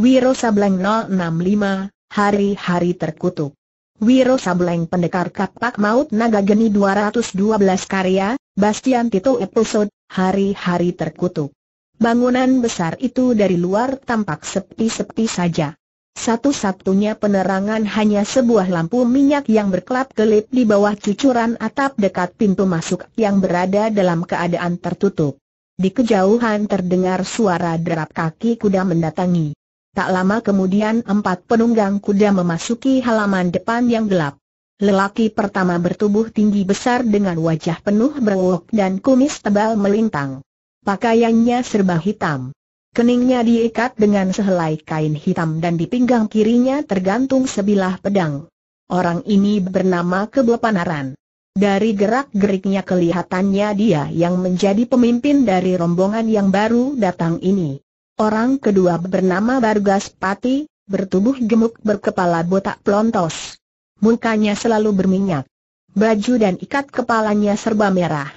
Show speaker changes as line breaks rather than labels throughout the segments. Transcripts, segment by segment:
Wiro Sableng 065, hari-hari terkutuk. Wiro Sableng Pendekar Kapak Maut Naga Geni 212 karya, Bastian Tito episode, hari-hari terkutuk. Bangunan besar itu dari luar tampak sepi-sepi saja. Satu-satunya penerangan hanya sebuah lampu minyak yang berkelap-kelip di bawah cucuran atap dekat pintu masuk yang berada dalam keadaan tertutup. Di kejauhan terdengar suara derap kaki kuda mendatangi. Tak lama kemudian empat penunggang kuda memasuki halaman depan yang gelap. Lelaki pertama bertubuh tinggi besar dengan wajah penuh berwok dan kumis tebal melintang. Pakaiannya serba hitam. Keningnya diikat dengan sehelai kain hitam dan di pinggang kirinya tergantung sebilah pedang. Orang ini bernama Keblepanaran. Dari gerak-geriknya kelihatannya dia yang menjadi pemimpin dari rombongan yang baru datang ini. Orang kedua bernama Bargas Pati, bertubuh gemuk berkepala botak plontos. Mukanya selalu berminyak. Baju dan ikat kepalanya serba merah.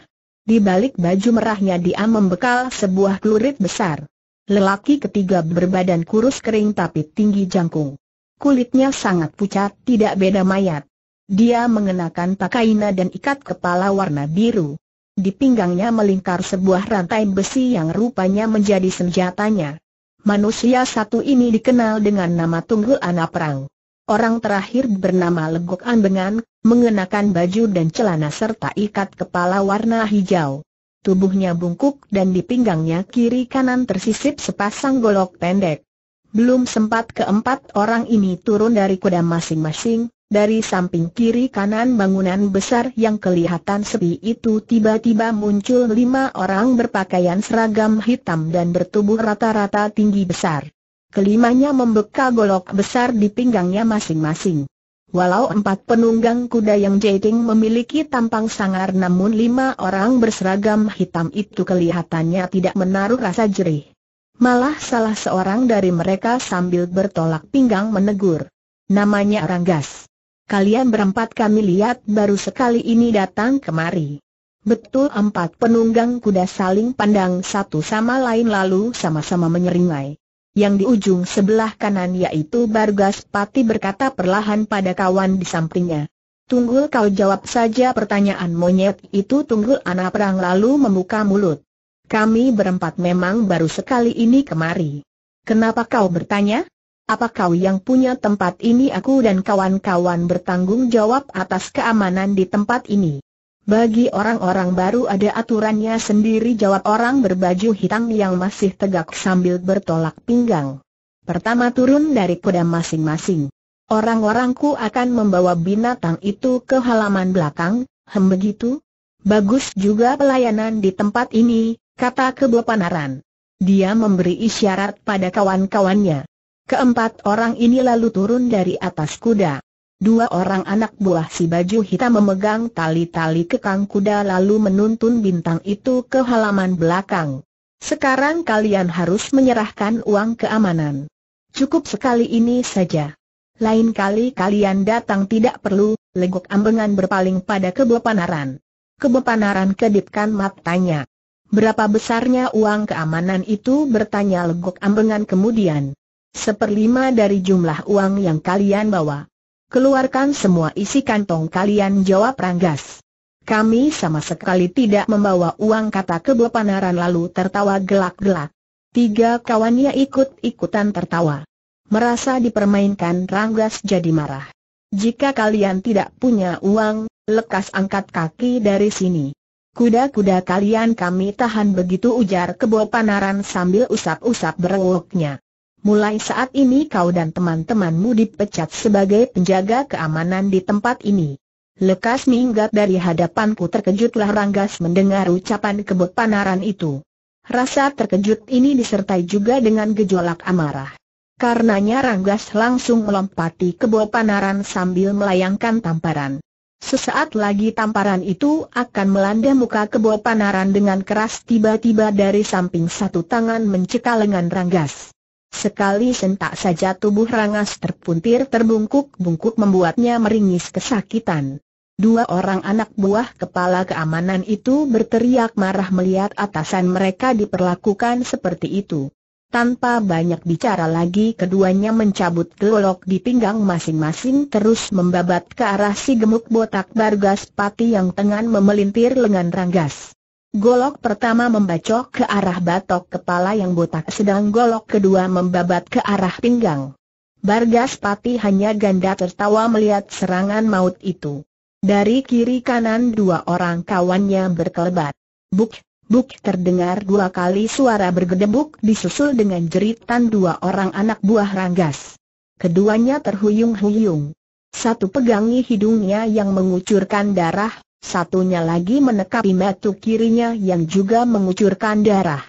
Di balik baju merahnya dia membekal sebuah klurit besar. Lelaki ketiga berbadan kurus kering tapi tinggi jangkung. Kulitnya sangat pucat tidak beda mayat. Dia mengenakan pakaian dan ikat kepala warna biru. Di pinggangnya melingkar sebuah rantai besi yang rupanya menjadi senjatanya. Manusia satu ini dikenal dengan nama Tunggul Anak Perang. Orang terakhir bernama Legok Anbengan, mengenakan baju dan celana serta ikat kepala warna hijau. Tubuhnya bungkuk dan di pinggangnya kiri kanan tersisip sepasang golok pendek. Belum sempat keempat orang ini turun dari kuda masing-masing, dari samping kiri kanan bangunan besar yang kelihatan sepi itu tiba-tiba muncul lima orang berpakaian seragam hitam dan bertubuh rata-rata tinggi besar. Kelimanya membeka golok besar di pinggangnya masing-masing. Walau empat penunggang kuda yang jaiting memiliki tampang sangar namun lima orang berseragam hitam itu kelihatannya tidak menaruh rasa jerih. Malah salah seorang dari mereka sambil bertolak pinggang menegur. Namanya Ranggas. Kalian berempat kami lihat baru sekali ini datang kemari. Betul empat penunggang kuda saling pandang satu sama lain lalu sama-sama menyeringai. Yang di ujung sebelah kanan yaitu Bargas Pati berkata perlahan pada kawan di sampingnya. "Tunggu kau jawab saja pertanyaan monyet itu Tunggu anak perang lalu membuka mulut. Kami berempat memang baru sekali ini kemari. Kenapa kau bertanya? Apa kau yang punya tempat ini aku dan kawan-kawan bertanggung jawab atas keamanan di tempat ini. Bagi orang-orang baru ada aturannya sendiri jawab orang berbaju hitam yang masih tegak sambil bertolak pinggang. Pertama turun dari kuda masing-masing. Orang-orangku akan membawa binatang itu ke halaman belakang, hem begitu? Bagus juga pelayanan di tempat ini, kata kebopanaran. Dia memberi isyarat pada kawan-kawannya. Keempat orang ini lalu turun dari atas kuda. Dua orang anak buah si baju hitam memegang tali-tali kekang kuda lalu menuntun bintang itu ke halaman belakang. Sekarang kalian harus menyerahkan uang keamanan. Cukup sekali ini saja. Lain kali kalian datang tidak perlu, legok ambengan berpaling pada kebepanaran. Kebepanaran kedipkan matanya. Berapa besarnya uang keamanan itu bertanya legok ambengan kemudian. Seperlima dari jumlah uang yang kalian bawa. Keluarkan semua isi kantong kalian jawab Ranggas. Kami sama sekali tidak membawa uang kata kebo panaran lalu tertawa gelak-gelak. Tiga kawannya ikut-ikutan tertawa. Merasa dipermainkan Ranggas jadi marah. Jika kalian tidak punya uang, lekas angkat kaki dari sini. Kuda-kuda kalian kami tahan begitu ujar kebo panaran sambil usap-usap berewoknya. Mulai saat ini kau dan teman-temanmu dipecat sebagai penjaga keamanan di tempat ini. Lekas minggat dari hadapanku terkejutlah Ranggas mendengar ucapan kebut panaran itu. Rasa terkejut ini disertai juga dengan gejolak amarah. Karenanya Ranggas langsung melompati kebut panaran sambil melayangkan tamparan. Sesaat lagi tamparan itu akan melanda muka kebut panaran dengan keras tiba-tiba dari samping satu tangan mencekal lengan Ranggas. Sekali sentak saja tubuh rangas terpuntir terbungkuk-bungkuk membuatnya meringis kesakitan. Dua orang anak buah kepala keamanan itu berteriak marah melihat atasan mereka diperlakukan seperti itu. Tanpa banyak bicara lagi keduanya mencabut gelolok di pinggang masing-masing terus membabat ke arah si gemuk botak Bargas Pati yang tengah memelintir lengan Ranggas. Golok pertama membacok ke arah batok kepala yang botak sedang golok kedua membabat ke arah pinggang. Bargas Pati hanya ganda tertawa melihat serangan maut itu. Dari kiri kanan dua orang kawannya berkelebat. Buk, buk terdengar dua kali suara bergedebuk disusul dengan jeritan dua orang anak buah Ranggas. Keduanya terhuyung-huyung. Satu pegangi hidungnya yang mengucurkan darah, Satunya lagi menekapi metu kirinya yang juga mengucurkan darah.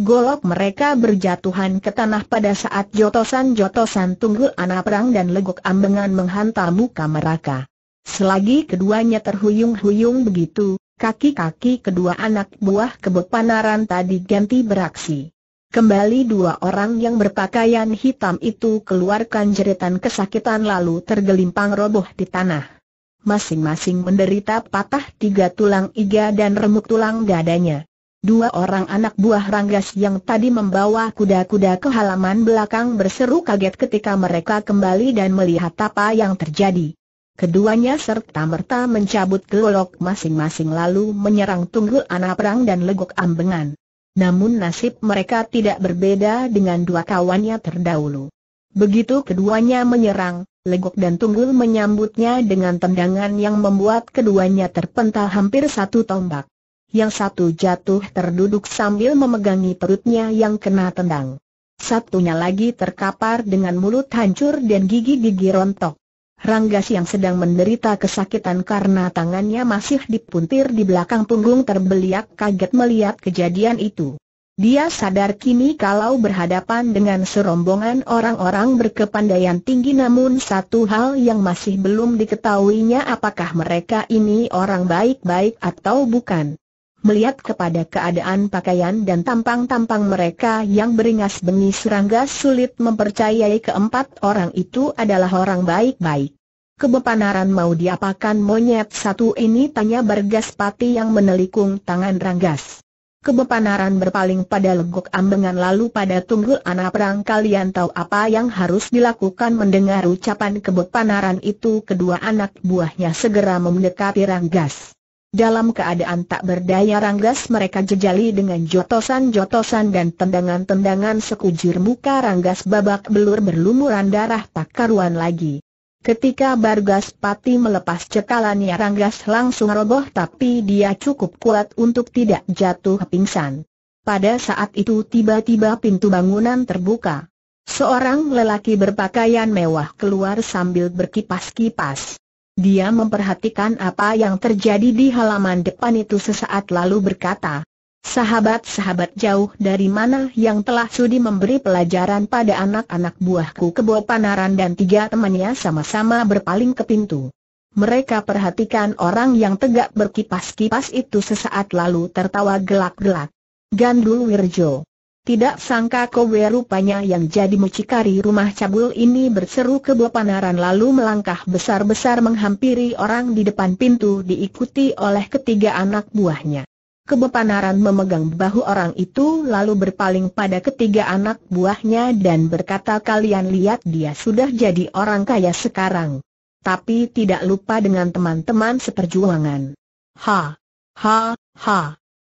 Golok mereka berjatuhan ke tanah pada saat jotosan-jotosan tunggul anak perang dan legok ambengan menghantam muka mereka. Selagi keduanya terhuyung-huyung begitu, kaki-kaki kedua anak buah kebepanaran tadi ganti beraksi. Kembali dua orang yang berpakaian hitam itu keluarkan jeritan kesakitan lalu tergelimpang roboh di tanah masing-masing menderita patah tiga tulang iga dan remuk tulang dadanya. Dua orang anak buah Ranggas yang tadi membawa kuda-kuda ke halaman belakang berseru kaget ketika mereka kembali dan melihat apa yang terjadi. Keduanya serta-merta mencabut golok masing-masing lalu menyerang Tunggul Anak Perang dan Legok Ambengan. Namun nasib mereka tidak berbeda dengan dua kawannya terdahulu. Begitu keduanya menyerang, Legok dan Tunggul menyambutnya dengan tendangan yang membuat keduanya terpental hampir satu tombak. Yang satu jatuh terduduk sambil memegangi perutnya yang kena tendang. Satunya lagi terkapar dengan mulut hancur dan gigi-gigi rontok. Ranggas yang sedang menderita kesakitan karena tangannya masih dipuntir di belakang punggung terbeliak kaget melihat kejadian itu. Dia sadar kini kalau berhadapan dengan serombongan orang-orang berkepandaian tinggi namun satu hal yang masih belum diketahuinya apakah mereka ini orang baik-baik atau bukan. Melihat kepada keadaan pakaian dan tampang-tampang mereka yang beringas bengis rangga sulit mempercayai keempat orang itu adalah orang baik-baik. Kebepanaran mau diapakan monyet satu ini tanya Bergaspati Pati yang menelikung tangan Ranggas. Kebepanaran berpaling pada leguk ambengan lalu pada tunggul anak perang kalian tahu apa yang harus dilakukan mendengar ucapan kebepanaran itu kedua anak buahnya segera mendekati Ranggas. Dalam keadaan tak berdaya Ranggas mereka jejali dengan jotosan-jotosan dan tendangan-tendangan sekujur muka Ranggas babak belur berlumuran darah tak karuan lagi. Ketika Bargas Pati melepas cekalannya Ranggas langsung roboh tapi dia cukup kuat untuk tidak jatuh pingsan. Pada saat itu tiba-tiba pintu bangunan terbuka. Seorang lelaki berpakaian mewah keluar sambil berkipas-kipas. Dia memperhatikan apa yang terjadi di halaman depan itu sesaat lalu berkata, Sahabat-sahabat jauh dari mana yang telah sudi memberi pelajaran pada anak-anak buahku kebo panaran dan tiga temannya sama-sama berpaling ke pintu. Mereka perhatikan orang yang tegak berkipas-kipas itu sesaat lalu tertawa gelak-gelak. Gandul Wirjo. Tidak sangka kowe ya, rupanya yang jadi mucikari rumah cabul ini berseru ke panaran lalu melangkah besar-besar menghampiri orang di depan pintu diikuti oleh ketiga anak buahnya. Kebepanaran memegang bahu orang itu lalu berpaling pada ketiga anak buahnya dan berkata kalian lihat dia sudah jadi orang kaya sekarang. Tapi tidak lupa dengan teman-teman seperjuangan. Ha! Ha! Ha!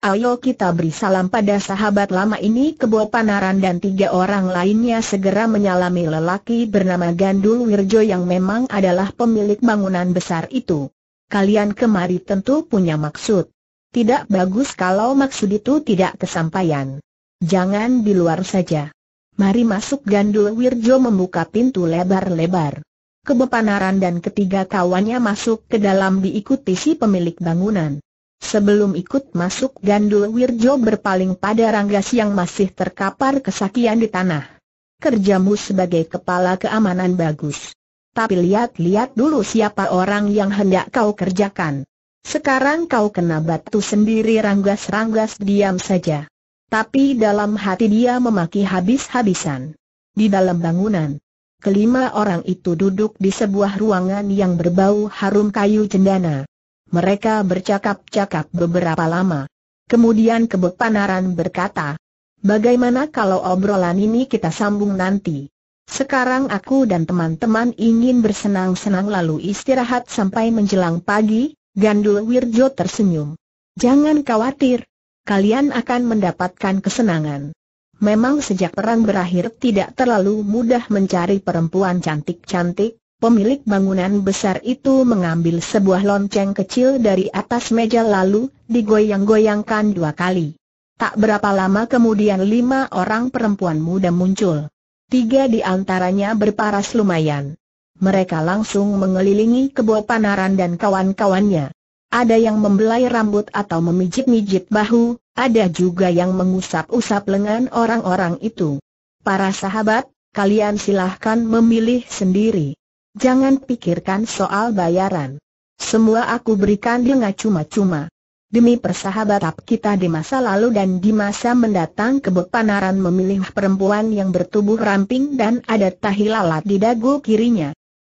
Ayo kita beri salam pada sahabat lama ini Kebepanaran dan tiga orang lainnya segera menyalami lelaki bernama Gandul Wirjo yang memang adalah pemilik bangunan besar itu. Kalian kemari tentu punya maksud. Tidak bagus kalau maksud itu tidak kesampaian. Jangan di luar saja. Mari masuk Gandul Wirjo membuka pintu lebar-lebar. Kebepanaran dan ketiga kawannya masuk ke dalam diikuti si pemilik bangunan. Sebelum ikut masuk Gandul Wirjo berpaling pada Ranggas yang masih terkapar kesakian di tanah. Kerjamu sebagai kepala keamanan bagus. Tapi lihat-lihat dulu siapa orang yang hendak kau kerjakan. Sekarang kau kena batu sendiri ranggas-ranggas diam saja. Tapi dalam hati dia memaki habis-habisan. Di dalam bangunan, kelima orang itu duduk di sebuah ruangan yang berbau harum kayu cendana. Mereka bercakap-cakap beberapa lama. Kemudian Kebepanaran berkata, Bagaimana kalau obrolan ini kita sambung nanti? Sekarang aku dan teman-teman ingin bersenang-senang lalu istirahat sampai menjelang pagi, Gandul Wirjo tersenyum. Jangan khawatir, kalian akan mendapatkan kesenangan. Memang sejak perang berakhir tidak terlalu mudah mencari perempuan cantik-cantik, pemilik bangunan besar itu mengambil sebuah lonceng kecil dari atas meja lalu, digoyang-goyangkan dua kali. Tak berapa lama kemudian lima orang perempuan muda muncul. Tiga di antaranya berparas lumayan. Mereka langsung mengelilingi kebo panaran dan kawan-kawannya. Ada yang membelai rambut atau memijit-mijit bahu, ada juga yang mengusap-usap lengan orang-orang itu. Para sahabat, kalian silahkan memilih sendiri. Jangan pikirkan soal bayaran. Semua aku berikan dengan cuma-cuma. Demi persahabatan kita di masa lalu dan di masa mendatang Panaran memilih perempuan yang bertubuh ramping dan ada tahi lalat di dagu kirinya.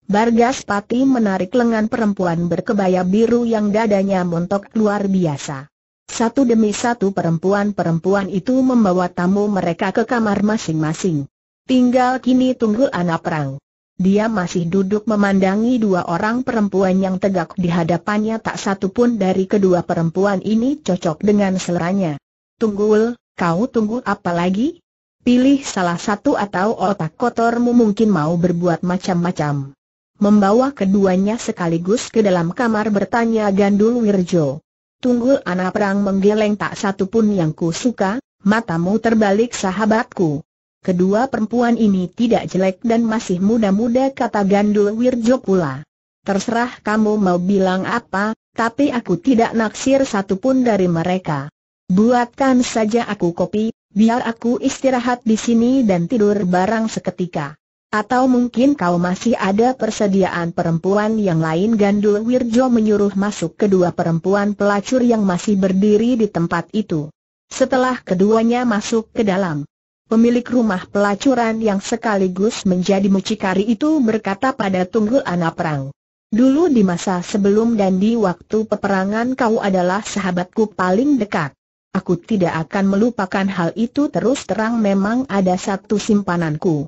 Bargas Pati menarik lengan perempuan berkebaya biru yang dadanya montok luar biasa. Satu demi satu perempuan-perempuan itu membawa tamu mereka ke kamar masing-masing. Tinggal kini tunggu anak perang. Dia masih duduk memandangi dua orang perempuan yang tegak di hadapannya tak satu pun dari kedua perempuan ini cocok dengan seleranya. Tunggul, kau tunggu apa lagi? Pilih salah satu atau otak kotormu mungkin mau berbuat macam-macam membawa keduanya sekaligus ke dalam kamar bertanya Gandul Wirjo. Tunggu, anak perang menggeleng tak satu pun yang ku suka, matamu terbalik sahabatku. Kedua perempuan ini tidak jelek dan masih muda-muda kata Gandul Wirjo pula. Terserah kamu mau bilang apa, tapi aku tidak naksir satu pun dari mereka. Buatkan saja aku kopi, biar aku istirahat di sini dan tidur barang seketika. Atau mungkin kau masih ada persediaan perempuan yang lain Gandul Wirjo menyuruh masuk kedua perempuan pelacur yang masih berdiri di tempat itu. Setelah keduanya masuk ke dalam, pemilik rumah pelacuran yang sekaligus menjadi mucikari itu berkata pada Tunggul perang: Dulu di masa sebelum dan di waktu peperangan kau adalah sahabatku paling dekat. Aku tidak akan melupakan hal itu terus terang memang ada satu simpananku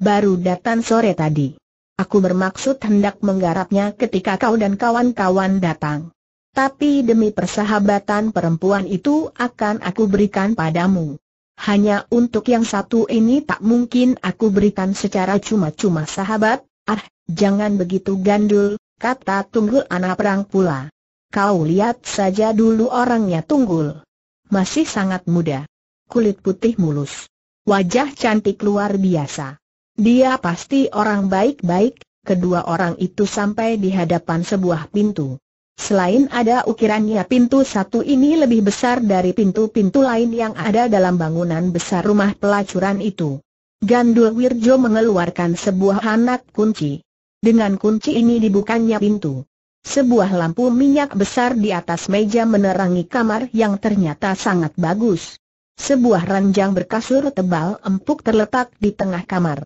baru datang sore tadi. Aku bermaksud hendak menggarapnya ketika kau dan kawan-kawan datang. Tapi demi persahabatan perempuan itu akan aku berikan padamu. Hanya untuk yang satu ini tak mungkin aku berikan secara cuma-cuma sahabat, ah, jangan begitu gandul, kata Tunggul anak perang pula. Kau lihat saja dulu orangnya Tunggul. Masih sangat muda. Kulit putih mulus. Wajah cantik luar biasa. Dia pasti orang baik-baik, kedua orang itu sampai di hadapan sebuah pintu. Selain ada ukirannya pintu satu ini lebih besar dari pintu-pintu lain yang ada dalam bangunan besar rumah pelacuran itu. Gandul Wirjo mengeluarkan sebuah anak kunci. Dengan kunci ini dibukanya pintu. Sebuah lampu minyak besar di atas meja menerangi kamar yang ternyata sangat bagus. Sebuah ranjang berkasur tebal empuk terletak di tengah kamar.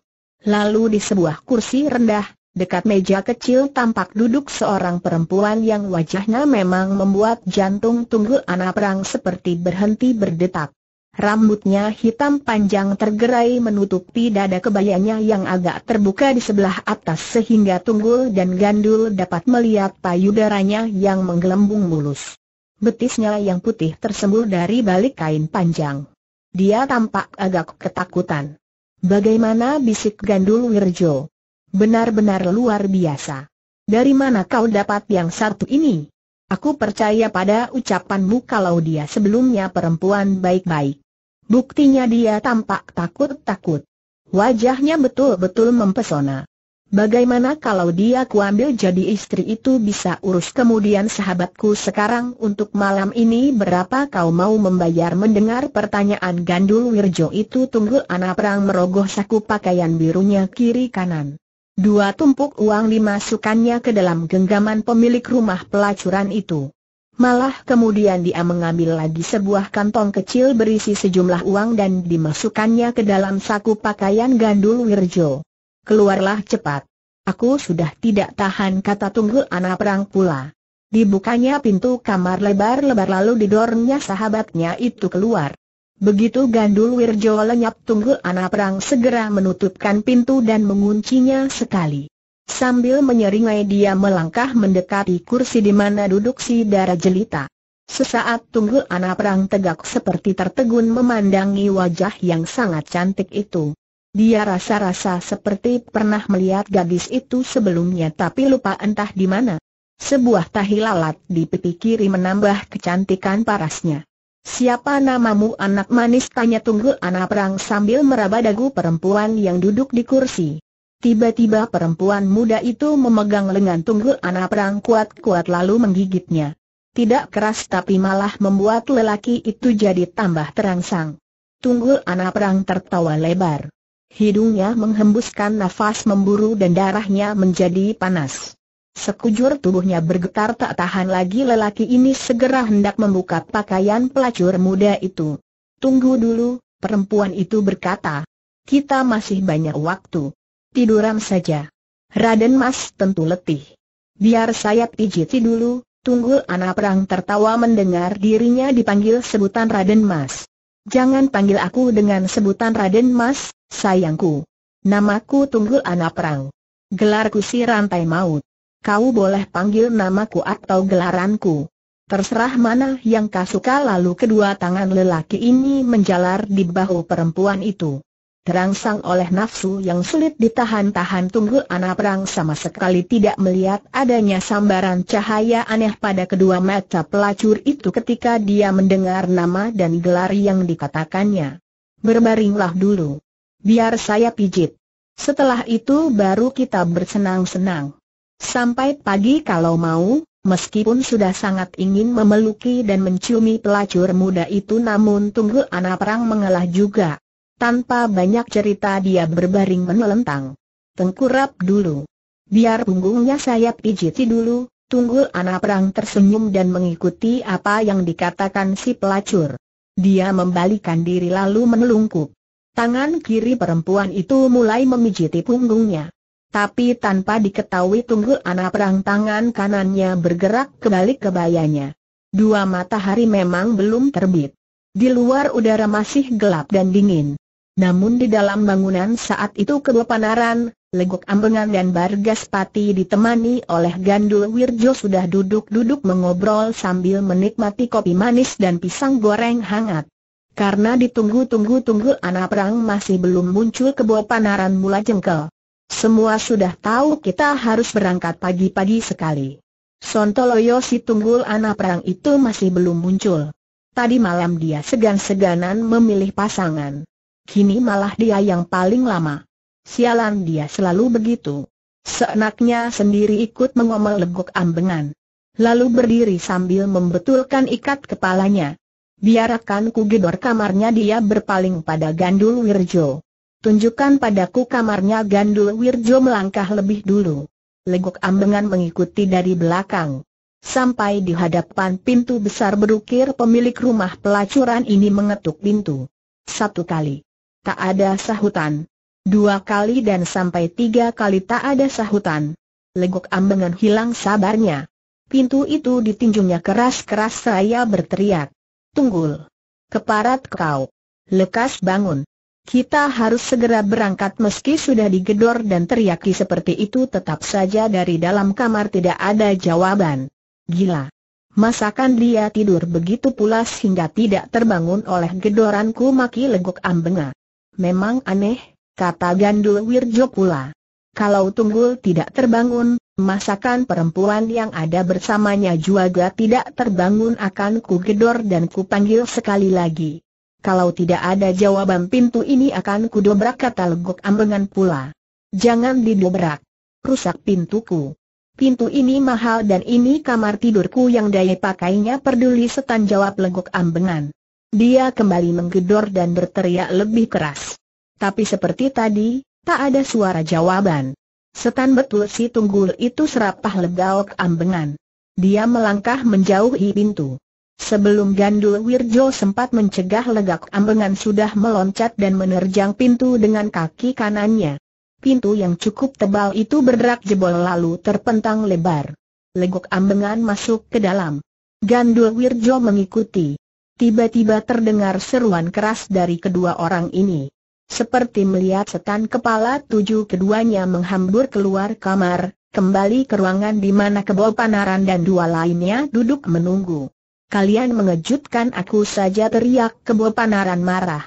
Lalu di sebuah kursi rendah, dekat meja kecil tampak duduk seorang perempuan yang wajahnya memang membuat jantung tunggul anak perang seperti berhenti berdetak. Rambutnya hitam panjang tergerai menutupi dada kebayanya yang agak terbuka di sebelah atas sehingga tunggul dan gandul dapat melihat payudaranya yang menggelembung mulus. Betisnya yang putih tersembul dari balik kain panjang. Dia tampak agak ketakutan. Bagaimana bisik Gandul Wirjo? Benar-benar luar biasa. Dari mana kau dapat yang satu ini? Aku percaya pada ucapanmu kalau dia sebelumnya perempuan baik-baik. Buktinya dia tampak takut-takut. Wajahnya betul-betul mempesona. Bagaimana kalau dia kuambil jadi istri itu bisa urus kemudian sahabatku sekarang untuk malam ini berapa kau mau membayar mendengar pertanyaan Gandul Wirjo itu tunggu anak perang merogoh saku pakaian birunya kiri kanan. Dua tumpuk uang dimasukkannya ke dalam genggaman pemilik rumah pelacuran itu. Malah kemudian dia mengambil lagi sebuah kantong kecil berisi sejumlah uang dan dimasukkannya ke dalam saku pakaian Gandul Wirjo. Keluarlah cepat. Aku sudah tidak tahan kata tunggu anak perang pula. Dibukanya pintu kamar lebar-lebar lalu didorongnya sahabatnya itu keluar. Begitu Gandul Wirjo lenyap tunggu anak perang segera menutupkan pintu dan menguncinya sekali. Sambil menyeringai dia melangkah mendekati kursi di mana duduk si darah jelita. Sesaat tunggu anak perang tegak seperti tertegun memandangi wajah yang sangat cantik itu. Dia rasa-rasa seperti pernah melihat gadis itu sebelumnya tapi lupa entah di mana. Sebuah tahi lalat di pipi kiri menambah kecantikan parasnya. Siapa namamu anak manis tanya Tunggul anak perang sambil meraba dagu perempuan yang duduk di kursi. Tiba-tiba perempuan muda itu memegang lengan Tunggul anak perang kuat-kuat lalu menggigitnya. Tidak keras tapi malah membuat lelaki itu jadi tambah terangsang. Tunggul anak perang tertawa lebar. Hidungnya menghembuskan nafas memburu dan darahnya menjadi panas. Sekujur tubuhnya bergetar tak tahan lagi lelaki ini segera hendak membuka pakaian pelacur muda itu. Tunggu dulu, perempuan itu berkata. Kita masih banyak waktu. Tiduran saja. Raden Mas tentu letih. Biar saya pijiti dulu, tunggu anak perang tertawa mendengar dirinya dipanggil sebutan Raden Mas. Jangan panggil aku dengan sebutan Raden Mas, Sayangku. Namaku Tunggul Anak Perang. Gelarku si Rantai Maut. Kau boleh panggil namaku atau gelaranku. Terserah mana yang kau suka lalu kedua tangan lelaki ini menjalar di bahu perempuan itu. Terangsang oleh nafsu yang sulit ditahan-tahan Tunggul anak perang sama sekali tidak melihat adanya sambaran cahaya aneh pada kedua mata pelacur itu ketika dia mendengar nama dan gelar yang dikatakannya. Berbaringlah dulu. Biar saya pijit. Setelah itu baru kita bersenang-senang. Sampai pagi kalau mau, meskipun sudah sangat ingin memeluki dan menciumi pelacur muda itu namun tunggu anak perang mengalah juga. Tanpa banyak cerita dia berbaring menelentang. Tengkurap dulu. Biar punggungnya saya pijiti dulu, Tunggul anak perang tersenyum dan mengikuti apa yang dikatakan si pelacur. Dia membalikan diri lalu menelungkup. Tangan kiri perempuan itu mulai memijiti punggungnya. Tapi tanpa diketahui tunggu anak perang tangan kanannya bergerak kembali ke bayanya. Dua matahari memang belum terbit. Di luar udara masih gelap dan dingin. Namun di dalam bangunan saat itu kedua panaran, Legok Ambengan dan bargas pati ditemani oleh Gandul Wirjo sudah duduk-duduk mengobrol sambil menikmati kopi manis dan pisang goreng hangat. Karena ditunggu-tunggu-tunggu anak perang masih belum muncul ke bawah panaran mula jengkel. Semua sudah tahu kita harus berangkat pagi-pagi sekali. Sontoloyo si tunggul anak perang itu masih belum muncul. Tadi malam dia segan-seganan memilih pasangan. Kini malah dia yang paling lama. Sialan dia selalu begitu. Seenaknya sendiri ikut mengomel legok ambengan. Lalu berdiri sambil membetulkan ikat kepalanya biarkan ku gedor kamarnya dia berpaling pada Gandul Wirjo. Tunjukkan padaku kamarnya Gandul Wirjo melangkah lebih dulu. Legok ambengan mengikuti dari belakang. Sampai di hadapan pintu besar berukir pemilik rumah pelacuran ini mengetuk pintu. Satu kali. Tak ada sahutan. Dua kali dan sampai tiga kali tak ada sahutan. Legok ambengan hilang sabarnya. Pintu itu ditinjungnya keras-keras saya berteriak tunggul. Keparat kau. Lekas bangun. Kita harus segera berangkat meski sudah digedor dan teriaki seperti itu tetap saja dari dalam kamar tidak ada jawaban. Gila. Masakan dia tidur begitu pulas hingga tidak terbangun oleh gedoranku maki leguk ambenga. Memang aneh, kata Gandul Wirjo pula. Kalau tunggul tidak terbangun, Masakan perempuan yang ada bersamanya juga tidak terbangun akan ku gedor dan ku panggil sekali lagi. Kalau tidak ada jawaban pintu ini akan ku dobrak kata legok ambengan pula. Jangan didobrak. Rusak pintuku. Pintu ini mahal dan ini kamar tidurku yang daya pakainya peduli setan jawab legok ambengan. Dia kembali menggedor dan berteriak lebih keras. Tapi seperti tadi, tak ada suara jawaban. Setan betul si tunggul itu serapah legaok ambengan. Dia melangkah menjauhi pintu. Sebelum Gandul Wirjo sempat mencegah legak ambengan sudah meloncat dan menerjang pintu dengan kaki kanannya. Pintu yang cukup tebal itu berderak jebol lalu terpentang lebar. Legok ambengan masuk ke dalam. Gandul Wirjo mengikuti. Tiba-tiba terdengar seruan keras dari kedua orang ini. Seperti melihat setan kepala tujuh keduanya menghambur keluar kamar, kembali ke ruangan di mana kebo panaran dan dua lainnya duduk menunggu. Kalian mengejutkan aku saja teriak kebo panaran marah.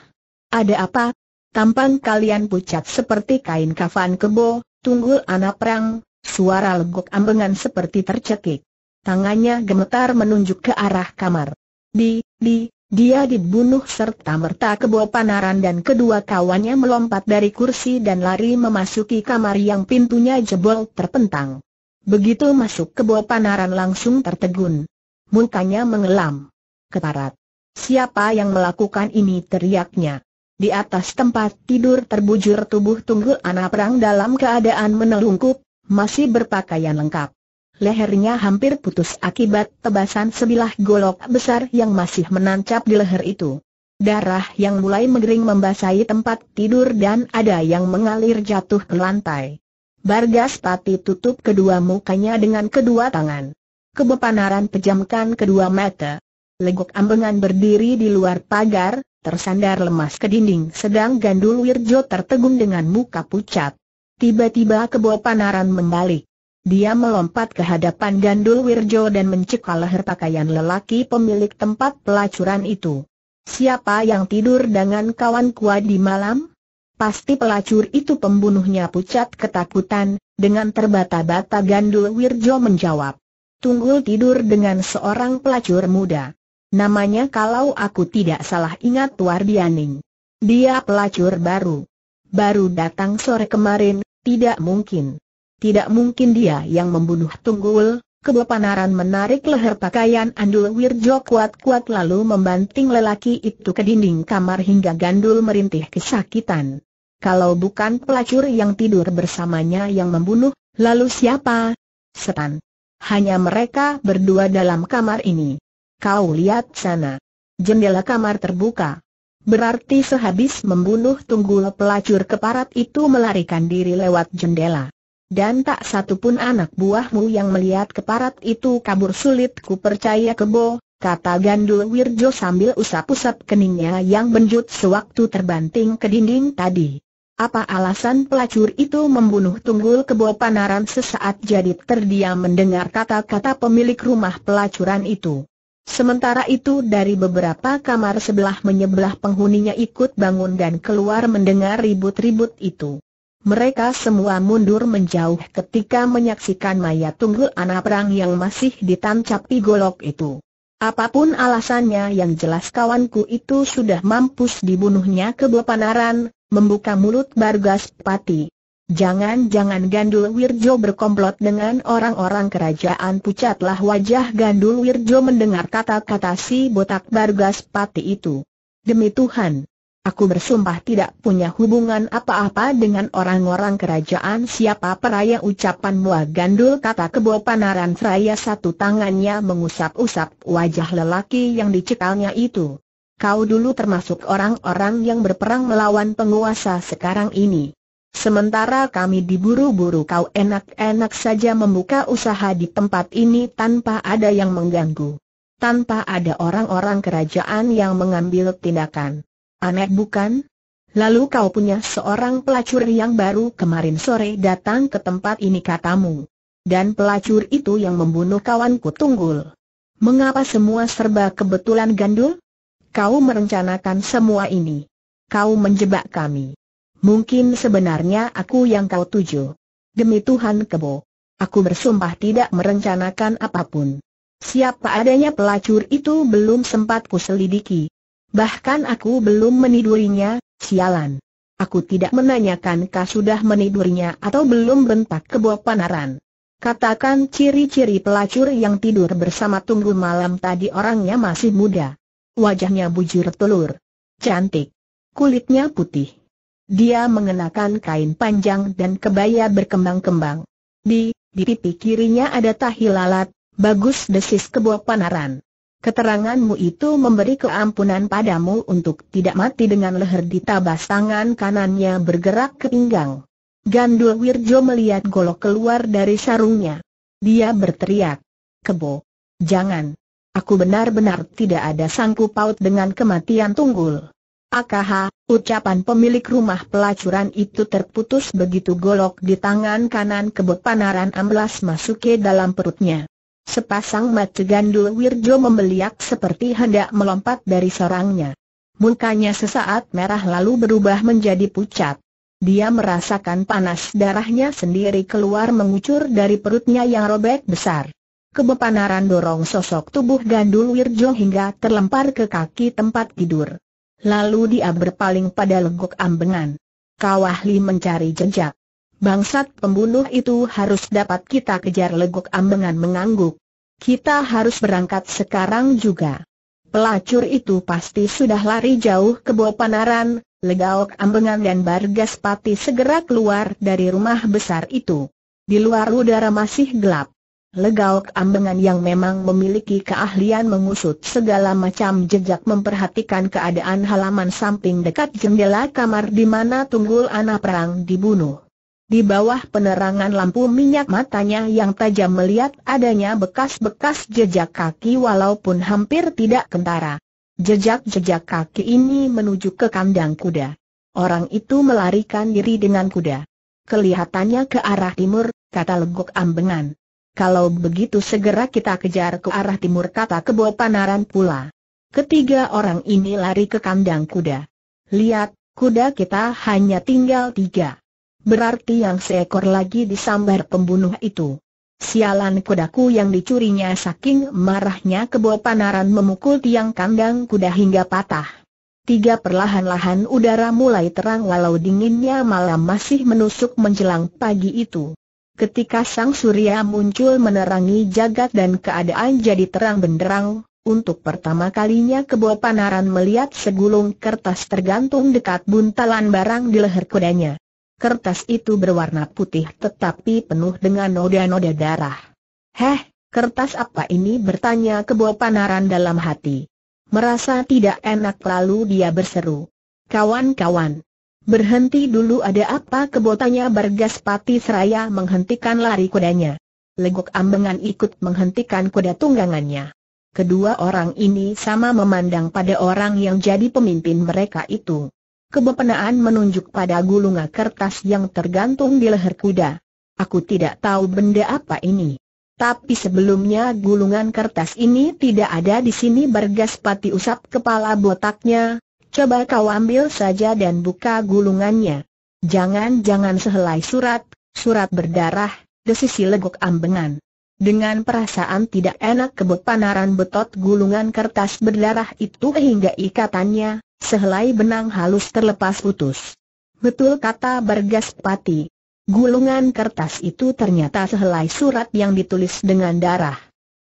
Ada apa? Tampang kalian pucat seperti kain kafan kebo, Tunggu, anak perang, suara legok ambengan seperti tercekik. Tangannya gemetar menunjuk ke arah kamar. Di, di, dia dibunuh serta merta kebo panaran dan kedua kawannya melompat dari kursi dan lari memasuki kamar yang pintunya jebol terpentang. Begitu masuk kebo panaran langsung tertegun. Mukanya mengelam. Keparat. Siapa yang melakukan ini teriaknya. Di atas tempat tidur terbujur tubuh Tunggul anak perang dalam keadaan menelungkup, masih berpakaian lengkap lehernya hampir putus akibat tebasan sebilah golok besar yang masih menancap di leher itu. Darah yang mulai mengering membasahi tempat tidur dan ada yang mengalir jatuh ke lantai. Bargas Pati tutup kedua mukanya dengan kedua tangan. Kebepanaran pejamkan kedua mata. Legok ambengan berdiri di luar pagar, tersandar lemas ke dinding sedang Gandul Wirjo tertegun dengan muka pucat. Tiba-tiba kebepanaran membalik. Dia melompat ke hadapan Gandul Wirjo dan mencekal leher pakaian lelaki pemilik tempat pelacuran itu. Siapa yang tidur dengan kawan kuat di malam? Pasti pelacur itu pembunuhnya pucat ketakutan, dengan terbata-bata Gandul Wirjo menjawab. Tunggul tidur dengan seorang pelacur muda. Namanya kalau aku tidak salah ingat Wardianing. Dia pelacur baru. Baru datang sore kemarin, tidak mungkin. Tidak mungkin dia yang membunuh Tunggul, kebepanaran menarik leher pakaian Andul Wirjo kuat-kuat lalu membanting lelaki itu ke dinding kamar hingga gandul merintih kesakitan. Kalau bukan pelacur yang tidur bersamanya yang membunuh, lalu siapa? Setan. Hanya mereka berdua dalam kamar ini. Kau lihat sana. Jendela kamar terbuka. Berarti sehabis membunuh tunggul pelacur keparat itu melarikan diri lewat jendela. Dan tak satu pun anak buahmu yang melihat keparat itu kabur sulit ku percaya kebo, kata Gandul Wirjo sambil usap-usap keningnya yang benjut sewaktu terbanting ke dinding tadi. Apa alasan pelacur itu membunuh Tunggul Kebo Panaran sesaat jadi terdiam mendengar kata-kata pemilik rumah pelacuran itu. Sementara itu dari beberapa kamar sebelah menyebelah penghuninya ikut bangun dan keluar mendengar ribut-ribut itu. Mereka semua mundur menjauh ketika menyaksikan mayat tunggul anak perang yang masih ditancapi golok itu. Apapun alasannya yang jelas kawanku itu sudah mampus dibunuhnya ke panaran, membuka mulut Bargas Pati. Jangan-jangan Gandul Wirjo berkomplot dengan orang-orang kerajaan pucatlah wajah Gandul Wirjo mendengar kata-kata si botak Bargas Pati itu. Demi Tuhan! Aku bersumpah tidak punya hubungan apa-apa dengan orang-orang kerajaan siapa peraya ucapan Mua Gandul kata kebo panaran seraya satu tangannya mengusap-usap wajah lelaki yang dicekalnya itu. Kau dulu termasuk orang-orang yang berperang melawan penguasa sekarang ini. Sementara kami diburu-buru kau enak-enak saja membuka usaha di tempat ini tanpa ada yang mengganggu. Tanpa ada orang-orang kerajaan yang mengambil tindakan. Aneh bukan? Lalu kau punya seorang pelacur yang baru kemarin sore datang ke tempat ini katamu. Dan pelacur itu yang membunuh kawanku Tunggul. Mengapa semua serba kebetulan gandul? Kau merencanakan semua ini. Kau menjebak kami. Mungkin sebenarnya aku yang kau tuju. Demi Tuhan kebo. Aku bersumpah tidak merencanakan apapun. Siapa adanya pelacur itu belum sempat kuselidiki, Bahkan aku belum menidurinya, sialan. Aku tidak menanyakan kah sudah menidurinya atau belum bentak kebo panaran. Katakan ciri-ciri pelacur yang tidur bersama tunggu malam tadi orangnya masih muda. Wajahnya bujur telur. Cantik. Kulitnya putih. Dia mengenakan kain panjang dan kebaya berkembang-kembang. Di, di pipi kirinya ada tahi lalat, bagus desis kebo panaran. Keteranganmu itu memberi keampunan padamu untuk tidak mati dengan leher ditabas tangan kanannya bergerak ke pinggang. Gandul Wirjo melihat golok keluar dari sarungnya. Dia berteriak. Kebo. Jangan. Aku benar-benar tidak ada sangku paut dengan kematian tunggul. Akaha, ucapan pemilik rumah pelacuran itu terputus begitu golok di tangan kanan kebot panaran amblas masuk ke dalam perutnya. Sepasang mata gandul Wirjo membeliak seperti hendak melompat dari sarangnya. Mukanya sesaat merah lalu berubah menjadi pucat. Dia merasakan panas darahnya sendiri keluar mengucur dari perutnya yang robek besar. Kebepanaran dorong sosok tubuh gandul Wirjo hingga terlempar ke kaki tempat tidur. Lalu dia berpaling pada lengkuk ambengan. Kawahli mencari jejak. Bangsat pembunuh itu harus dapat kita kejar legok ambengan mengangguk. Kita harus berangkat sekarang juga. Pelacur itu pasti sudah lari jauh ke bawah panaran, Legaok Ambengan dan pati segera keluar dari rumah besar itu. Di luar udara masih gelap. Legaok Ambengan yang memang memiliki keahlian mengusut segala macam jejak memperhatikan keadaan halaman samping dekat jendela kamar di mana Tunggul anak perang dibunuh. Di bawah penerangan lampu minyak matanya yang tajam melihat adanya bekas-bekas jejak kaki walaupun hampir tidak kentara. Jejak-jejak kaki ini menuju ke kandang kuda. Orang itu melarikan diri dengan kuda. Kelihatannya ke arah timur, kata Legok Ambengan. Kalau begitu segera kita kejar ke arah timur kata Kebo Panaran pula. Ketiga orang ini lari ke kandang kuda. Lihat, kuda kita hanya tinggal tiga. Berarti yang seekor lagi disambar pembunuh itu. Sialan kudaku yang dicurinya saking marahnya kebo panaran memukul tiang kandang kuda hingga patah. Tiga perlahan-lahan udara mulai terang walau dinginnya malam masih menusuk menjelang pagi itu. Ketika sang surya muncul menerangi jagat dan keadaan jadi terang benderang, untuk pertama kalinya kebo panaran melihat segulung kertas tergantung dekat buntalan barang di leher kudanya. Kertas itu berwarna putih tetapi penuh dengan noda-noda darah. Heh, kertas apa ini bertanya kebo panaran dalam hati. Merasa tidak enak lalu dia berseru. Kawan-kawan, berhenti dulu ada apa kebotanya bergas pati Seraya menghentikan lari kudanya. Leguk Ambengan ikut menghentikan kuda tunggangannya. Kedua orang ini sama memandang pada orang yang jadi pemimpin mereka itu. Kebepenaan menunjuk pada gulungan kertas yang tergantung di leher kuda. Aku tidak tahu benda apa ini. Tapi sebelumnya gulungan kertas ini tidak ada di sini bergas pati usap kepala botaknya, coba kau ambil saja dan buka gulungannya. Jangan-jangan sehelai surat, surat berdarah, desisi legok ambengan. Dengan perasaan tidak enak kebut panaran betot gulungan kertas berdarah itu hingga ikatannya, Sehelai benang halus terlepas putus. Betul kata Bergaspati. Gulungan kertas itu ternyata sehelai surat yang ditulis dengan darah.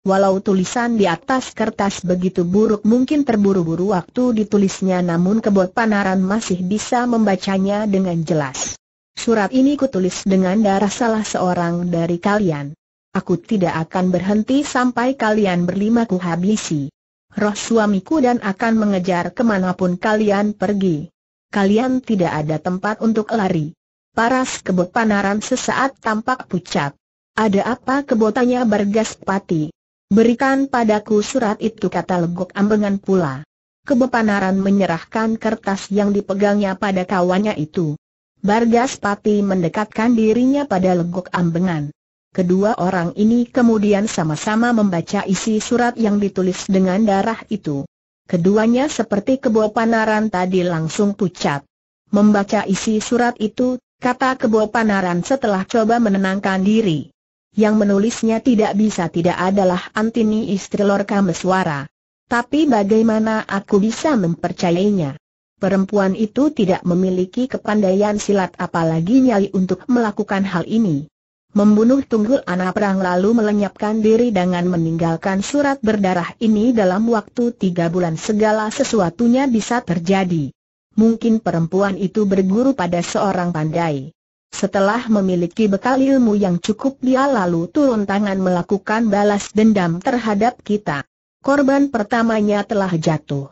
Walau tulisan di atas kertas begitu buruk mungkin terburu-buru waktu ditulisnya namun kebot panaran masih bisa membacanya dengan jelas. Surat ini kutulis dengan darah salah seorang dari kalian. Aku tidak akan berhenti sampai kalian berlima kuhabisi roh suamiku dan akan mengejar kemanapun kalian pergi. Kalian tidak ada tempat untuk lari. Paras kebot panaran sesaat tampak pucat. Ada apa kebotanya bergas pati? Berikan padaku surat itu kata legok ambengan pula. Kebepanaran menyerahkan kertas yang dipegangnya pada kawannya itu. Bargas Pati mendekatkan dirinya pada legok ambengan. Kedua orang ini kemudian sama-sama membaca isi surat yang ditulis dengan darah itu. Keduanya seperti kebo panaran tadi langsung pucat. Membaca isi surat itu, kata kebo panaran setelah coba menenangkan diri. Yang menulisnya tidak bisa tidak adalah Antini istri Lorka Meswara. Tapi bagaimana aku bisa mempercayainya? Perempuan itu tidak memiliki kepandaian silat apalagi nyali untuk melakukan hal ini membunuh Tunggul anak perang lalu melenyapkan diri dengan meninggalkan surat berdarah ini dalam waktu tiga bulan segala sesuatunya bisa terjadi. Mungkin perempuan itu berguru pada seorang pandai. Setelah memiliki bekal ilmu yang cukup dia lalu turun tangan melakukan balas dendam terhadap kita. Korban pertamanya telah jatuh.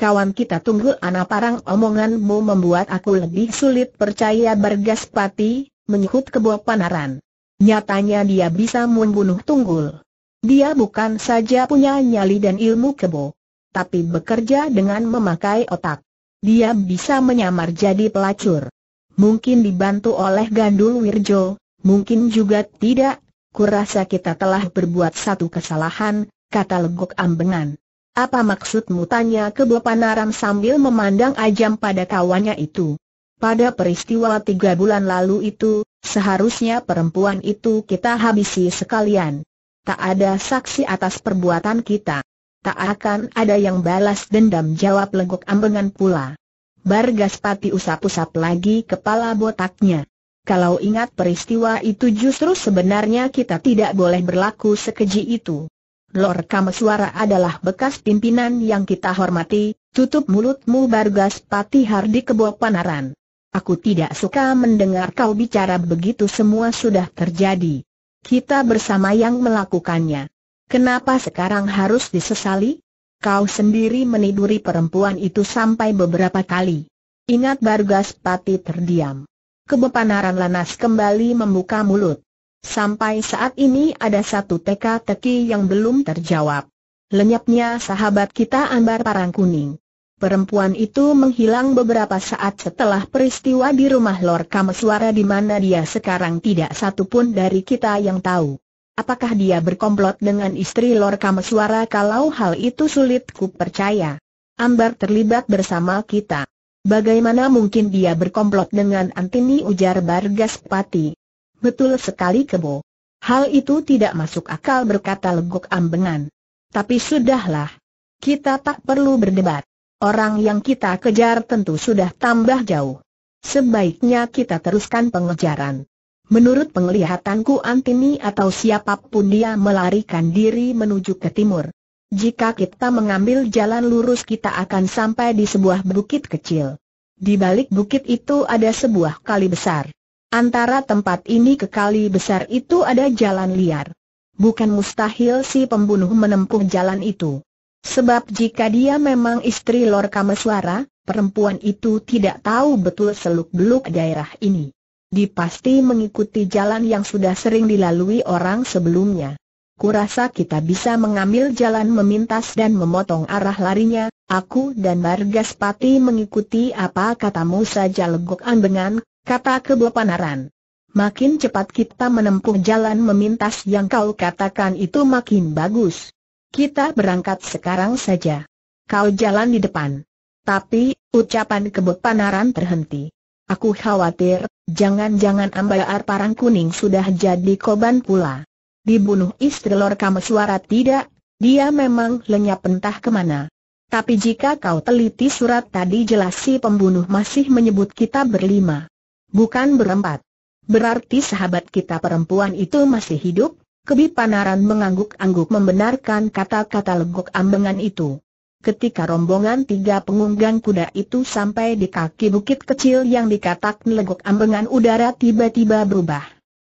Kawan kita tunggu anak parang omonganmu membuat aku lebih sulit percaya Bergaspati, menyuhut kebo panaran. Nyatanya dia bisa membunuh tunggul. Dia bukan saja punya nyali dan ilmu kebo, tapi bekerja dengan memakai otak. Dia bisa menyamar jadi pelacur. Mungkin dibantu oleh Gandul Wirjo, mungkin juga tidak. Kurasa kita telah berbuat satu kesalahan, kata Legok Ambengan. Apa maksudmu tanya kebo Panaram sambil memandang ajam pada kawannya itu. Pada peristiwa tiga bulan lalu itu, seharusnya perempuan itu kita habisi sekalian. Tak ada saksi atas perbuatan kita. Tak akan ada yang balas dendam jawab lengkuk ambengan pula. Bargaspati usap-usap lagi kepala botaknya. Kalau ingat peristiwa itu justru sebenarnya kita tidak boleh berlaku sekeji itu. Lor Kameswara adalah bekas pimpinan yang kita hormati, tutup mulutmu Bargaspati Hardi Kebo Panaran. Aku tidak suka mendengar kau bicara begitu semua sudah terjadi. Kita bersama yang melakukannya. Kenapa sekarang harus disesali? Kau sendiri meniduri perempuan itu sampai beberapa kali. Ingat Bargas Bargaspati terdiam. Kebepanaran Lanas kembali membuka mulut. Sampai saat ini ada satu teka-teki yang belum terjawab. Lenyapnya sahabat kita Ambar Parangkuning. Perempuan itu menghilang beberapa saat setelah peristiwa di rumah Lord Kameswara di mana dia sekarang tidak satu pun dari kita yang tahu. Apakah dia berkomplot dengan istri Lord Kameswara kalau hal itu sulit ku percaya. Ambar terlibat bersama kita. Bagaimana mungkin dia berkomplot dengan Antini ujar Bargas Pati. Betul sekali kebo. Hal itu tidak masuk akal berkata Legok Ambengan. Tapi sudahlah. Kita tak perlu berdebat. Orang yang kita kejar tentu sudah tambah jauh. Sebaiknya kita teruskan pengejaran. Menurut penglihatanku Antini atau siapapun dia melarikan diri menuju ke timur. Jika kita mengambil jalan lurus kita akan sampai di sebuah bukit kecil. Di balik bukit itu ada sebuah kali besar. Antara tempat ini ke kali besar itu ada jalan liar. Bukan mustahil si pembunuh menempuh jalan itu. Sebab jika dia memang istri Lor Kameswara, perempuan itu tidak tahu betul seluk-beluk daerah ini. Dipasti mengikuti jalan yang sudah sering dilalui orang sebelumnya. Kurasa kita bisa mengambil jalan memintas dan memotong arah larinya, aku dan Margaspati mengikuti apa katamu saja legok dengan, kata kebopanaran. Makin cepat kita menempuh jalan memintas yang kau katakan itu makin bagus. Kita berangkat sekarang saja. Kau jalan di depan. Tapi, ucapan kebut panaran terhenti. Aku khawatir, jangan-jangan ambayar parang kuning sudah jadi koban pula. Dibunuh istri lor kamu suara tidak, dia memang lenyap entah kemana. Tapi jika kau teliti surat tadi jelas si pembunuh masih menyebut kita berlima. Bukan berempat. Berarti sahabat kita perempuan itu masih hidup, Kebi Panaran mengangguk-angguk membenarkan kata-kata legok ambengan itu. Ketika rombongan tiga pengunggang kuda itu sampai di kaki bukit kecil yang dikatakan legok ambengan udara tiba-tiba berubah.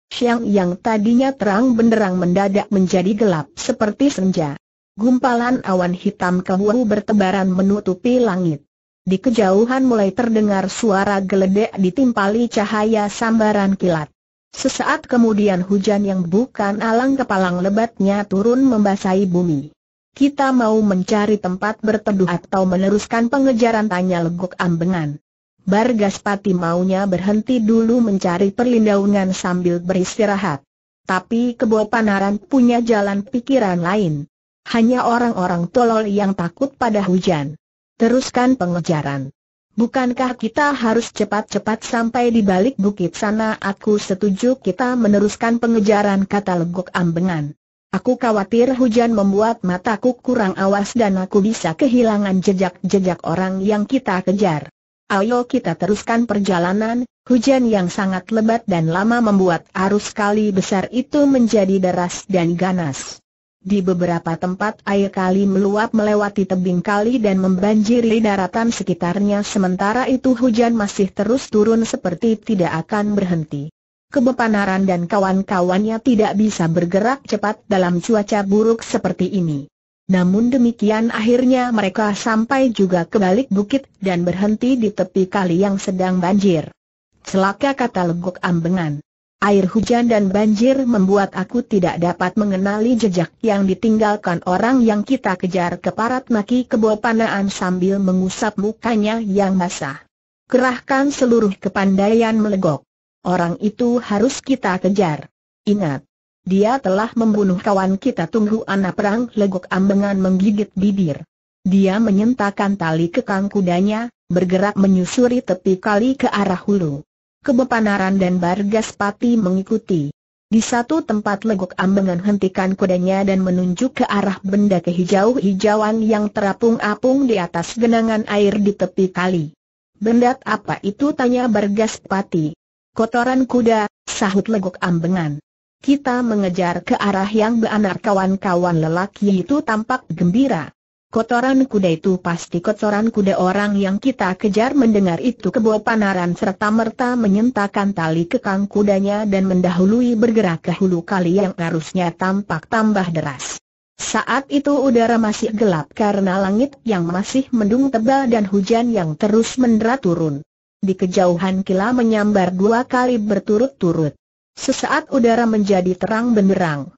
Siang yang tadinya terang benderang mendadak menjadi gelap seperti senja. Gumpalan awan hitam kebuahu bertebaran menutupi langit. Di kejauhan mulai terdengar suara geledek ditimpali cahaya sambaran kilat. Sesaat kemudian hujan yang bukan alang kepalang lebatnya turun membasahi bumi. Kita mau mencari tempat berteduh atau meneruskan pengejaran tanya leguk ambengan. Bargaspati maunya berhenti dulu mencari perlindungan sambil beristirahat. Tapi kebo panaran punya jalan pikiran lain. Hanya orang-orang tolol yang takut pada hujan. Teruskan pengejaran. Bukankah kita harus cepat-cepat sampai di balik bukit sana? Aku setuju kita meneruskan pengejaran kata legok ambengan. Aku khawatir hujan membuat mataku kurang awas dan aku bisa kehilangan jejak-jejak orang yang kita kejar. Ayo kita teruskan perjalanan, hujan yang sangat lebat dan lama membuat arus kali besar itu menjadi deras dan ganas. Di beberapa tempat air kali meluap melewati tebing kali dan membanjiri daratan sekitarnya sementara itu hujan masih terus turun seperti tidak akan berhenti. Kebepanaran dan kawan-kawannya tidak bisa bergerak cepat dalam cuaca buruk seperti ini. Namun demikian akhirnya mereka sampai juga ke balik bukit dan berhenti di tepi kali yang sedang banjir. Celaka kata leguk ambengan. Air hujan dan banjir membuat aku tidak dapat mengenali jejak yang ditinggalkan orang yang kita kejar ke parat maki kebo sambil mengusap mukanya yang basah. Kerahkan seluruh kepandaian melegok. Orang itu harus kita kejar. Ingat, dia telah membunuh kawan kita tunggu anak perang legok ambengan menggigit bibir. Dia menyentakan tali kekang kudanya, bergerak menyusuri tepi kali ke arah hulu. Kebepanaran dan Pati mengikuti. Di satu tempat Legok Ambengan hentikan kudanya dan menunjuk ke arah benda kehijau-hijauan yang terapung-apung di atas genangan air di tepi kali. Benda apa itu tanya Pati. Kotoran kuda, sahut Legok Ambengan. Kita mengejar ke arah yang benar kawan-kawan lelaki itu tampak gembira. Kotoran kuda itu pasti kotoran kuda orang yang kita kejar mendengar itu kebo panaran serta merta menyentakan tali kekang kudanya dan mendahului bergerak ke hulu kali yang arusnya tampak tambah deras. Saat itu udara masih gelap karena langit yang masih mendung tebal dan hujan yang terus mendera turun. Di kejauhan kila menyambar dua kali berturut-turut. Sesaat udara menjadi terang benderang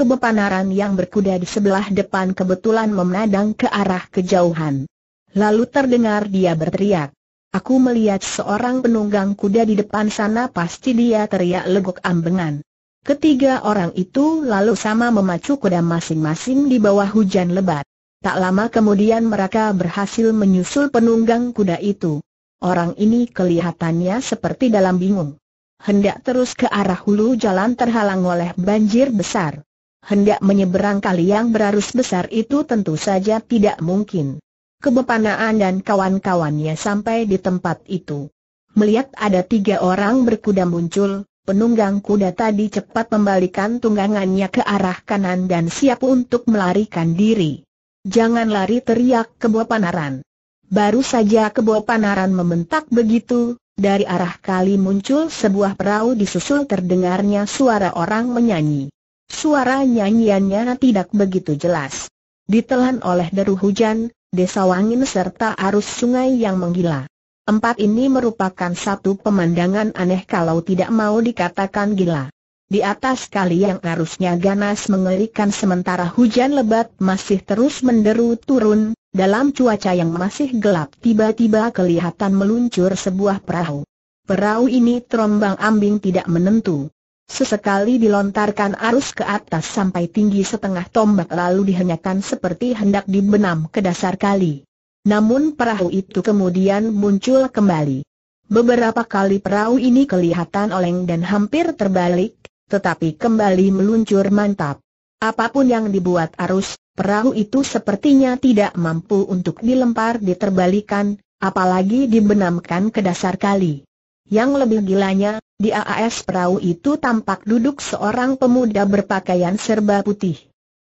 kebepanaran yang berkuda di sebelah depan kebetulan memandang ke arah kejauhan. Lalu terdengar dia berteriak. Aku melihat seorang penunggang kuda di depan sana pasti dia teriak leguk ambengan. Ketiga orang itu lalu sama memacu kuda masing-masing di bawah hujan lebat. Tak lama kemudian mereka berhasil menyusul penunggang kuda itu. Orang ini kelihatannya seperti dalam bingung hendak terus ke arah hulu jalan terhalang oleh banjir besar hendak menyeberang kali yang berarus besar itu tentu saja tidak mungkin. Kebepanaan dan kawan-kawannya sampai di tempat itu. Melihat ada tiga orang berkuda muncul, penunggang kuda tadi cepat membalikan tunggangannya ke arah kanan dan siap untuk melarikan diri. Jangan lari teriak kebua panaran. Baru saja kebua panaran membentak begitu, dari arah kali muncul sebuah perahu disusul terdengarnya suara orang menyanyi. Suara nyanyiannya tidak begitu jelas. Ditelan oleh deru hujan, desa wangin serta arus sungai yang menggila. Empat ini merupakan satu pemandangan aneh kalau tidak mau dikatakan gila. Di atas kali yang arusnya ganas mengerikan sementara hujan lebat masih terus menderu turun, dalam cuaca yang masih gelap tiba-tiba kelihatan meluncur sebuah perahu. Perahu ini terombang ambing tidak menentu. Sesekali dilontarkan arus ke atas sampai tinggi setengah tombak lalu dihanyakan seperti hendak dibenam ke dasar kali. Namun perahu itu kemudian muncul kembali. Beberapa kali perahu ini kelihatan oleng dan hampir terbalik, tetapi kembali meluncur mantap. Apapun yang dibuat arus, perahu itu sepertinya tidak mampu untuk dilempar diterbalikan, apalagi dibenamkan ke dasar kali. Yang lebih gilanya, di AAS perahu itu tampak duduk seorang pemuda berpakaian serba putih.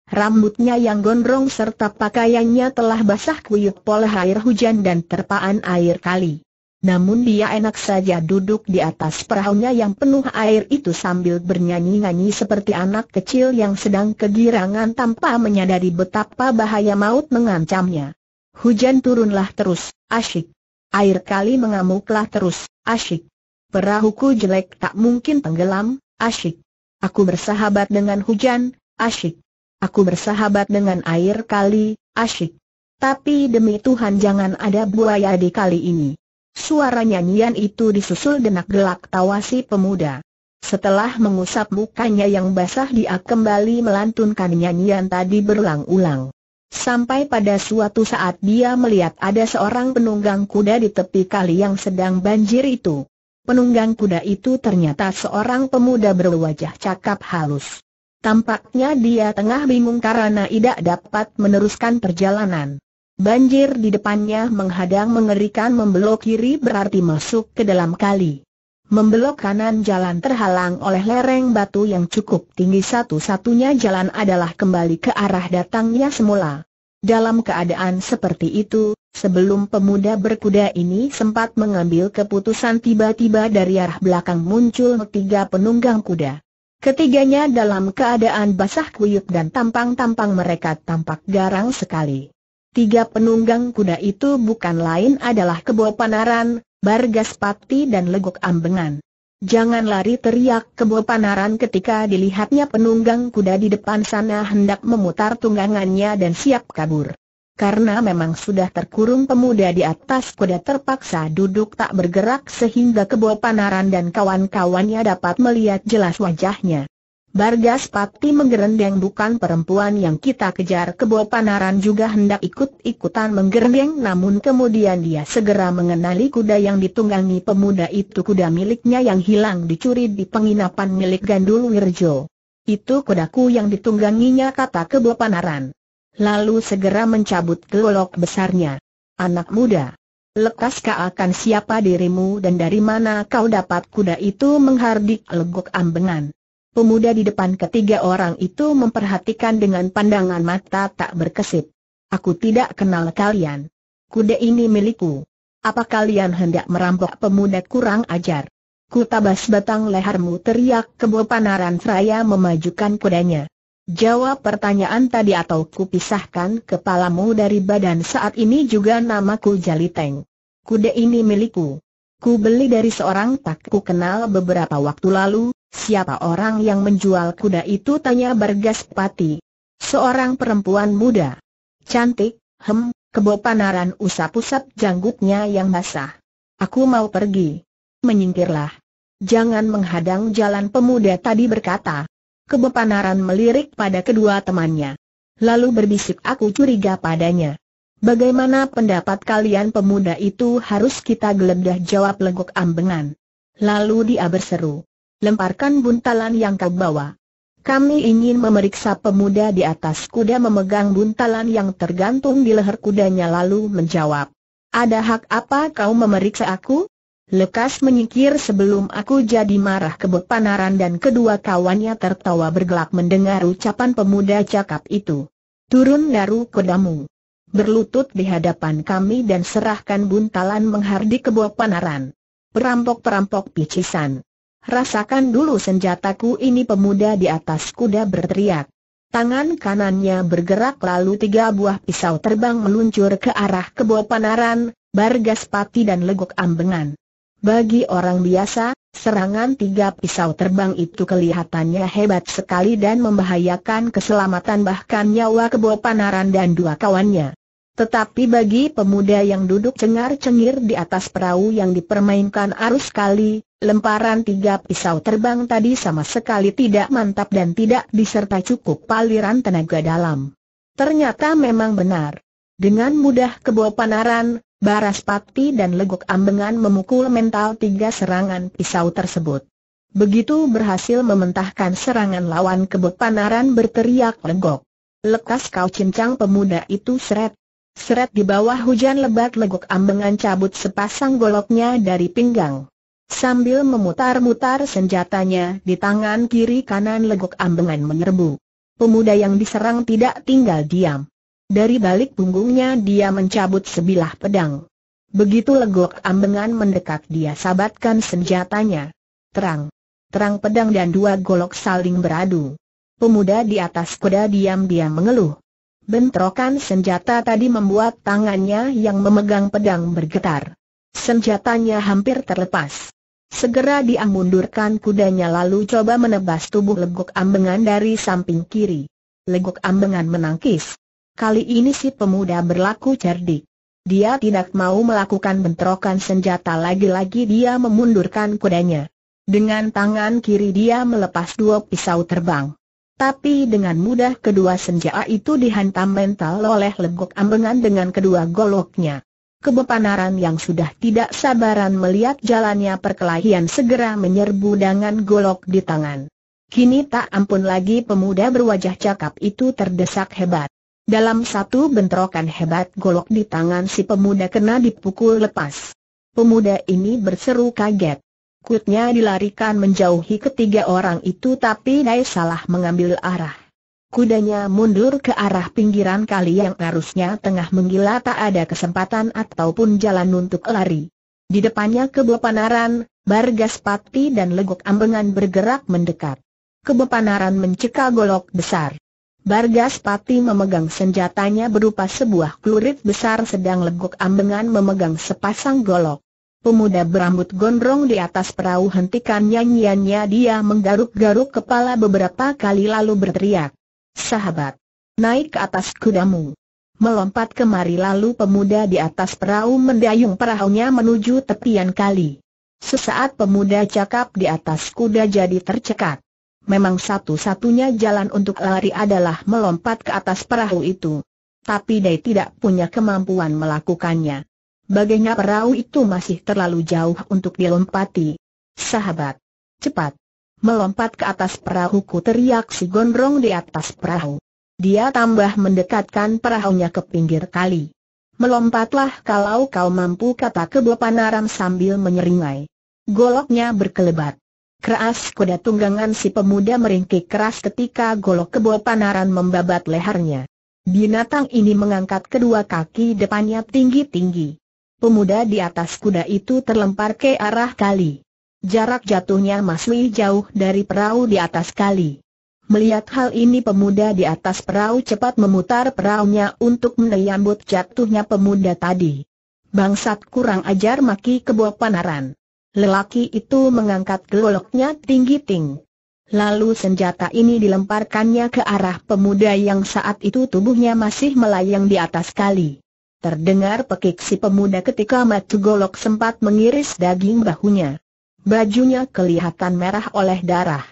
Rambutnya yang gondrong serta pakaiannya telah basah kuyup pola air hujan dan terpaan air kali. Namun dia enak saja duduk di atas perahunya yang penuh air itu sambil bernyanyi-nyanyi seperti anak kecil yang sedang kegirangan tanpa menyadari betapa bahaya maut mengancamnya. Hujan turunlah terus, asyik. Air kali mengamuklah terus, asyik. Perahuku jelek tak mungkin tenggelam, asyik. Aku bersahabat dengan hujan, asyik. Aku bersahabat dengan air kali, asyik. Tapi demi Tuhan jangan ada buaya di kali ini. Suara nyanyian itu disusul denak gelak tawa si pemuda. Setelah mengusap mukanya yang basah dia kembali melantunkan nyanyian tadi berulang-ulang. Sampai pada suatu saat dia melihat ada seorang penunggang kuda di tepi kali yang sedang banjir itu. Penunggang kuda itu ternyata seorang pemuda berwajah cakap halus. Tampaknya dia tengah bingung karena tidak dapat meneruskan perjalanan. Banjir di depannya menghadang mengerikan membelok kiri berarti masuk ke dalam kali. Membelok kanan jalan terhalang oleh lereng batu yang cukup tinggi satu-satunya jalan adalah kembali ke arah datangnya semula. Dalam keadaan seperti itu, Sebelum pemuda berkuda ini sempat mengambil keputusan tiba-tiba dari arah belakang muncul tiga penunggang kuda. Ketiganya dalam keadaan basah kuyup dan tampang-tampang mereka tampak garang sekali. Tiga penunggang kuda itu bukan lain adalah Kebo Panaran, Bargas Pati dan Legok Ambengan. Jangan lari teriak Kebo Panaran ketika dilihatnya penunggang kuda di depan sana hendak memutar tunggangannya dan siap kabur karena memang sudah terkurung pemuda di atas kuda terpaksa duduk tak bergerak sehingga kebo panaran dan kawan-kawannya dapat melihat jelas wajahnya. Bargas Pati menggerendeng bukan perempuan yang kita kejar kebo panaran juga hendak ikut-ikutan menggerendeng namun kemudian dia segera mengenali kuda yang ditunggangi pemuda itu kuda miliknya yang hilang dicuri di penginapan milik Gandul Wirjo. Itu kudaku yang ditungganginya kata kebo panaran lalu segera mencabut golok besarnya. Anak muda, lekaskah akan siapa dirimu dan dari mana kau dapat kuda itu menghardik legok ambengan? Pemuda di depan ketiga orang itu memperhatikan dengan pandangan mata tak berkesip. Aku tidak kenal kalian. Kuda ini milikku. Apa kalian hendak merampok pemuda kurang ajar? Kutabas bas batang lehermu teriak kebo panaran seraya memajukan kudanya. Jawab pertanyaan tadi atau kupisahkan kepalamu dari badan saat ini juga namaku Jaliteng. Kuda ini milikku. Ku beli dari seorang tak ku kenal beberapa waktu lalu, siapa orang yang menjual kuda itu tanya Pati. Seorang perempuan muda. Cantik, hem, kebo panaran usap-usap janggutnya yang basah. Aku mau pergi. Menyingkirlah. Jangan menghadang jalan pemuda tadi berkata kebepanaran melirik pada kedua temannya. Lalu berbisik aku curiga padanya. Bagaimana pendapat kalian pemuda itu harus kita geledah jawab legok ambengan. Lalu dia berseru. Lemparkan buntalan yang kau bawa. Kami ingin memeriksa pemuda di atas kuda memegang buntalan yang tergantung di leher kudanya lalu menjawab. Ada hak apa kau memeriksa aku? Lekas menyingkir sebelum aku jadi marah kebut panaran dan kedua kawannya tertawa bergelak mendengar ucapan pemuda cakap itu. Turun daru kodamu. Berlutut di hadapan kami dan serahkan buntalan menghardi kebut panaran. Perampok-perampok picisan. Rasakan dulu senjataku ini pemuda di atas kuda berteriak. Tangan kanannya bergerak lalu tiga buah pisau terbang meluncur ke arah kebo panaran, Bargas Pati dan Legok Ambengan. Bagi orang biasa, serangan tiga pisau terbang itu kelihatannya hebat sekali dan membahayakan keselamatan bahkan nyawa kebo panaran dan dua kawannya. Tetapi bagi pemuda yang duduk cengar-cengir di atas perahu yang dipermainkan arus kali, lemparan tiga pisau terbang tadi sama sekali tidak mantap dan tidak diserta cukup paliran tenaga dalam. Ternyata memang benar. Dengan mudah kebo panaran, Baras pati dan Legok Ambengan memukul mental tiga serangan pisau tersebut. Begitu berhasil mementahkan serangan lawan kebut panaran berteriak Legok. Lekas kau cincang pemuda itu seret. Seret di bawah hujan lebat Legok Ambengan cabut sepasang goloknya dari pinggang. Sambil memutar-mutar senjatanya di tangan kiri kanan Legok Ambengan menyerbu. Pemuda yang diserang tidak tinggal diam. Dari balik punggungnya dia mencabut sebilah pedang. Begitu legok ambengan mendekat dia sabatkan senjatanya. Terang. Terang pedang dan dua golok saling beradu. Pemuda di atas kuda diam-diam mengeluh. Bentrokan senjata tadi membuat tangannya yang memegang pedang bergetar. Senjatanya hampir terlepas. Segera dia kudanya lalu coba menebas tubuh legok ambengan dari samping kiri. Legok ambengan menangkis. Kali ini si pemuda berlaku cerdik. Dia tidak mau melakukan bentrokan senjata lagi-lagi dia memundurkan kudanya. Dengan tangan kiri dia melepas dua pisau terbang. Tapi dengan mudah kedua senjata itu dihantam mental oleh legok ambengan dengan kedua goloknya. Kebepanaran yang sudah tidak sabaran melihat jalannya perkelahian segera menyerbu dengan golok di tangan. Kini tak ampun lagi pemuda berwajah cakap itu terdesak hebat. Dalam satu bentrokan hebat golok di tangan si pemuda kena dipukul lepas. Pemuda ini berseru kaget. Kutnya dilarikan menjauhi ketiga orang itu tapi Dai salah mengambil arah. Kudanya mundur ke arah pinggiran kali yang harusnya tengah menggila tak ada kesempatan ataupun jalan untuk lari. Di depannya kebepanaran, Bargaspati dan Legok Ambengan bergerak mendekat. Kebepanaran mencekal golok besar. Bargas Pati memegang senjatanya berupa sebuah klurit besar sedang Legok Ambengan memegang sepasang golok. Pemuda berambut gondrong di atas perahu hentikan nyanyiannya dia menggaruk-garuk kepala beberapa kali lalu berteriak. Sahabat, naik ke atas kudamu. Melompat kemari lalu pemuda di atas perahu mendayung perahunya menuju tepian kali. Sesaat pemuda cakap di atas kuda jadi tercekat memang satu-satunya jalan untuk lari adalah melompat ke atas perahu itu. Tapi Dai tidak punya kemampuan melakukannya. Bagainya perahu itu masih terlalu jauh untuk dilompati. Sahabat, cepat. Melompat ke atas perahuku teriak si gondrong di atas perahu. Dia tambah mendekatkan perahunya ke pinggir kali. Melompatlah kalau kau mampu kata kedua panaram sambil menyeringai. Goloknya berkelebat. Keras kuda tunggangan si pemuda meringkik keras ketika golok kebo panaran membabat lehernya. Binatang ini mengangkat kedua kaki depannya tinggi-tinggi. Pemuda di atas kuda itu terlempar ke arah kali. Jarak jatuhnya masih jauh dari perahu di atas kali. Melihat hal ini pemuda di atas perahu cepat memutar perahunya untuk menyambut jatuhnya pemuda tadi. Bangsat kurang ajar maki kebo panaran. Lelaki itu mengangkat goloknya tinggi-ting. Lalu senjata ini dilemparkannya ke arah pemuda yang saat itu tubuhnya masih melayang di atas kali. Terdengar pekik si pemuda ketika matu golok sempat mengiris daging bahunya. Bajunya kelihatan merah oleh darah.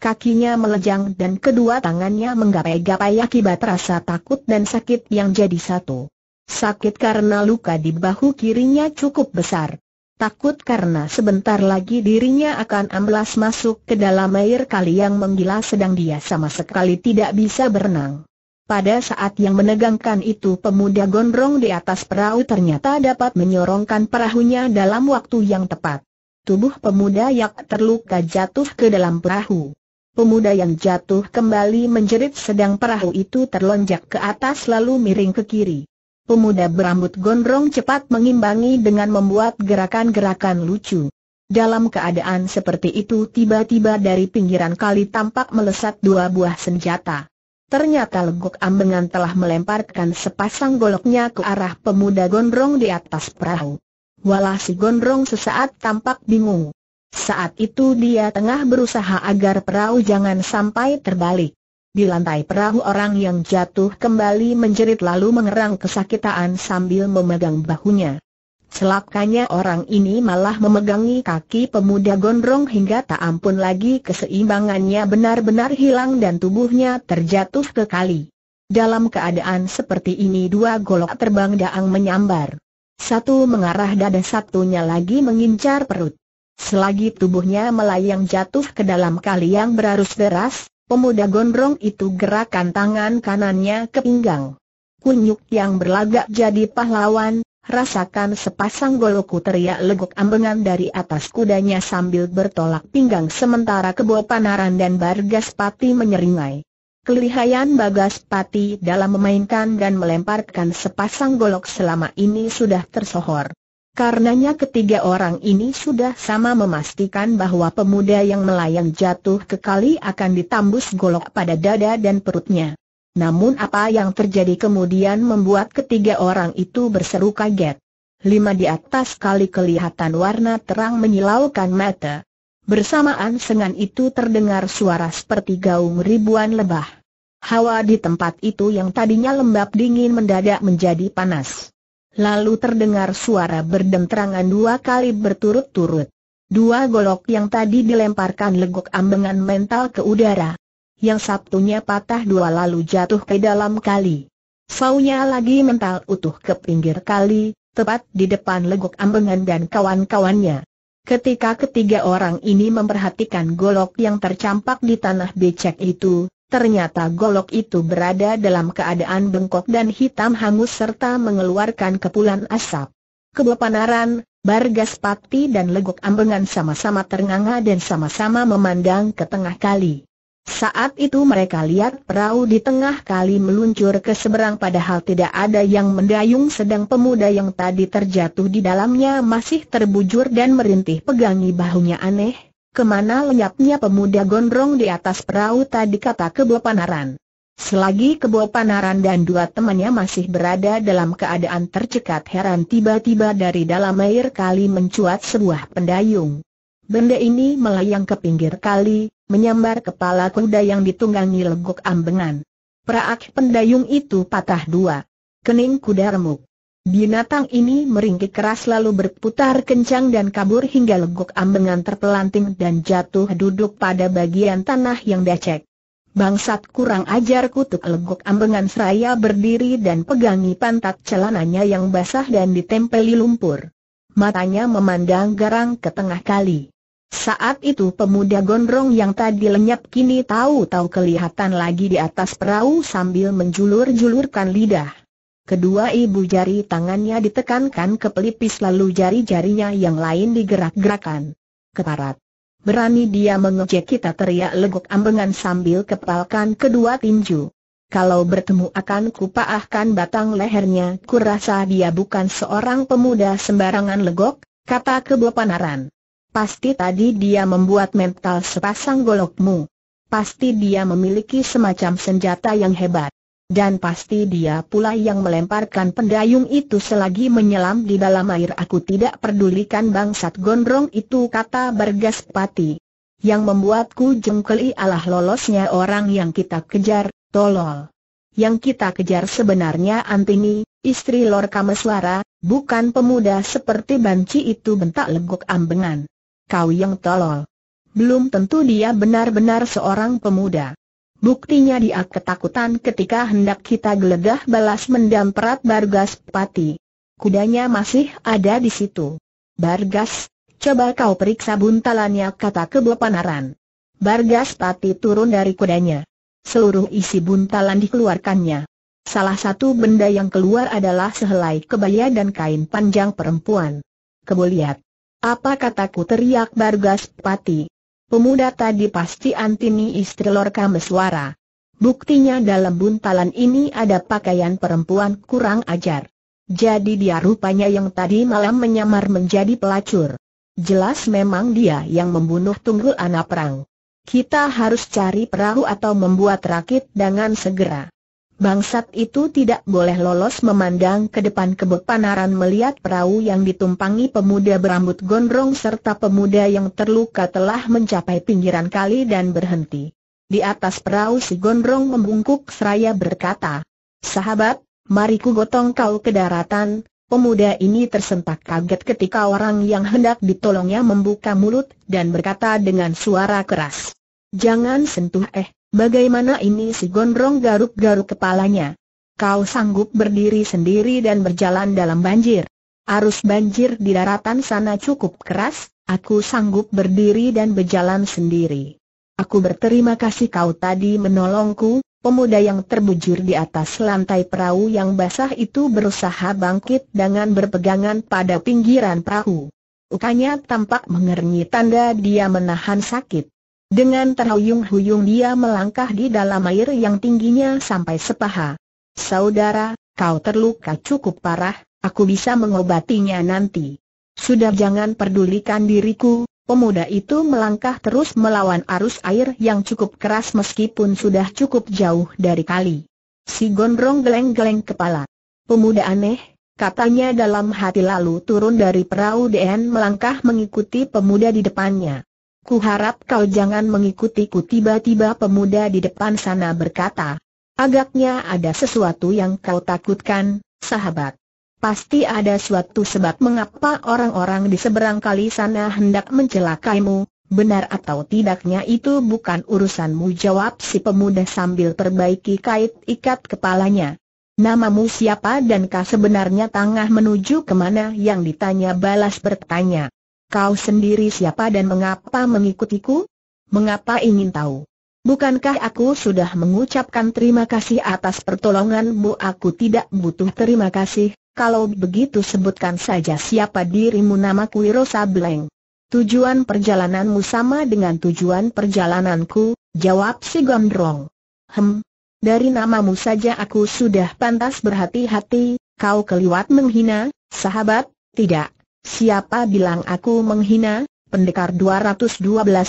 Kakinya melejang dan kedua tangannya menggapai-gapai akibat rasa takut dan sakit yang jadi satu. Sakit karena luka di bahu kirinya cukup besar takut karena sebentar lagi dirinya akan amblas masuk ke dalam air kali yang menggila sedang dia sama sekali tidak bisa berenang. Pada saat yang menegangkan itu pemuda gondrong di atas perahu ternyata dapat menyorongkan perahunya dalam waktu yang tepat. Tubuh pemuda yang terluka jatuh ke dalam perahu. Pemuda yang jatuh kembali menjerit sedang perahu itu terlonjak ke atas lalu miring ke kiri. Pemuda berambut gondrong cepat mengimbangi dengan membuat gerakan-gerakan lucu. Dalam keadaan seperti itu tiba-tiba dari pinggiran kali tampak melesat dua buah senjata. Ternyata Legok Ambengan telah melemparkan sepasang goloknya ke arah pemuda gondrong di atas perahu. Walah si gondrong sesaat tampak bingung. Saat itu dia tengah berusaha agar perahu jangan sampai terbalik. Di lantai perahu orang yang jatuh kembali menjerit lalu mengerang kesakitan sambil memegang bahunya. Selakanya orang ini malah memegangi kaki pemuda gondrong hingga tak ampun lagi keseimbangannya benar-benar hilang dan tubuhnya terjatuh ke kali. Dalam keadaan seperti ini dua golok terbang daang menyambar. Satu mengarah dada satunya lagi mengincar perut. Selagi tubuhnya melayang jatuh ke dalam kali yang berarus deras, Pemuda gondrong itu gerakan tangan kanannya ke pinggang. Kunyuk yang berlagak jadi pahlawan, rasakan sepasang goloku teriak legok ambengan dari atas kudanya sambil bertolak pinggang sementara kebo panaran dan bargas pati menyeringai. Kelihayan Bagas Pati dalam memainkan dan melemparkan sepasang golok selama ini sudah tersohor. Karenanya ketiga orang ini sudah sama memastikan bahwa pemuda yang melayang jatuh ke kali akan ditambus golok pada dada dan perutnya. Namun apa yang terjadi kemudian membuat ketiga orang itu berseru kaget. Lima di atas kali kelihatan warna terang menyilaukan mata. Bersamaan dengan itu terdengar suara seperti gaung ribuan lebah. Hawa di tempat itu yang tadinya lembab dingin mendadak menjadi panas. Lalu terdengar suara berdentrangan dua kali berturut-turut. Dua golok yang tadi dilemparkan legok ambengan mental ke udara. Yang Sabtunya patah dua lalu jatuh ke dalam kali. Saunya lagi mental utuh ke pinggir kali, tepat di depan legok ambengan dan kawan-kawannya. Ketika ketiga orang ini memperhatikan golok yang tercampak di tanah becek itu, Ternyata golok itu berada dalam keadaan bengkok dan hitam hangus serta mengeluarkan kepulan asap. Kebepanaran, Bargas Pati dan Legok Ambengan sama-sama ternganga dan sama-sama memandang ke tengah kali. Saat itu mereka lihat perahu di tengah kali meluncur ke seberang padahal tidak ada yang mendayung sedang pemuda yang tadi terjatuh di dalamnya masih terbujur dan merintih pegangi bahunya aneh, Kemana lenyapnya pemuda gondrong di atas perahu tadi kata kebo panaran. Selagi kebo panaran dan dua temannya masih berada dalam keadaan tercekat heran tiba-tiba dari dalam air kali mencuat sebuah pendayung. Benda ini melayang ke pinggir kali, menyambar kepala kuda yang ditunggangi legok ambengan. Praak pendayung itu patah dua. Kening kuda remuk. Binatang ini meringkik keras lalu berputar kencang dan kabur hingga leguk ambengan terpelanting dan jatuh duduk pada bagian tanah yang becek. Bangsat kurang ajar kutuk leguk ambengan seraya berdiri dan pegangi pantat celananya yang basah dan ditempeli lumpur. Matanya memandang garang ke tengah kali. Saat itu pemuda gondrong yang tadi lenyap kini tahu-tahu kelihatan lagi di atas perahu sambil menjulur-julurkan lidah. Kedua ibu jari tangannya ditekankan ke pelipis lalu jari-jarinya yang lain digerak-gerakan. Keparat. Berani dia mengejek kita teriak legok ambengan sambil kepalkan kedua tinju. Kalau bertemu akan kupaahkan batang lehernya kurasa dia bukan seorang pemuda sembarangan legok, kata kebo panaran. Pasti tadi dia membuat mental sepasang golokmu. Pasti dia memiliki semacam senjata yang hebat. Dan pasti dia pula yang melemparkan pendayung itu selagi menyelam di dalam air Aku tidak pedulikan bangsat gondrong itu kata Bergaspati Yang membuatku jungkeli alah lolosnya orang yang kita kejar, tolol Yang kita kejar sebenarnya Antini, istri Lor Kameswara, bukan pemuda seperti banci itu bentak legok ambengan Kau yang tolol belum tentu dia benar-benar seorang pemuda. Buktinya dia ketakutan ketika hendak kita geledah balas mendam perat Bargas Pati. Kudanya masih ada di situ. Bargas, coba kau periksa buntalannya kata panaran. Bargas Pati turun dari kudanya. Seluruh isi buntalan dikeluarkannya. Salah satu benda yang keluar adalah sehelai kebaya dan kain panjang perempuan. lihat. Apa kataku teriak Bargas Pati pemuda tadi pasti Antini istri Lorka Meswara. Buktinya dalam buntalan ini ada pakaian perempuan kurang ajar. Jadi dia rupanya yang tadi malam menyamar menjadi pelacur. Jelas memang dia yang membunuh Tunggul anak perang. Kita harus cari perahu atau membuat rakit dengan segera. Bangsat itu tidak boleh lolos memandang ke depan kebuk panaran melihat perahu yang ditumpangi pemuda berambut gondrong serta pemuda yang terluka telah mencapai pinggiran kali dan berhenti. Di atas perahu si gondrong membungkuk seraya berkata, Sahabat, mari ku gotong kau ke daratan. Pemuda ini tersentak kaget ketika orang yang hendak ditolongnya membuka mulut dan berkata dengan suara keras. Jangan sentuh eh, Bagaimana ini si gondrong garuk-garuk kepalanya? Kau sanggup berdiri sendiri dan berjalan dalam banjir. Arus banjir di daratan sana cukup keras, aku sanggup berdiri dan berjalan sendiri. Aku berterima kasih kau tadi menolongku, pemuda yang terbujur di atas lantai perahu yang basah itu berusaha bangkit dengan berpegangan pada pinggiran perahu. Ukanya tampak mengernyit tanda dia menahan sakit. Dengan terhuyung-huyung dia melangkah di dalam air yang tingginya sampai sepaha. Saudara, kau terluka cukup parah, aku bisa mengobatinya nanti. Sudah jangan pedulikan diriku, pemuda itu melangkah terus melawan arus air yang cukup keras meskipun sudah cukup jauh dari kali. Si gondrong geleng-geleng kepala. Pemuda aneh, katanya dalam hati lalu turun dari perahu dan melangkah mengikuti pemuda di depannya. Kuharap kau jangan mengikutiku tiba-tiba pemuda di depan sana berkata. Agaknya ada sesuatu yang kau takutkan, sahabat. Pasti ada suatu sebab mengapa orang-orang di seberang kali sana hendak mencelakaimu, benar atau tidaknya itu bukan urusanmu jawab si pemuda sambil perbaiki kait ikat kepalanya. Namamu siapa dan kah sebenarnya tangah menuju kemana yang ditanya balas bertanya. Kau sendiri siapa dan mengapa mengikutiku? Mengapa ingin tahu? Bukankah aku sudah mengucapkan terima kasih atas pertolonganmu? Aku tidak butuh terima kasih, kalau begitu sebutkan saja siapa dirimu nama Wiro Sableng. Tujuan perjalananmu sama dengan tujuan perjalananku, jawab si Gondrong. Hem, dari namamu saja aku sudah pantas berhati-hati, kau keliwat menghina, sahabat, tidak. Siapa bilang aku menghina? Pendekar 212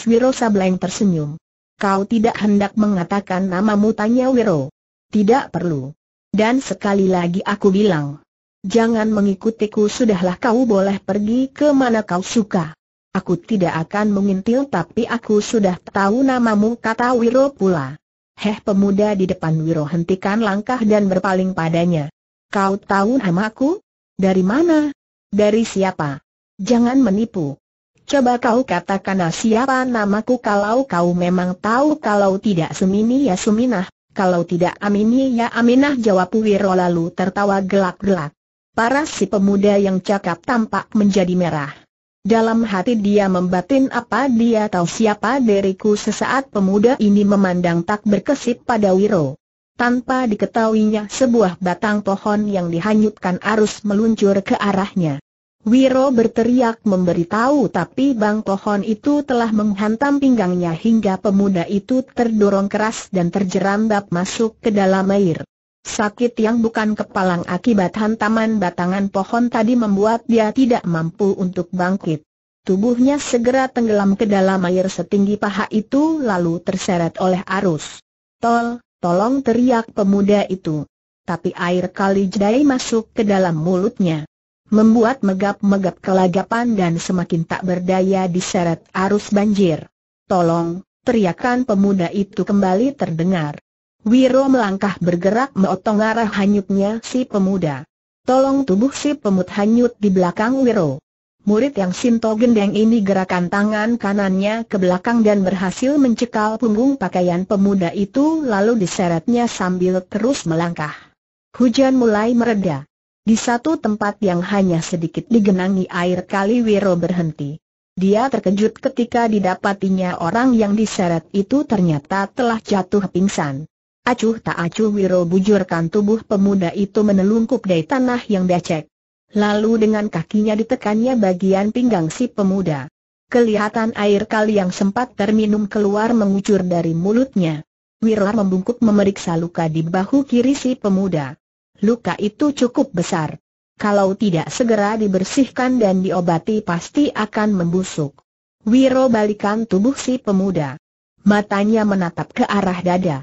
Wiro Sableng tersenyum. Kau tidak hendak mengatakan namamu tanya Wiro. Tidak perlu. Dan sekali lagi aku bilang. Jangan mengikutiku sudahlah kau boleh pergi ke mana kau suka. Aku tidak akan mengintil tapi aku sudah tahu namamu kata Wiro pula. Heh pemuda di depan Wiro hentikan langkah dan berpaling padanya. Kau tahu namaku? Dari mana? Dari siapa? Jangan menipu. Coba kau katakan ah, siapa namaku kalau kau memang tahu kalau tidak Semini ya suminah, kalau tidak Amini ya Aminah jawab Wiro lalu tertawa gelak-gelak. Para si pemuda yang cakap tampak menjadi merah. Dalam hati dia membatin apa dia tahu siapa diriku sesaat pemuda ini memandang tak berkesip pada Wiro tanpa diketahuinya sebuah batang pohon yang dihanyutkan arus meluncur ke arahnya. Wiro berteriak memberitahu tapi bang pohon itu telah menghantam pinggangnya hingga pemuda itu terdorong keras dan terjerambab masuk ke dalam air. Sakit yang bukan kepalang akibat hantaman batangan pohon tadi membuat dia tidak mampu untuk bangkit. Tubuhnya segera tenggelam ke dalam air setinggi paha itu lalu terseret oleh arus. Tol, tolong teriak pemuda itu. Tapi air kali jedai masuk ke dalam mulutnya. Membuat megap-megap kelagapan dan semakin tak berdaya diseret arus banjir. Tolong, teriakan pemuda itu kembali terdengar. Wiro melangkah bergerak meotong arah hanyutnya si pemuda. Tolong tubuh si pemut hanyut di belakang Wiro. Murid yang Sinto gendeng ini gerakan tangan kanannya ke belakang dan berhasil mencekal punggung pakaian pemuda itu lalu diseretnya sambil terus melangkah. Hujan mulai mereda. Di satu tempat yang hanya sedikit digenangi air kali Wiro berhenti. Dia terkejut ketika didapatinya orang yang diseret itu ternyata telah jatuh pingsan. Acuh tak acuh Wiro bujurkan tubuh pemuda itu menelungkup dari tanah yang becek. Lalu dengan kakinya ditekannya bagian pinggang si pemuda. Kelihatan air kali yang sempat terminum keluar mengucur dari mulutnya. Wirlar membungkuk memeriksa luka di bahu kiri si pemuda. Luka itu cukup besar. Kalau tidak segera dibersihkan dan diobati pasti akan membusuk. Wiro balikan tubuh si pemuda. Matanya menatap ke arah dada.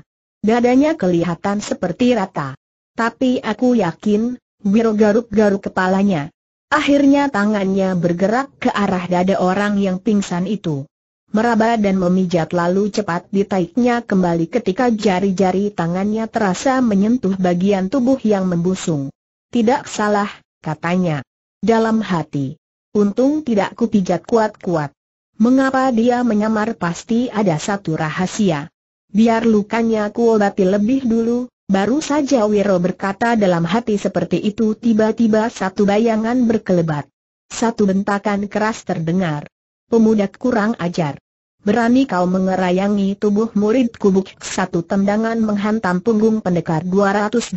Dadanya kelihatan seperti rata. Tapi aku yakin, Will garuk-garuk kepalanya. Akhirnya tangannya bergerak ke arah dada orang yang pingsan itu. Meraba dan memijat lalu cepat ditaiknya kembali ketika jari-jari tangannya terasa menyentuh bagian tubuh yang membusung. Tidak salah, katanya. Dalam hati. Untung tidak kupijat kuat-kuat. Mengapa dia menyamar pasti ada satu rahasia. Biar lukanya kuobati lebih dulu, Baru saja Wiro berkata dalam hati seperti itu tiba-tiba satu bayangan berkelebat. Satu bentakan keras terdengar. Pemuda kurang ajar. Berani kau mengerayangi tubuh murid kubuk satu tendangan menghantam punggung pendekar 212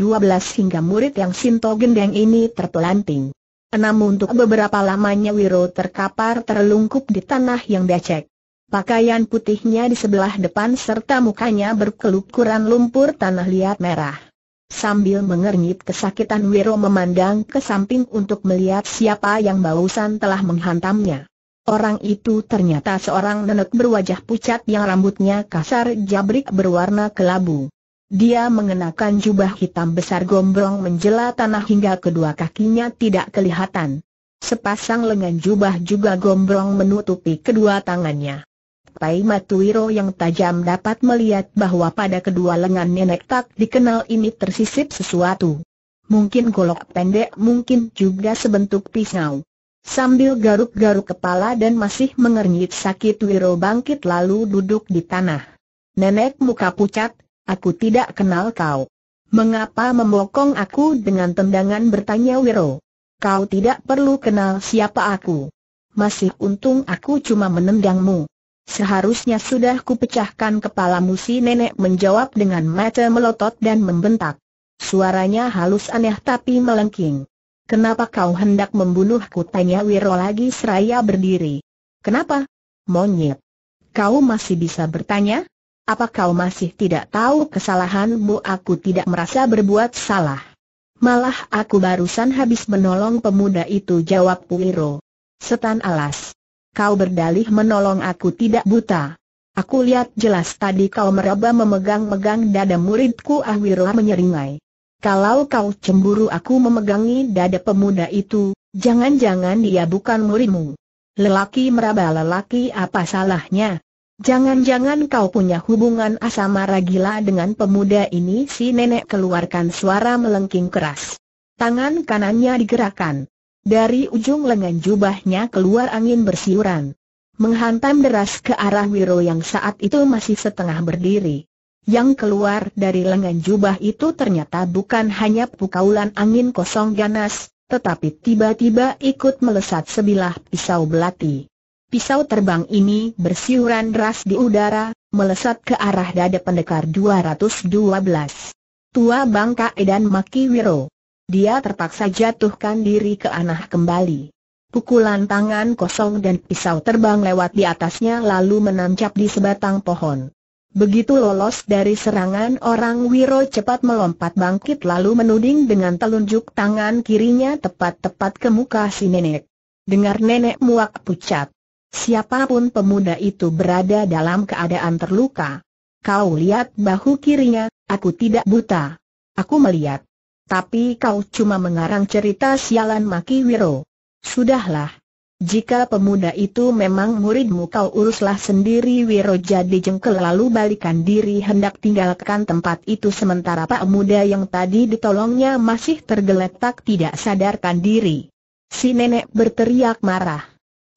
hingga murid yang Sinto Gendeng ini terpelanting. Namun untuk beberapa lamanya Wiro terkapar terlungkup di tanah yang becek. Pakaian putihnya di sebelah depan serta mukanya berkelukuran lumpur tanah liat merah. Sambil mengernyit kesakitan Wiro memandang ke samping untuk melihat siapa yang bausan telah menghantamnya. Orang itu ternyata seorang nenek berwajah pucat yang rambutnya kasar jabrik berwarna kelabu. Dia mengenakan jubah hitam besar gombrong menjela tanah hingga kedua kakinya tidak kelihatan. Sepasang lengan jubah juga gombrong menutupi kedua tangannya. Tai Wiro yang tajam dapat melihat bahwa pada kedua lengan nenek tak dikenal ini tersisip sesuatu. Mungkin golok pendek mungkin juga sebentuk pisau. Sambil garuk-garuk kepala dan masih mengernyit sakit Wiro bangkit lalu duduk di tanah. Nenek muka pucat, aku tidak kenal kau. Mengapa membokong aku dengan tendangan bertanya Wiro? Kau tidak perlu kenal siapa aku. Masih untung aku cuma menendangmu. Seharusnya sudah kupecahkan kepala musi nenek menjawab dengan mata melotot dan membentak. Suaranya halus aneh tapi melengking. Kenapa kau hendak membunuhku tanya Wiro lagi seraya berdiri. Kenapa? Monyet. Kau masih bisa bertanya? Apa kau masih tidak tahu kesalahanmu aku tidak merasa berbuat salah? Malah aku barusan habis menolong pemuda itu jawab Wiro. Setan alas kau berdalih menolong aku tidak buta. Aku lihat jelas tadi kau meraba memegang-megang dada muridku ahwirlah menyeringai. Kalau kau cemburu aku memegangi dada pemuda itu, jangan-jangan dia bukan muridmu. Lelaki meraba lelaki apa salahnya? Jangan-jangan kau punya hubungan asmara gila dengan pemuda ini si nenek keluarkan suara melengking keras. Tangan kanannya digerakkan. Dari ujung lengan jubahnya keluar angin bersiuran. Menghantam deras ke arah Wiro yang saat itu masih setengah berdiri. Yang keluar dari lengan jubah itu ternyata bukan hanya pukaulan angin kosong ganas, tetapi tiba-tiba ikut melesat sebilah pisau belati. Pisau terbang ini bersiuran deras di udara, melesat ke arah dada pendekar 212. Tua Bangka Edan Maki Wiro dia terpaksa jatuhkan diri ke anah kembali. Pukulan tangan kosong dan pisau terbang lewat di atasnya lalu menancap di sebatang pohon. Begitu lolos dari serangan orang Wiro cepat melompat bangkit lalu menuding dengan telunjuk tangan kirinya tepat-tepat ke muka si nenek. Dengar nenek muak pucat. Siapapun pemuda itu berada dalam keadaan terluka. Kau lihat bahu kirinya, aku tidak buta. Aku melihat. Tapi kau cuma mengarang cerita sialan Maki Wiro. Sudahlah. Jika pemuda itu memang muridmu kau uruslah sendiri Wiro jadi jengkel lalu balikan diri hendak tinggalkan tempat itu sementara Pak Muda yang tadi ditolongnya masih tergeletak tidak sadarkan diri. Si nenek berteriak marah.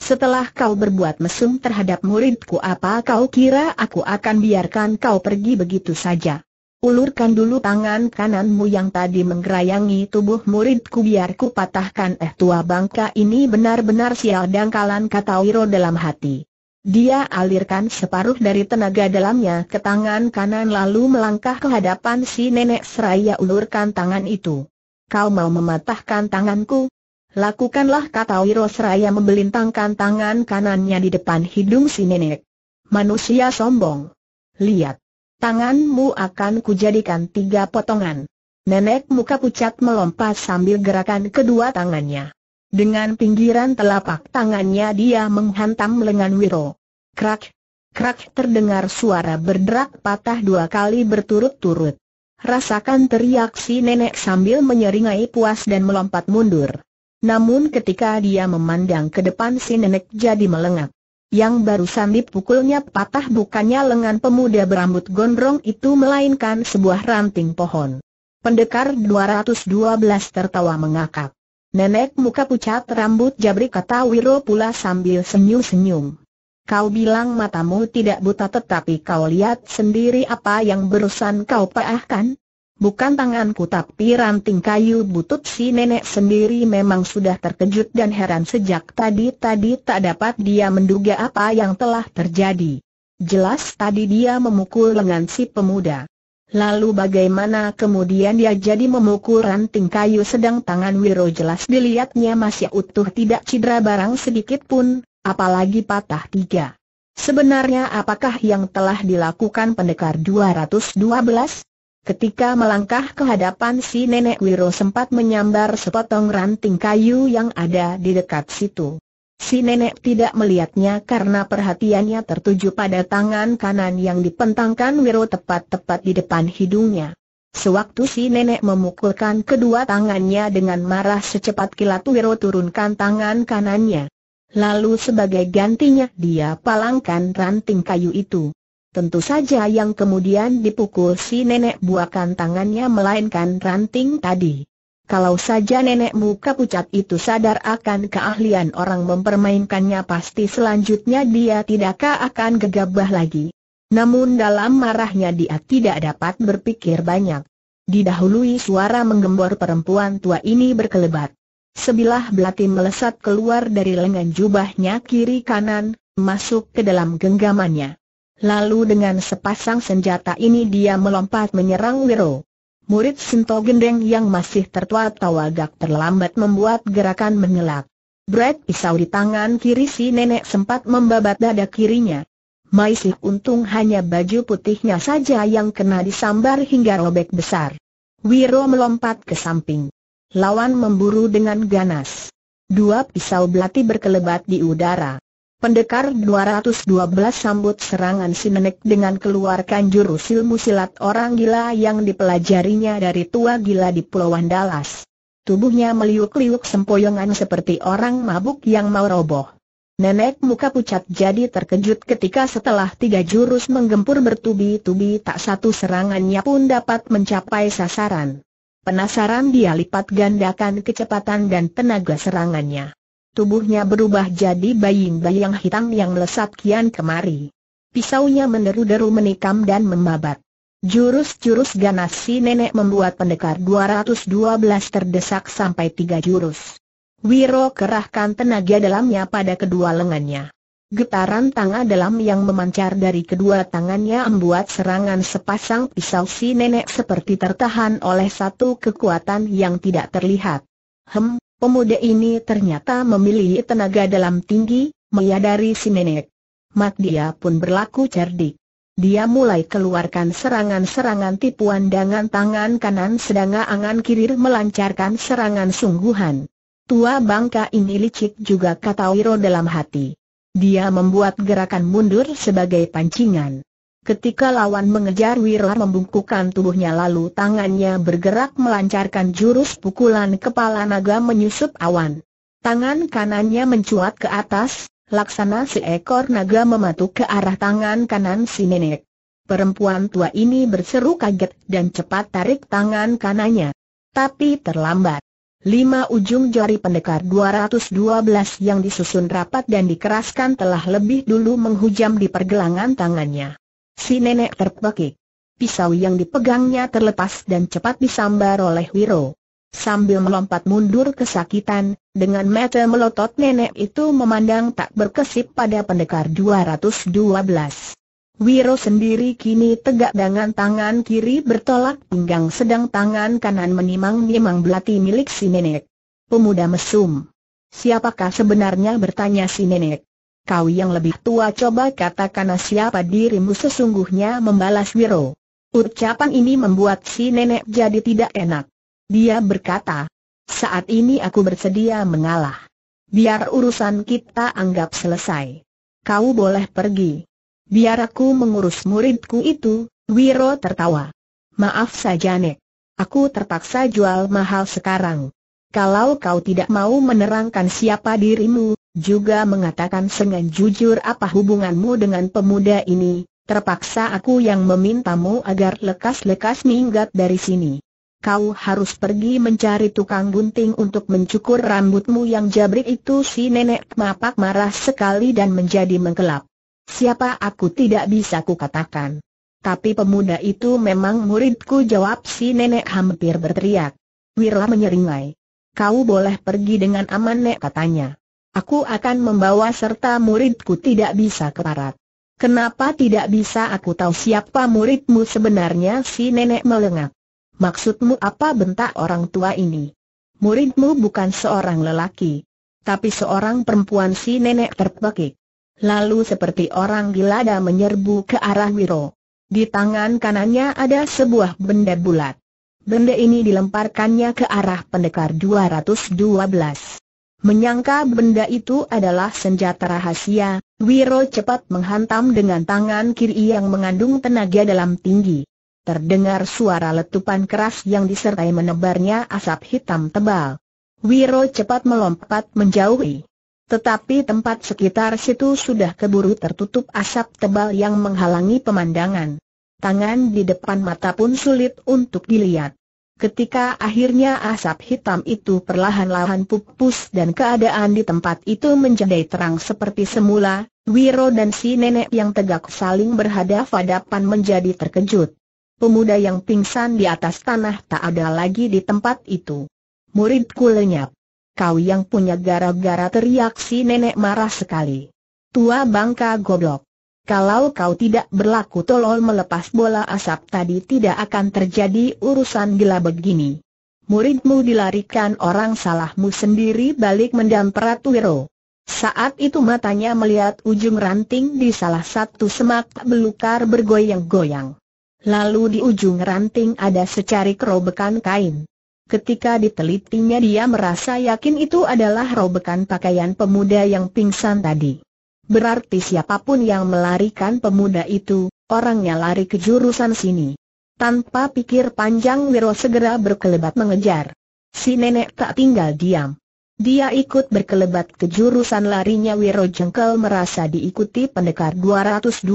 Setelah kau berbuat mesum terhadap muridku apa kau kira aku akan biarkan kau pergi begitu saja? Ulurkan dulu tangan kananmu yang tadi menggerayangi tubuh muridku biar ku patahkan eh tua bangka ini benar-benar sial dangkalan kata Wiro dalam hati. Dia alirkan separuh dari tenaga dalamnya ke tangan kanan lalu melangkah ke hadapan si nenek seraya ulurkan tangan itu. Kau mau mematahkan tanganku? Lakukanlah kata Wiro seraya membelintangkan tangan kanannya di depan hidung si nenek. Manusia sombong. Lihat. Tanganmu akan kujadikan tiga potongan. Nenek muka pucat melompat sambil gerakan kedua tangannya. Dengan pinggiran telapak tangannya dia menghantam lengan Wiro. Krak, krak terdengar suara berderak patah dua kali berturut-turut. Rasakan teriak si nenek sambil menyeringai puas dan melompat mundur. Namun ketika dia memandang ke depan si nenek jadi melengak yang baru sambil pukulnya patah bukannya lengan pemuda berambut gondrong itu melainkan sebuah ranting pohon. Pendekar 212 tertawa mengakap. Nenek muka pucat rambut jabri kata Wiro pula sambil senyum-senyum. Kau bilang matamu tidak buta tetapi kau lihat sendiri apa yang berusan kau paahkan? Bukan tanganku tapi ranting kayu butut si nenek sendiri memang sudah terkejut dan heran sejak tadi-tadi tak dapat dia menduga apa yang telah terjadi. Jelas tadi dia memukul lengan si pemuda. Lalu bagaimana kemudian dia jadi memukul ranting kayu sedang tangan Wiro jelas dilihatnya masih utuh tidak cedera barang sedikit pun, apalagi patah tiga. Sebenarnya apakah yang telah dilakukan pendekar 212? Ketika melangkah ke hadapan si nenek Wiro sempat menyambar sepotong ranting kayu yang ada di dekat situ. Si nenek tidak melihatnya karena perhatiannya tertuju pada tangan kanan yang dipentangkan Wiro tepat-tepat di depan hidungnya. Sewaktu si nenek memukulkan kedua tangannya dengan marah secepat kilat Wiro turunkan tangan kanannya. Lalu sebagai gantinya dia palangkan ranting kayu itu. Tentu saja yang kemudian dipukul si nenek buakan tangannya melainkan ranting tadi. Kalau saja nenek muka pucat itu sadar akan keahlian orang mempermainkannya pasti selanjutnya dia tidakkah akan gegabah lagi. Namun dalam marahnya dia tidak dapat berpikir banyak. Didahului suara menggembor perempuan tua ini berkelebat. Sebilah belati melesat keluar dari lengan jubahnya kiri kanan, masuk ke dalam genggamannya. Lalu dengan sepasang senjata ini dia melompat menyerang Wiro. Murid Sinto Gendeng yang masih tertua tawagak terlambat membuat gerakan mengelak. Brad pisau di tangan kiri si nenek sempat membabat dada kirinya. Maisih untung hanya baju putihnya saja yang kena disambar hingga robek besar. Wiro melompat ke samping. Lawan memburu dengan ganas. Dua pisau belati berkelebat di udara. Pendekar 212 sambut serangan si nenek dengan keluarkan jurus ilmu silat orang gila yang dipelajarinya dari tua gila di Pulau Andalas. Tubuhnya meliuk-liuk sempoyongan seperti orang mabuk yang mau roboh. Nenek muka pucat jadi terkejut ketika setelah tiga jurus menggempur bertubi-tubi tak satu serangannya pun dapat mencapai sasaran. Penasaran dia lipat gandakan kecepatan dan tenaga serangannya. Tubuhnya berubah jadi bayang-bayang hitam yang melesat kian kemari. Pisaunya meneru deru menikam dan membabat. Jurus-jurus ganas si nenek membuat pendekar 212 terdesak sampai tiga jurus. Wiro kerahkan tenaga dalamnya pada kedua lengannya. Getaran tangan dalam yang memancar dari kedua tangannya membuat serangan sepasang pisau si nenek seperti tertahan oleh satu kekuatan yang tidak terlihat. Hem, Pemuda ini ternyata memilih tenaga dalam tinggi, menyadari si nenek. Mak dia pun berlaku cerdik. Dia mulai keluarkan serangan-serangan tipuan dengan tangan kanan sedang angan kiri melancarkan serangan sungguhan. Tua bangka ini licik juga kata Wiro dalam hati. Dia membuat gerakan mundur sebagai pancingan. Ketika lawan mengejar Wira membungkukkan tubuhnya lalu tangannya bergerak melancarkan jurus pukulan kepala naga menyusup awan. Tangan kanannya mencuat ke atas, laksana seekor naga mematuk ke arah tangan kanan si nenek. Perempuan tua ini berseru kaget dan cepat tarik tangan kanannya. Tapi terlambat. Lima ujung jari pendekar 212 yang disusun rapat dan dikeraskan telah lebih dulu menghujam di pergelangan tangannya. Si nenek terpekik. Pisau yang dipegangnya terlepas dan cepat disambar oleh Wiro. Sambil melompat mundur kesakitan, dengan mata melotot nenek itu memandang tak berkesip pada pendekar 212. Wiro sendiri kini tegak dengan tangan kiri bertolak pinggang sedang tangan kanan menimang-nimang belati milik si nenek. Pemuda mesum. Siapakah sebenarnya bertanya si nenek? kau yang lebih tua coba katakan siapa dirimu sesungguhnya membalas Wiro. Ucapan ini membuat si nenek jadi tidak enak. Dia berkata, saat ini aku bersedia mengalah. Biar urusan kita anggap selesai. Kau boleh pergi. Biar aku mengurus muridku itu, Wiro tertawa. Maaf saja Nek. Aku terpaksa jual mahal sekarang. Kalau kau tidak mau menerangkan siapa dirimu, juga mengatakan dengan jujur apa hubunganmu dengan pemuda ini, terpaksa aku yang memintamu agar lekas-lekas minggat dari sini. Kau harus pergi mencari tukang gunting untuk mencukur rambutmu yang jabrik itu si nenek mapak marah sekali dan menjadi mengkelap. Siapa aku tidak bisa ku katakan. Tapi pemuda itu memang muridku jawab si nenek hampir berteriak. Wirla menyeringai. Kau boleh pergi dengan aman nek katanya aku akan membawa serta muridku tidak bisa ke barat. Kenapa tidak bisa aku tahu siapa muridmu sebenarnya si nenek melengak? Maksudmu apa bentak orang tua ini? Muridmu bukan seorang lelaki, tapi seorang perempuan si nenek terpekik. Lalu seperti orang gila menyerbu ke arah Wiro. Di tangan kanannya ada sebuah benda bulat. Benda ini dilemparkannya ke arah pendekar 212 menyangka benda itu adalah senjata rahasia, Wiro cepat menghantam dengan tangan kiri yang mengandung tenaga dalam tinggi. Terdengar suara letupan keras yang disertai menebarnya asap hitam tebal. Wiro cepat melompat menjauhi. Tetapi tempat sekitar situ sudah keburu tertutup asap tebal yang menghalangi pemandangan. Tangan di depan mata pun sulit untuk dilihat. Ketika akhirnya asap hitam itu perlahan-lahan pupus dan keadaan di tempat itu menjadi terang seperti semula, Wiro dan si nenek yang tegak saling berhadap-hadapan menjadi terkejut. Pemuda yang pingsan di atas tanah tak ada lagi di tempat itu. Muridku lenyap. Kau yang punya gara-gara teriak si nenek marah sekali. Tua bangka goblok. Kalau kau tidak berlaku tolol melepas bola asap tadi tidak akan terjadi urusan gila begini. Muridmu dilarikan orang salahmu sendiri balik mendamperat Wiro. Saat itu matanya melihat ujung ranting di salah satu semak belukar bergoyang-goyang. Lalu di ujung ranting ada secarik robekan kain. Ketika ditelitinya dia merasa yakin itu adalah robekan pakaian pemuda yang pingsan tadi. Berarti siapapun yang melarikan pemuda itu, orangnya lari ke jurusan sini. Tanpa pikir panjang Wiro segera berkelebat mengejar. Si nenek tak tinggal diam. Dia ikut berkelebat ke jurusan larinya Wiro Jengkel merasa diikuti pendekar 212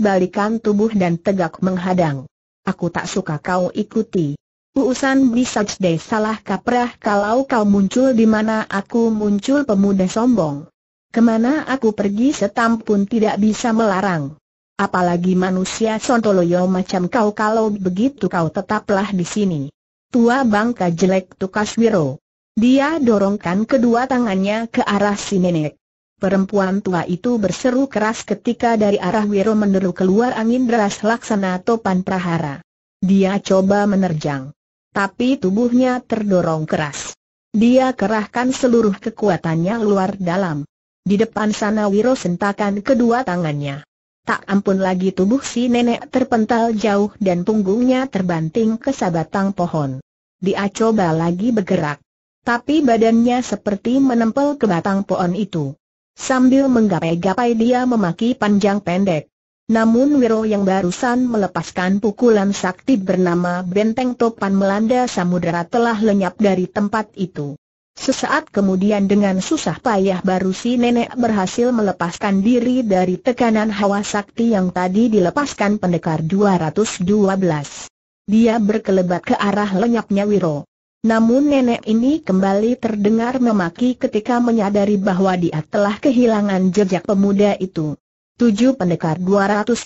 balikan tubuh dan tegak menghadang. Aku tak suka kau ikuti. Uusan bisa deh salah kaprah kalau kau muncul di mana aku muncul pemuda sombong. Kemana aku pergi setam pun tidak bisa melarang. Apalagi manusia sontoloyo macam kau kalau begitu kau tetaplah di sini. Tua bangka jelek Tukas Wiro. Dia dorongkan kedua tangannya ke arah si nenek. Perempuan tua itu berseru keras ketika dari arah Wiro meneru keluar angin deras laksana topan prahara. Dia coba menerjang. Tapi tubuhnya terdorong keras. Dia kerahkan seluruh kekuatannya luar dalam. Di depan sana Wiro sentakan kedua tangannya. Tak ampun lagi tubuh si nenek terpental jauh dan punggungnya terbanting ke sabatang pohon. Dia coba lagi bergerak. Tapi badannya seperti menempel ke batang pohon itu. Sambil menggapai-gapai dia memaki panjang pendek. Namun Wiro yang barusan melepaskan pukulan sakti bernama Benteng Topan Melanda Samudera telah lenyap dari tempat itu. Sesaat kemudian dengan susah payah baru si nenek berhasil melepaskan diri dari tekanan hawa sakti yang tadi dilepaskan pendekar 212. Dia berkelebat ke arah lenyapnya Wiro. Namun nenek ini kembali terdengar memaki ketika menyadari bahwa dia telah kehilangan jejak pemuda itu. Tujuh pendekar 212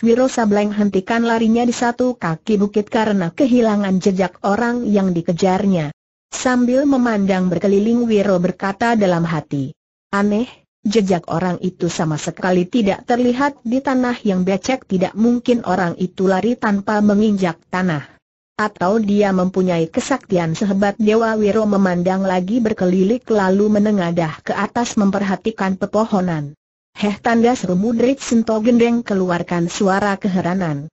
Wiro Sableng hentikan larinya di satu kaki bukit karena kehilangan jejak orang yang dikejarnya. Sambil memandang berkeliling Wiro berkata dalam hati. Aneh, jejak orang itu sama sekali tidak terlihat di tanah yang becek tidak mungkin orang itu lari tanpa menginjak tanah. Atau dia mempunyai kesaktian sehebat Dewa Wiro memandang lagi berkeliling lalu menengadah ke atas memperhatikan pepohonan. Heh tanda seru mudrit Sento Gendeng keluarkan suara keheranan.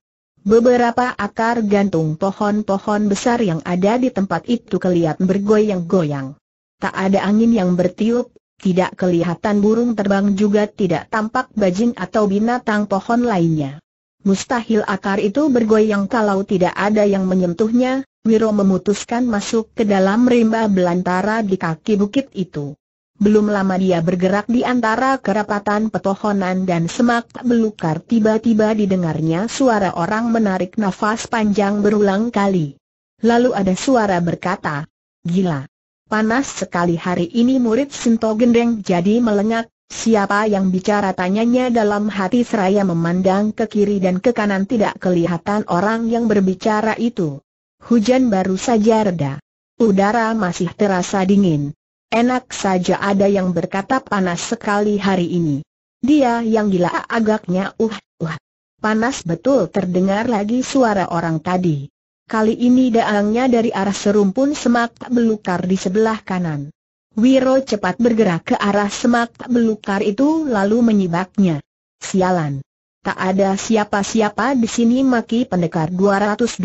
Beberapa akar gantung pohon-pohon besar yang ada di tempat itu kelihatan bergoyang-goyang. Tak ada angin yang bertiup, tidak kelihatan burung terbang juga tidak tampak bajing atau binatang pohon lainnya. Mustahil akar itu bergoyang kalau tidak ada yang menyentuhnya, Wiro memutuskan masuk ke dalam rimba belantara di kaki bukit itu. Belum lama dia bergerak di antara kerapatan petohonan dan semak belukar tiba-tiba didengarnya suara orang menarik nafas panjang berulang kali. Lalu ada suara berkata, Gila! Panas sekali hari ini murid Sinto Gendeng jadi melengak, siapa yang bicara tanyanya dalam hati seraya memandang ke kiri dan ke kanan tidak kelihatan orang yang berbicara itu. Hujan baru saja reda. Udara masih terasa dingin. Enak saja ada yang berkata panas sekali hari ini. Dia yang gila agaknya uh, uh. Panas betul terdengar lagi suara orang tadi. Kali ini daangnya dari arah serumpun semak belukar di sebelah kanan. Wiro cepat bergerak ke arah semak belukar itu lalu menyibaknya. Sialan. Tak ada siapa-siapa di sini maki pendekar 212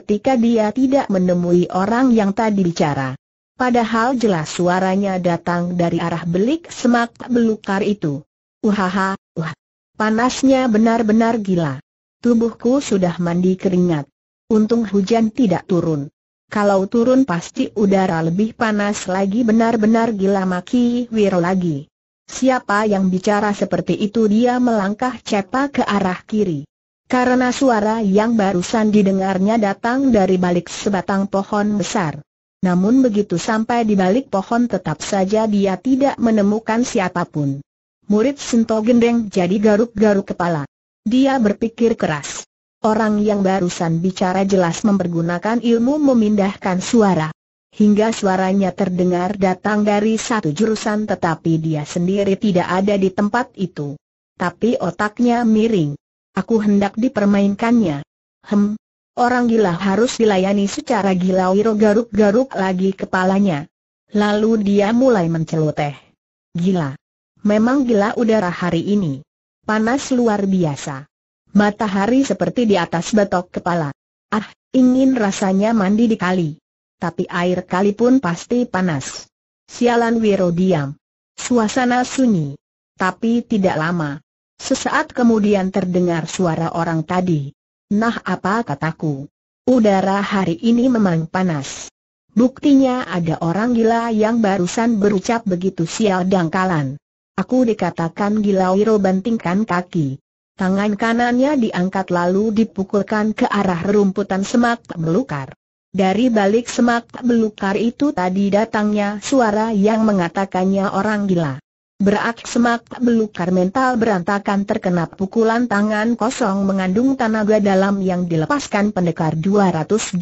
ketika dia tidak menemui orang yang tadi bicara. Padahal jelas suaranya datang dari arah belik semak belukar itu. Uhaha, uh. Panasnya benar-benar gila. Tubuhku sudah mandi keringat. Untung hujan tidak turun. Kalau turun pasti udara lebih panas lagi benar-benar gila maki Wiro lagi. Siapa yang bicara seperti itu dia melangkah cepat ke arah kiri. Karena suara yang barusan didengarnya datang dari balik sebatang pohon besar. Namun begitu sampai di balik pohon tetap saja dia tidak menemukan siapapun. Murid Sento Gendeng jadi garuk-garuk kepala. Dia berpikir keras. Orang yang barusan bicara jelas mempergunakan ilmu memindahkan suara. Hingga suaranya terdengar datang dari satu jurusan tetapi dia sendiri tidak ada di tempat itu. Tapi otaknya miring. Aku hendak dipermainkannya. Hem, Orang gila harus dilayani secara gila Wiro garuk-garuk lagi kepalanya. Lalu dia mulai menceloteh. Gila. Memang gila udara hari ini. Panas luar biasa. Matahari seperti di atas batok kepala. Ah, ingin rasanya mandi di kali. Tapi air kali pun pasti panas. Sialan Wiro diam. Suasana sunyi. Tapi tidak lama. Sesaat kemudian terdengar suara orang tadi. Nah apa kataku? Udara hari ini memang panas. Buktinya ada orang gila yang barusan berucap begitu sial dangkalan. Aku dikatakan gila Wiro bantingkan kaki. Tangan kanannya diangkat lalu dipukulkan ke arah rumputan semak belukar. Dari balik semak belukar itu tadi datangnya suara yang mengatakannya orang gila. Berak semak belukar mental berantakan terkena pukulan tangan kosong mengandung tenaga dalam yang dilepaskan pendekar 212.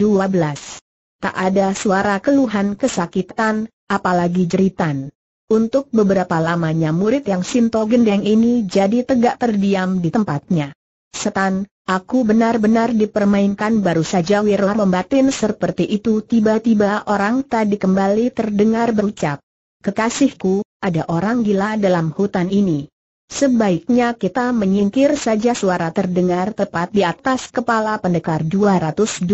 Tak ada suara keluhan kesakitan, apalagi jeritan. Untuk beberapa lamanya murid yang Sinto Gendeng ini jadi tegak terdiam di tempatnya. Setan, aku benar-benar dipermainkan baru saja Wirla membatin seperti itu tiba-tiba orang tadi kembali terdengar berucap. Kekasihku, ada orang gila dalam hutan ini. Sebaiknya kita menyingkir saja suara terdengar tepat di atas kepala pendekar 212.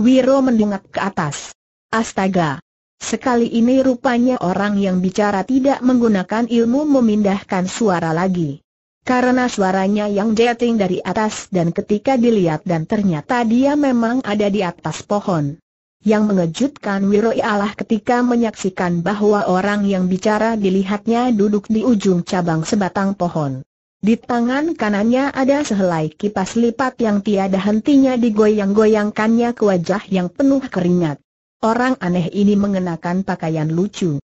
Wiro mendengar ke atas. Astaga! Sekali ini rupanya orang yang bicara tidak menggunakan ilmu memindahkan suara lagi. Karena suaranya yang jeting dari atas dan ketika dilihat dan ternyata dia memang ada di atas pohon. Yang mengejutkan Wiro ialah ketika menyaksikan bahwa orang yang bicara dilihatnya duduk di ujung cabang sebatang pohon. Di tangan kanannya ada sehelai kipas lipat yang tiada hentinya digoyang-goyangkannya ke wajah yang penuh keringat. Orang aneh ini mengenakan pakaian lucu.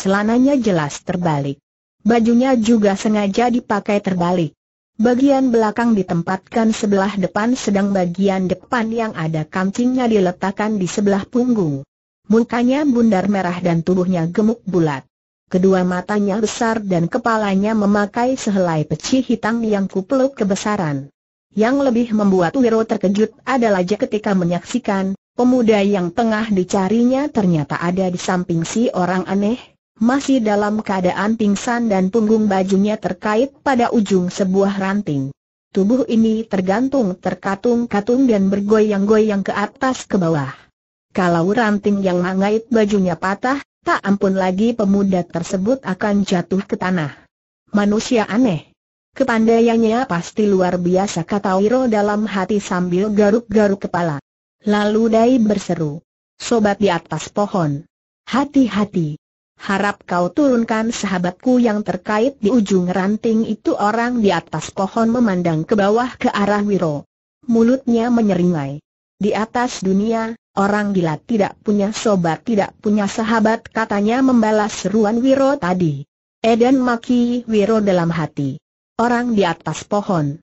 Celananya jelas terbalik. Bajunya juga sengaja dipakai terbalik. Bagian belakang ditempatkan sebelah depan sedang bagian depan yang ada kancingnya diletakkan di sebelah punggung. Mukanya bundar merah dan tubuhnya gemuk bulat. Kedua matanya besar dan kepalanya memakai sehelai peci hitam yang kupeluk kebesaran. Yang lebih membuat Wiro terkejut adalah ketika menyaksikan, pemuda yang tengah dicarinya ternyata ada di samping si orang aneh, masih dalam keadaan pingsan dan punggung bajunya terkait pada ujung sebuah ranting. Tubuh ini tergantung terkatung-katung dan bergoyang-goyang ke atas ke bawah. Kalau ranting yang mengait bajunya patah, tak ampun lagi pemuda tersebut akan jatuh ke tanah. Manusia aneh. Kepandaiannya pasti luar biasa kata Wiro dalam hati sambil garuk-garuk kepala. Lalu Dai berseru. Sobat di atas pohon. Hati-hati. Harap kau turunkan sahabatku yang terkait di ujung ranting itu orang di atas pohon memandang ke bawah ke arah Wiro. Mulutnya menyeringai. Di atas dunia, orang gila tidak punya sobat tidak punya sahabat katanya membalas seruan Wiro tadi. Eden maki Wiro dalam hati. Orang di atas pohon.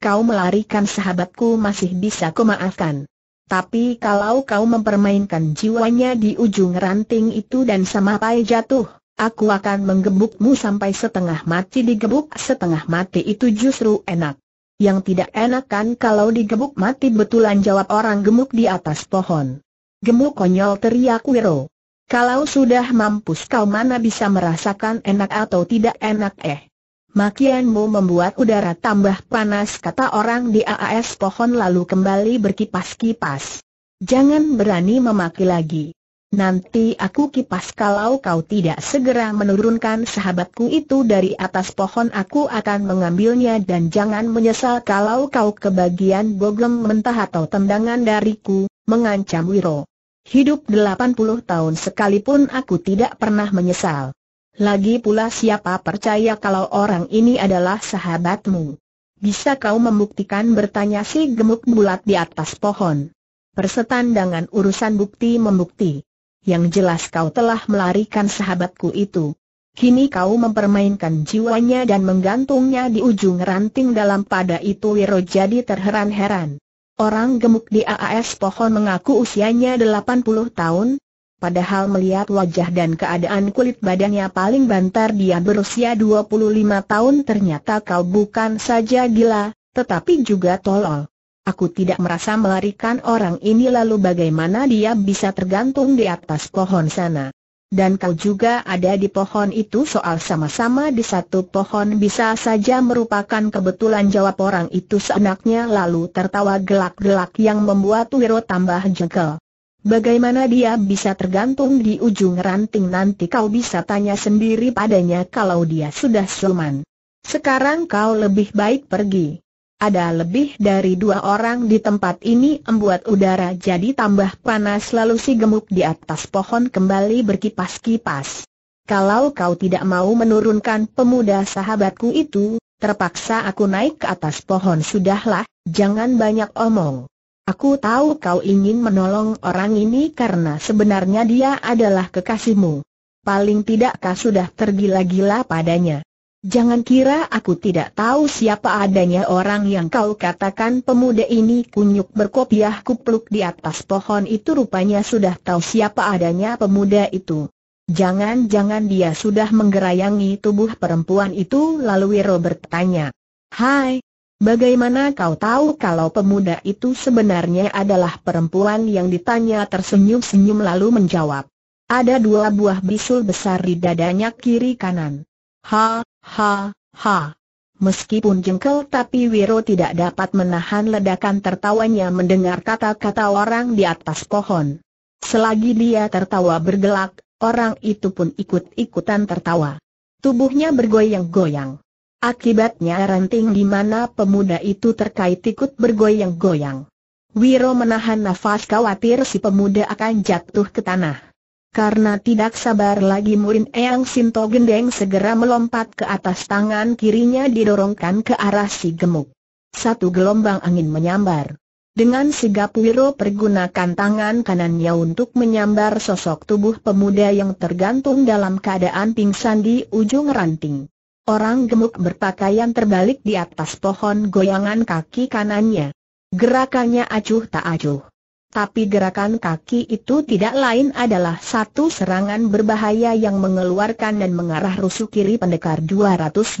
Kau melarikan sahabatku masih bisa kumaafkan. Tapi kalau kau mempermainkan jiwanya di ujung ranting itu dan sampai jatuh, aku akan menggebukmu sampai setengah mati digebuk setengah mati itu justru enak. Yang tidak enak kan kalau digebuk mati betulan jawab orang gemuk di atas pohon. Gemuk konyol teriak Wiro. Kalau sudah mampus kau mana bisa merasakan enak atau tidak enak eh. Makianmu membuat udara tambah panas kata orang di AAS pohon lalu kembali berkipas-kipas. Jangan berani memaki lagi. Nanti aku kipas kalau kau tidak segera menurunkan sahabatku itu dari atas pohon aku akan mengambilnya dan jangan menyesal kalau kau kebagian bogem mentah atau tendangan dariku, mengancam Wiro. Hidup 80 tahun sekalipun aku tidak pernah menyesal. Lagi pula siapa percaya kalau orang ini adalah sahabatmu? Bisa kau membuktikan bertanya si gemuk bulat di atas pohon. Persetan dengan urusan bukti membukti. Yang jelas kau telah melarikan sahabatku itu. Kini kau mempermainkan jiwanya dan menggantungnya di ujung ranting dalam pada itu Wiro jadi terheran-heran. Orang gemuk di AAS pohon mengaku usianya 80 tahun, Padahal melihat wajah dan keadaan kulit badannya paling bantar dia berusia 25 tahun ternyata kau bukan saja gila, tetapi juga tolol. Aku tidak merasa melarikan orang ini lalu bagaimana dia bisa tergantung di atas pohon sana. Dan kau juga ada di pohon itu soal sama-sama di satu pohon bisa saja merupakan kebetulan jawab orang itu seenaknya lalu tertawa gelak-gelak yang membuat Wiro tambah jengkel. Bagaimana dia bisa tergantung di ujung ranting nanti kau bisa tanya sendiri padanya kalau dia sudah suman. Sekarang kau lebih baik pergi. Ada lebih dari dua orang di tempat ini membuat udara jadi tambah panas lalu si gemuk di atas pohon kembali berkipas-kipas. Kalau kau tidak mau menurunkan pemuda sahabatku itu, terpaksa aku naik ke atas pohon sudahlah, jangan banyak omong. Aku tahu kau ingin menolong orang ini karena sebenarnya dia adalah kekasihmu. Paling tidak kau sudah tergila-gila padanya. Jangan kira aku tidak tahu siapa adanya orang yang kau katakan pemuda ini kunyuk berkopiah kupluk di atas pohon itu rupanya sudah tahu siapa adanya pemuda itu. Jangan-jangan dia sudah menggerayangi tubuh perempuan itu lalu Wiro bertanya. Hai, Bagaimana kau tahu kalau pemuda itu sebenarnya adalah perempuan yang ditanya tersenyum-senyum lalu menjawab. Ada dua buah bisul besar di dadanya kiri kanan. Ha, ha, ha. Meskipun jengkel tapi Wiro tidak dapat menahan ledakan tertawanya mendengar kata-kata orang di atas pohon. Selagi dia tertawa bergelak, orang itu pun ikut-ikutan tertawa. Tubuhnya bergoyang-goyang. Akibatnya ranting di mana pemuda itu terkait ikut bergoyang-goyang. Wiro menahan nafas khawatir si pemuda akan jatuh ke tanah. Karena tidak sabar lagi Murin Eyang Sinto Gendeng segera melompat ke atas tangan kirinya didorongkan ke arah si gemuk. Satu gelombang angin menyambar. Dengan sigap Wiro pergunakan tangan kanannya untuk menyambar sosok tubuh pemuda yang tergantung dalam keadaan pingsan di ujung ranting. Orang gemuk berpakaian terbalik di atas pohon goyangan kaki kanannya. Gerakannya acuh tak acuh. Tapi gerakan kaki itu tidak lain adalah satu serangan berbahaya yang mengeluarkan dan mengarah rusuk kiri pendekar 212.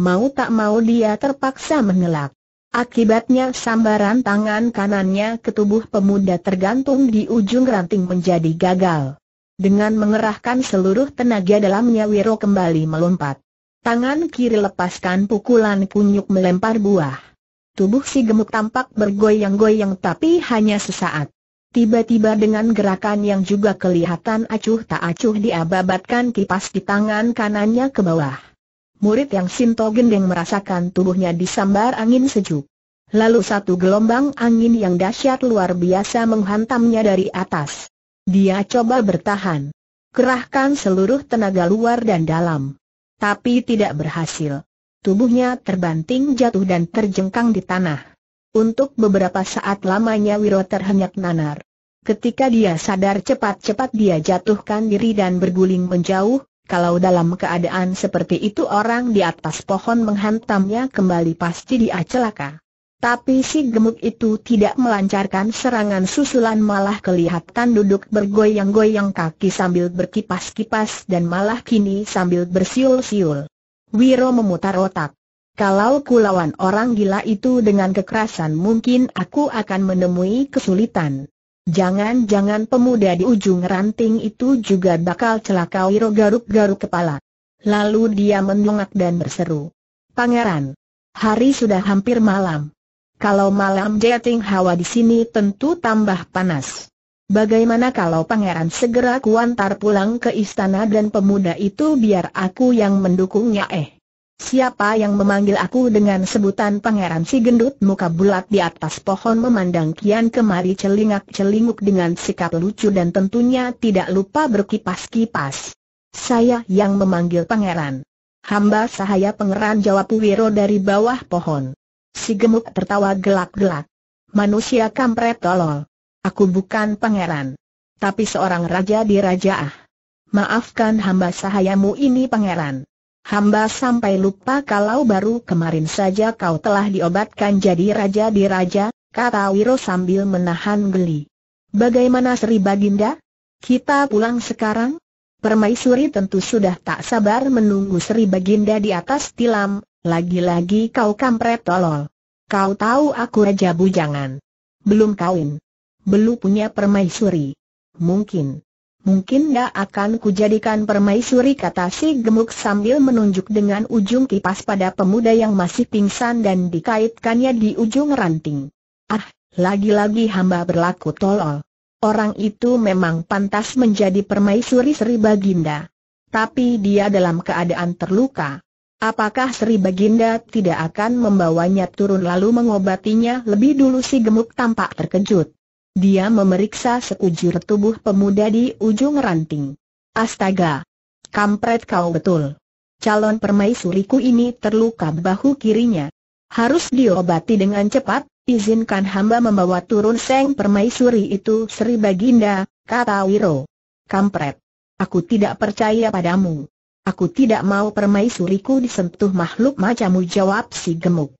Mau tak mau dia terpaksa mengelak. Akibatnya sambaran tangan kanannya ke tubuh pemuda tergantung di ujung ranting menjadi gagal. Dengan mengerahkan seluruh tenaga dalamnya Wiro kembali melompat. Tangan kiri lepaskan pukulan kunyuk melempar buah. Tubuh si gemuk tampak bergoyang-goyang tapi hanya sesaat. Tiba-tiba dengan gerakan yang juga kelihatan acuh tak acuh diababatkan kipas di tangan kanannya ke bawah. Murid yang Sinto Gendeng merasakan tubuhnya disambar angin sejuk. Lalu satu gelombang angin yang dahsyat luar biasa menghantamnya dari atas. Dia coba bertahan. Kerahkan seluruh tenaga luar dan dalam. Tapi tidak berhasil. Tubuhnya terbanting jatuh dan terjengkang di tanah. Untuk beberapa saat lamanya Wiro terhenyak nanar. Ketika dia sadar cepat-cepat dia jatuhkan diri dan berguling menjauh, kalau dalam keadaan seperti itu orang di atas pohon menghantamnya kembali pasti dia celaka. Tapi si gemuk itu tidak melancarkan serangan susulan malah kelihatan duduk bergoyang-goyang kaki sambil berkipas-kipas dan malah kini sambil bersiul-siul. Wiro memutar otak. Kalau kulawan orang gila itu dengan kekerasan mungkin aku akan menemui kesulitan. Jangan-jangan pemuda di ujung ranting itu juga bakal celaka Wiro garuk-garuk kepala. Lalu dia menungak dan berseru. Pangeran, hari sudah hampir malam. Kalau malam jetting hawa di sini tentu tambah panas. Bagaimana kalau pangeran segera kuantar pulang ke istana dan pemuda itu biar aku yang mendukungnya eh. Siapa yang memanggil aku dengan sebutan pangeran si gendut muka bulat di atas pohon memandang kian kemari celingak-celinguk dengan sikap lucu dan tentunya tidak lupa berkipas-kipas. Saya yang memanggil pangeran. Hamba sahaya pangeran jawab Wiro dari bawah pohon. Si gemuk tertawa gelak-gelak. Manusia kampret tolol. Aku bukan pangeran. Tapi seorang raja di raja ah. Maafkan hamba sahayamu ini pangeran. Hamba sampai lupa kalau baru kemarin saja kau telah diobatkan jadi raja di raja, kata Wiro sambil menahan geli. Bagaimana Sri Baginda? Kita pulang sekarang? Permaisuri tentu sudah tak sabar menunggu Sri Baginda di atas tilam, lagi-lagi kau kampret tolol. Kau tahu aku raja bujangan. Belum kawin. Belum punya permaisuri. Mungkin. Mungkin gak akan kujadikan permaisuri kata si gemuk sambil menunjuk dengan ujung kipas pada pemuda yang masih pingsan dan dikaitkannya di ujung ranting. Ah, lagi-lagi hamba berlaku tolol. Orang itu memang pantas menjadi permaisuri Sri Baginda. Tapi dia dalam keadaan terluka. Apakah Sri Baginda tidak akan membawanya turun lalu mengobatinya lebih dulu si gemuk tampak terkejut. Dia memeriksa sekujur tubuh pemuda di ujung ranting. Astaga! Kampret kau betul. Calon permaisuriku ini terluka bahu kirinya. Harus diobati dengan cepat, izinkan hamba membawa turun seng permaisuri itu Sri Baginda, kata Wiro. Kampret! Aku tidak percaya padamu. Aku tidak mau permaisuriku disentuh makhluk macammu, jawab si gemuk.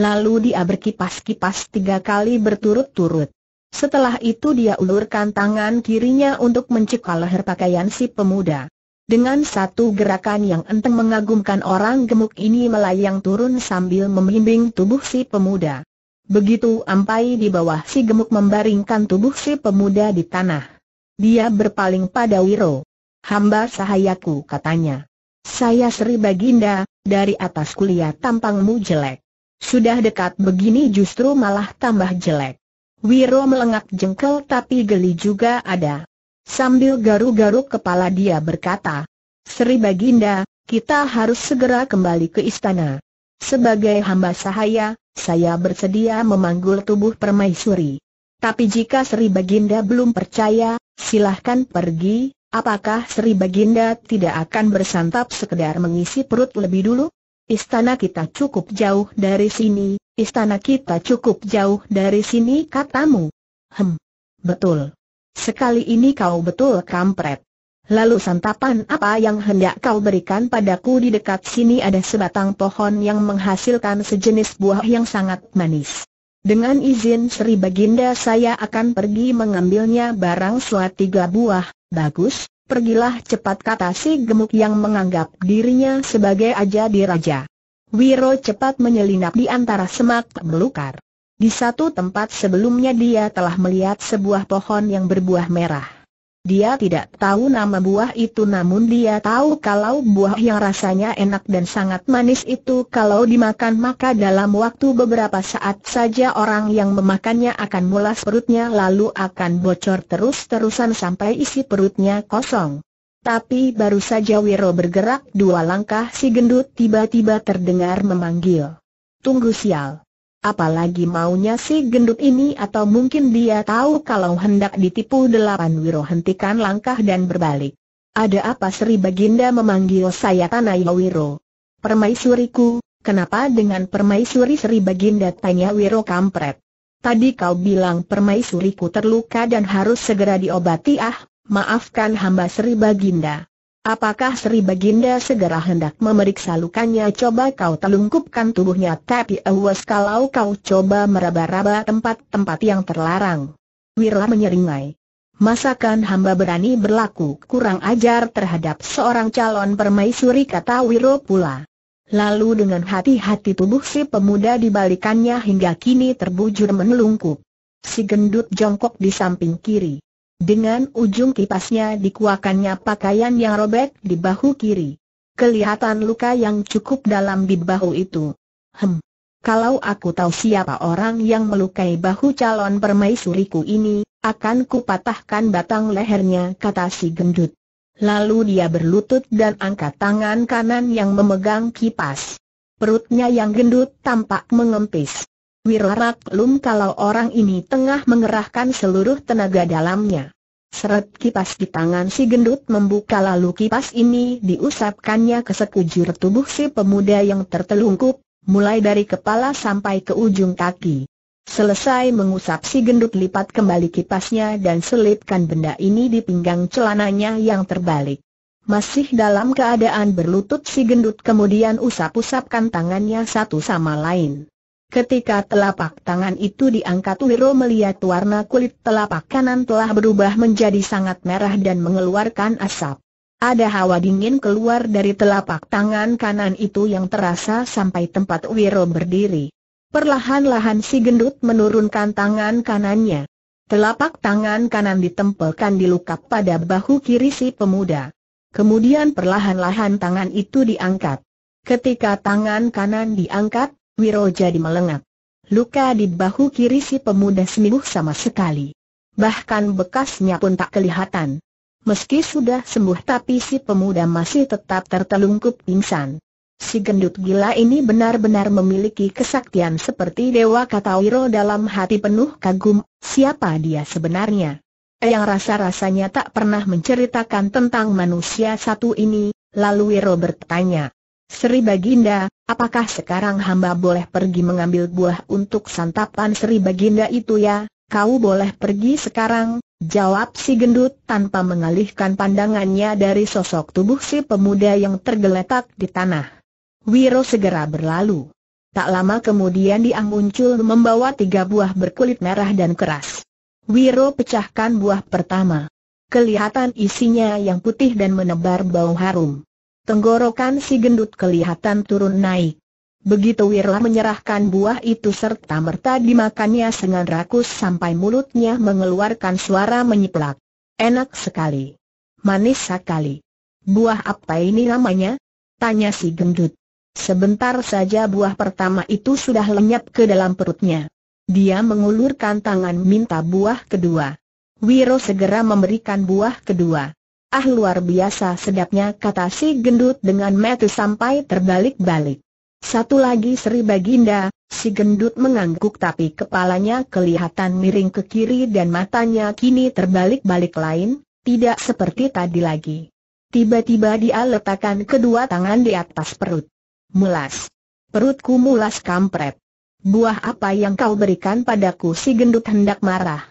Lalu dia berkipas-kipas tiga kali berturut-turut. Setelah itu dia ulurkan tangan kirinya untuk mencekal leher pakaian si pemuda. Dengan satu gerakan yang enteng mengagumkan orang gemuk ini melayang turun sambil membimbing tubuh si pemuda. Begitu ampai di bawah si gemuk membaringkan tubuh si pemuda di tanah. Dia berpaling pada Wiro. Hamba sahayaku katanya. Saya Sri Baginda, dari atas kuliah tampangmu jelek. Sudah dekat begini justru malah tambah jelek. Wiro melengak jengkel tapi geli juga ada. Sambil garu-garu kepala dia berkata, Sri Baginda, kita harus segera kembali ke istana. Sebagai hamba sahaya, saya bersedia memanggul tubuh permaisuri. Tapi jika Sri Baginda belum percaya, silahkan pergi, Apakah Sri Baginda tidak akan bersantap sekedar mengisi perut lebih dulu? Istana kita cukup jauh dari sini, istana kita cukup jauh dari sini katamu. Hem, betul. Sekali ini kau betul kampret. Lalu santapan apa yang hendak kau berikan padaku di dekat sini ada sebatang pohon yang menghasilkan sejenis buah yang sangat manis. Dengan izin Sri Baginda saya akan pergi mengambilnya barang suat tiga buah, bagus, pergilah cepat kata si gemuk yang menganggap dirinya sebagai aja diraja. Wiro cepat menyelinap di antara semak belukar. Di satu tempat sebelumnya dia telah melihat sebuah pohon yang berbuah merah. Dia tidak tahu nama buah itu namun dia tahu kalau buah yang rasanya enak dan sangat manis itu kalau dimakan maka dalam waktu beberapa saat saja orang yang memakannya akan mulas perutnya lalu akan bocor terus-terusan sampai isi perutnya kosong. Tapi baru saja Wiro bergerak dua langkah si gendut tiba-tiba terdengar memanggil. Tunggu sial. Apalagi maunya si gendut ini atau mungkin dia tahu kalau hendak ditipu delapan wiro hentikan langkah dan berbalik. Ada apa Sri Baginda memanggil saya Tanaya Wiro? Permaisuriku, kenapa dengan permaisuri Sri Baginda tanya Wiro kampret? Tadi kau bilang permaisuriku terluka dan harus segera diobati ah, maafkan hamba Sri Baginda. Apakah Sri Baginda segera hendak memeriksa lukanya coba kau telungkupkan tubuhnya tapi awas kalau kau coba meraba-raba tempat-tempat yang terlarang. Wirla menyeringai. Masakan hamba berani berlaku kurang ajar terhadap seorang calon permaisuri kata Wiro pula. Lalu dengan hati-hati tubuh si pemuda dibalikannya hingga kini terbujur menelungkup. Si gendut jongkok di samping kiri. Dengan ujung kipasnya dikuakannya pakaian yang robek di bahu kiri. Kelihatan luka yang cukup dalam di bahu itu. Hem. Kalau aku tahu siapa orang yang melukai bahu calon permaisuriku ini, akan kupatahkan batang lehernya, kata si gendut. Lalu dia berlutut dan angkat tangan kanan yang memegang kipas. Perutnya yang gendut tampak mengempis. Wirarak lum kalau orang ini tengah mengerahkan seluruh tenaga dalamnya. Seret kipas di tangan si gendut membuka lalu kipas ini diusapkannya ke sekujur tubuh si pemuda yang tertelungkup, mulai dari kepala sampai ke ujung kaki. Selesai mengusap si gendut lipat kembali kipasnya dan selipkan benda ini di pinggang celananya yang terbalik. Masih dalam keadaan berlutut si gendut kemudian usap-usapkan tangannya satu sama lain. Ketika telapak tangan itu diangkat Wiro melihat warna kulit telapak kanan telah berubah menjadi sangat merah dan mengeluarkan asap. Ada hawa dingin keluar dari telapak tangan kanan itu yang terasa sampai tempat Wiro berdiri. Perlahan-lahan si gendut menurunkan tangan kanannya. Telapak tangan kanan ditempelkan di luka pada bahu kiri si pemuda. Kemudian perlahan-lahan tangan itu diangkat. Ketika tangan kanan diangkat, Wiro jadi melengak. Luka di bahu kiri si pemuda sembuh sama sekali. Bahkan bekasnya pun tak kelihatan. Meski sudah sembuh tapi si pemuda masih tetap tertelungkup pingsan. Si gendut gila ini benar-benar memiliki kesaktian seperti Dewa kata Wiro dalam hati penuh kagum, siapa dia sebenarnya. Yang rasa-rasanya tak pernah menceritakan tentang manusia satu ini, lalu Wiro bertanya. Sri Baginda, Apakah sekarang hamba boleh pergi mengambil buah untuk santapan Sri Baginda itu ya? Kau boleh pergi sekarang, jawab si gendut tanpa mengalihkan pandangannya dari sosok tubuh si pemuda yang tergeletak di tanah. Wiro segera berlalu. Tak lama kemudian dia muncul membawa tiga buah berkulit merah dan keras. Wiro pecahkan buah pertama. Kelihatan isinya yang putih dan menebar bau harum. Tenggorokan si gendut kelihatan turun naik. Begitu Wirla menyerahkan buah itu serta merta dimakannya dengan rakus sampai mulutnya mengeluarkan suara menyiplak. Enak sekali. Manis sekali. Buah apa ini namanya? Tanya si gendut. Sebentar saja buah pertama itu sudah lenyap ke dalam perutnya. Dia mengulurkan tangan minta buah kedua. Wiro segera memberikan buah kedua. Ah luar biasa sedapnya kata si gendut dengan metu sampai terbalik-balik. Satu lagi Sri Baginda, si gendut mengangguk tapi kepalanya kelihatan miring ke kiri dan matanya kini terbalik-balik lain, tidak seperti tadi lagi. Tiba-tiba dia letakkan kedua tangan di atas perut. Mulas. Perutku mulas kampret. Buah apa yang kau berikan padaku si gendut hendak marah.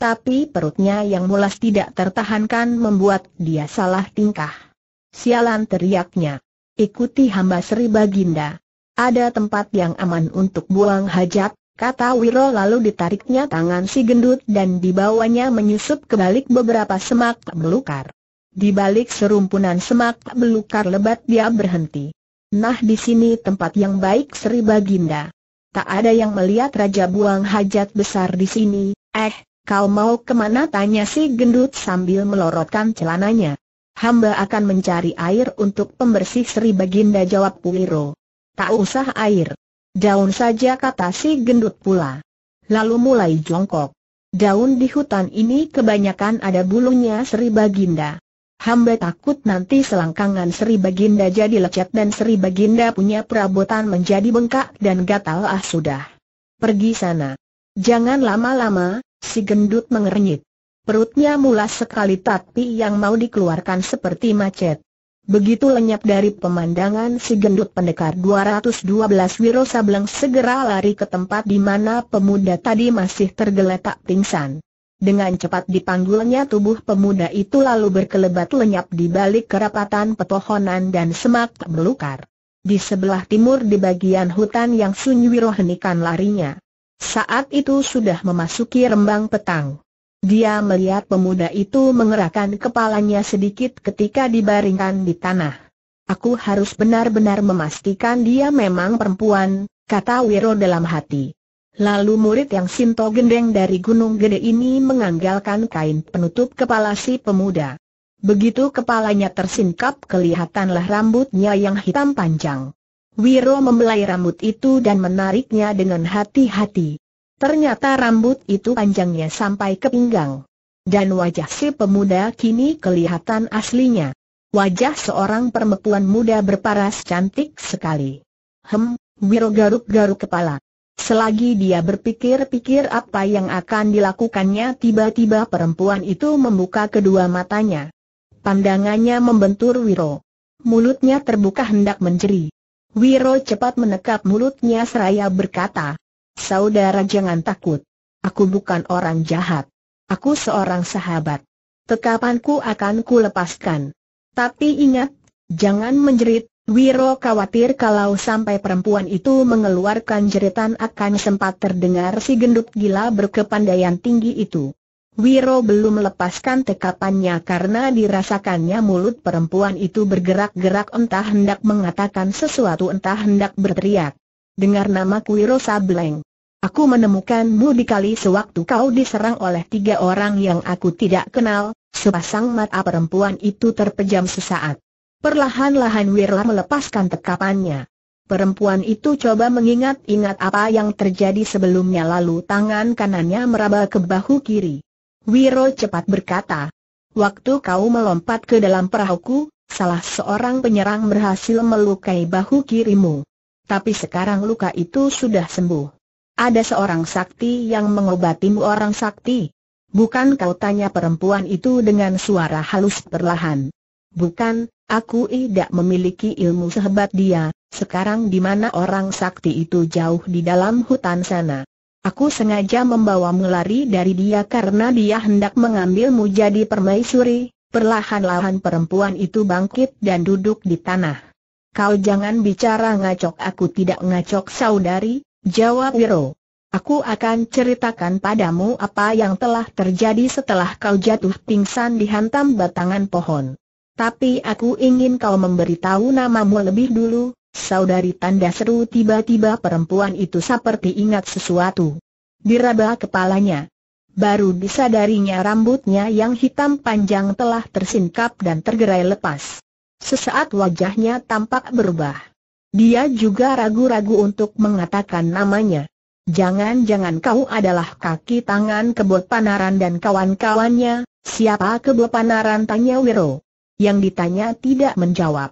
Tapi perutnya yang mulas tidak tertahankan membuat dia salah tingkah. Sialan teriaknya. Ikuti hamba Sri Baginda. Ada tempat yang aman untuk buang hajat, kata Wiro lalu ditariknya tangan si gendut dan dibawanya menyusup ke balik beberapa semak belukar. Di balik serumpunan semak belukar lebat dia berhenti. Nah di sini tempat yang baik Sri Baginda. Tak ada yang melihat Raja buang hajat besar di sini, eh, Kau mau kemana tanya si gendut sambil melorotkan celananya. Hamba akan mencari air untuk pembersih Sri Baginda jawab Puiro. Tak usah air. Daun saja kata si gendut pula. Lalu mulai jongkok. Daun di hutan ini kebanyakan ada bulunya Sri Baginda. Hamba takut nanti selangkangan Sri Baginda jadi lecet dan Sri Baginda punya perabotan menjadi bengkak dan gatal ah sudah. Pergi sana. Jangan lama-lama, Si gendut mengernyit. Perutnya mulas sekali tapi yang mau dikeluarkan seperti macet. Begitu lenyap dari pemandangan si gendut pendekar 212 Wiro Sableng segera lari ke tempat di mana pemuda tadi masih tergeletak pingsan. Dengan cepat dipanggulnya tubuh pemuda itu lalu berkelebat lenyap di balik kerapatan pepohonan dan semak belukar. Di sebelah timur di bagian hutan yang sunyi Wiro henikan larinya. Saat itu sudah memasuki rembang petang. Dia melihat pemuda itu mengerahkan kepalanya sedikit ketika dibaringkan di tanah. Aku harus benar-benar memastikan dia memang perempuan, kata Wiro dalam hati. Lalu murid yang Sinto gendeng dari Gunung Gede ini menganggalkan kain penutup kepala si pemuda. Begitu kepalanya tersingkap kelihatanlah rambutnya yang hitam panjang. Wiro membelai rambut itu dan menariknya dengan hati-hati. Ternyata rambut itu panjangnya sampai ke pinggang. Dan wajah si pemuda kini kelihatan aslinya. Wajah seorang perempuan muda berparas cantik sekali. Hem, Wiro garuk-garuk kepala. Selagi dia berpikir-pikir apa yang akan dilakukannya tiba-tiba perempuan itu membuka kedua matanya. Pandangannya membentur Wiro. Mulutnya terbuka hendak menjeri. Wiro cepat menekap mulutnya seraya berkata, Saudara jangan takut. Aku bukan orang jahat. Aku seorang sahabat. Tekapanku akan kulepaskan. Tapi ingat, jangan menjerit. Wiro khawatir kalau sampai perempuan itu mengeluarkan jeritan akan sempat terdengar si gendut gila berkepandaian tinggi itu. Wiro belum melepaskan tekapannya karena dirasakannya mulut perempuan itu bergerak-gerak entah hendak mengatakan sesuatu entah hendak berteriak. Dengar nama Wiro Sableng. Aku menemukanmu di kali sewaktu kau diserang oleh tiga orang yang aku tidak kenal, sepasang mata perempuan itu terpejam sesaat. Perlahan-lahan Wiro melepaskan tekapannya. Perempuan itu coba mengingat-ingat apa yang terjadi sebelumnya lalu tangan kanannya meraba ke bahu kiri. Wiro cepat berkata. Waktu kau melompat ke dalam perahuku, salah seorang penyerang berhasil melukai bahu kirimu. Tapi sekarang luka itu sudah sembuh. Ada seorang sakti yang mengobatimu orang sakti. Bukan kau tanya perempuan itu dengan suara halus perlahan. Bukan, aku tidak memiliki ilmu sehebat dia, sekarang di mana orang sakti itu jauh di dalam hutan sana. Aku sengaja membawamu lari dari dia karena dia hendak mengambilmu jadi permaisuri. Perlahan-lahan perempuan itu bangkit dan duduk di tanah. Kau jangan bicara ngacok aku tidak ngacok saudari, jawab Wiro. Aku akan ceritakan padamu apa yang telah terjadi setelah kau jatuh pingsan dihantam batangan pohon. Tapi aku ingin kau memberitahu namamu lebih dulu, Saudari tanda seru tiba-tiba perempuan itu seperti ingat sesuatu. Diraba kepalanya. Baru disadarinya rambutnya yang hitam panjang telah tersingkap dan tergerai lepas. Sesaat wajahnya tampak berubah. Dia juga ragu-ragu untuk mengatakan namanya. Jangan-jangan kau adalah kaki tangan kebot panaran dan kawan-kawannya, siapa kebot panaran tanya Wiro. Yang ditanya tidak menjawab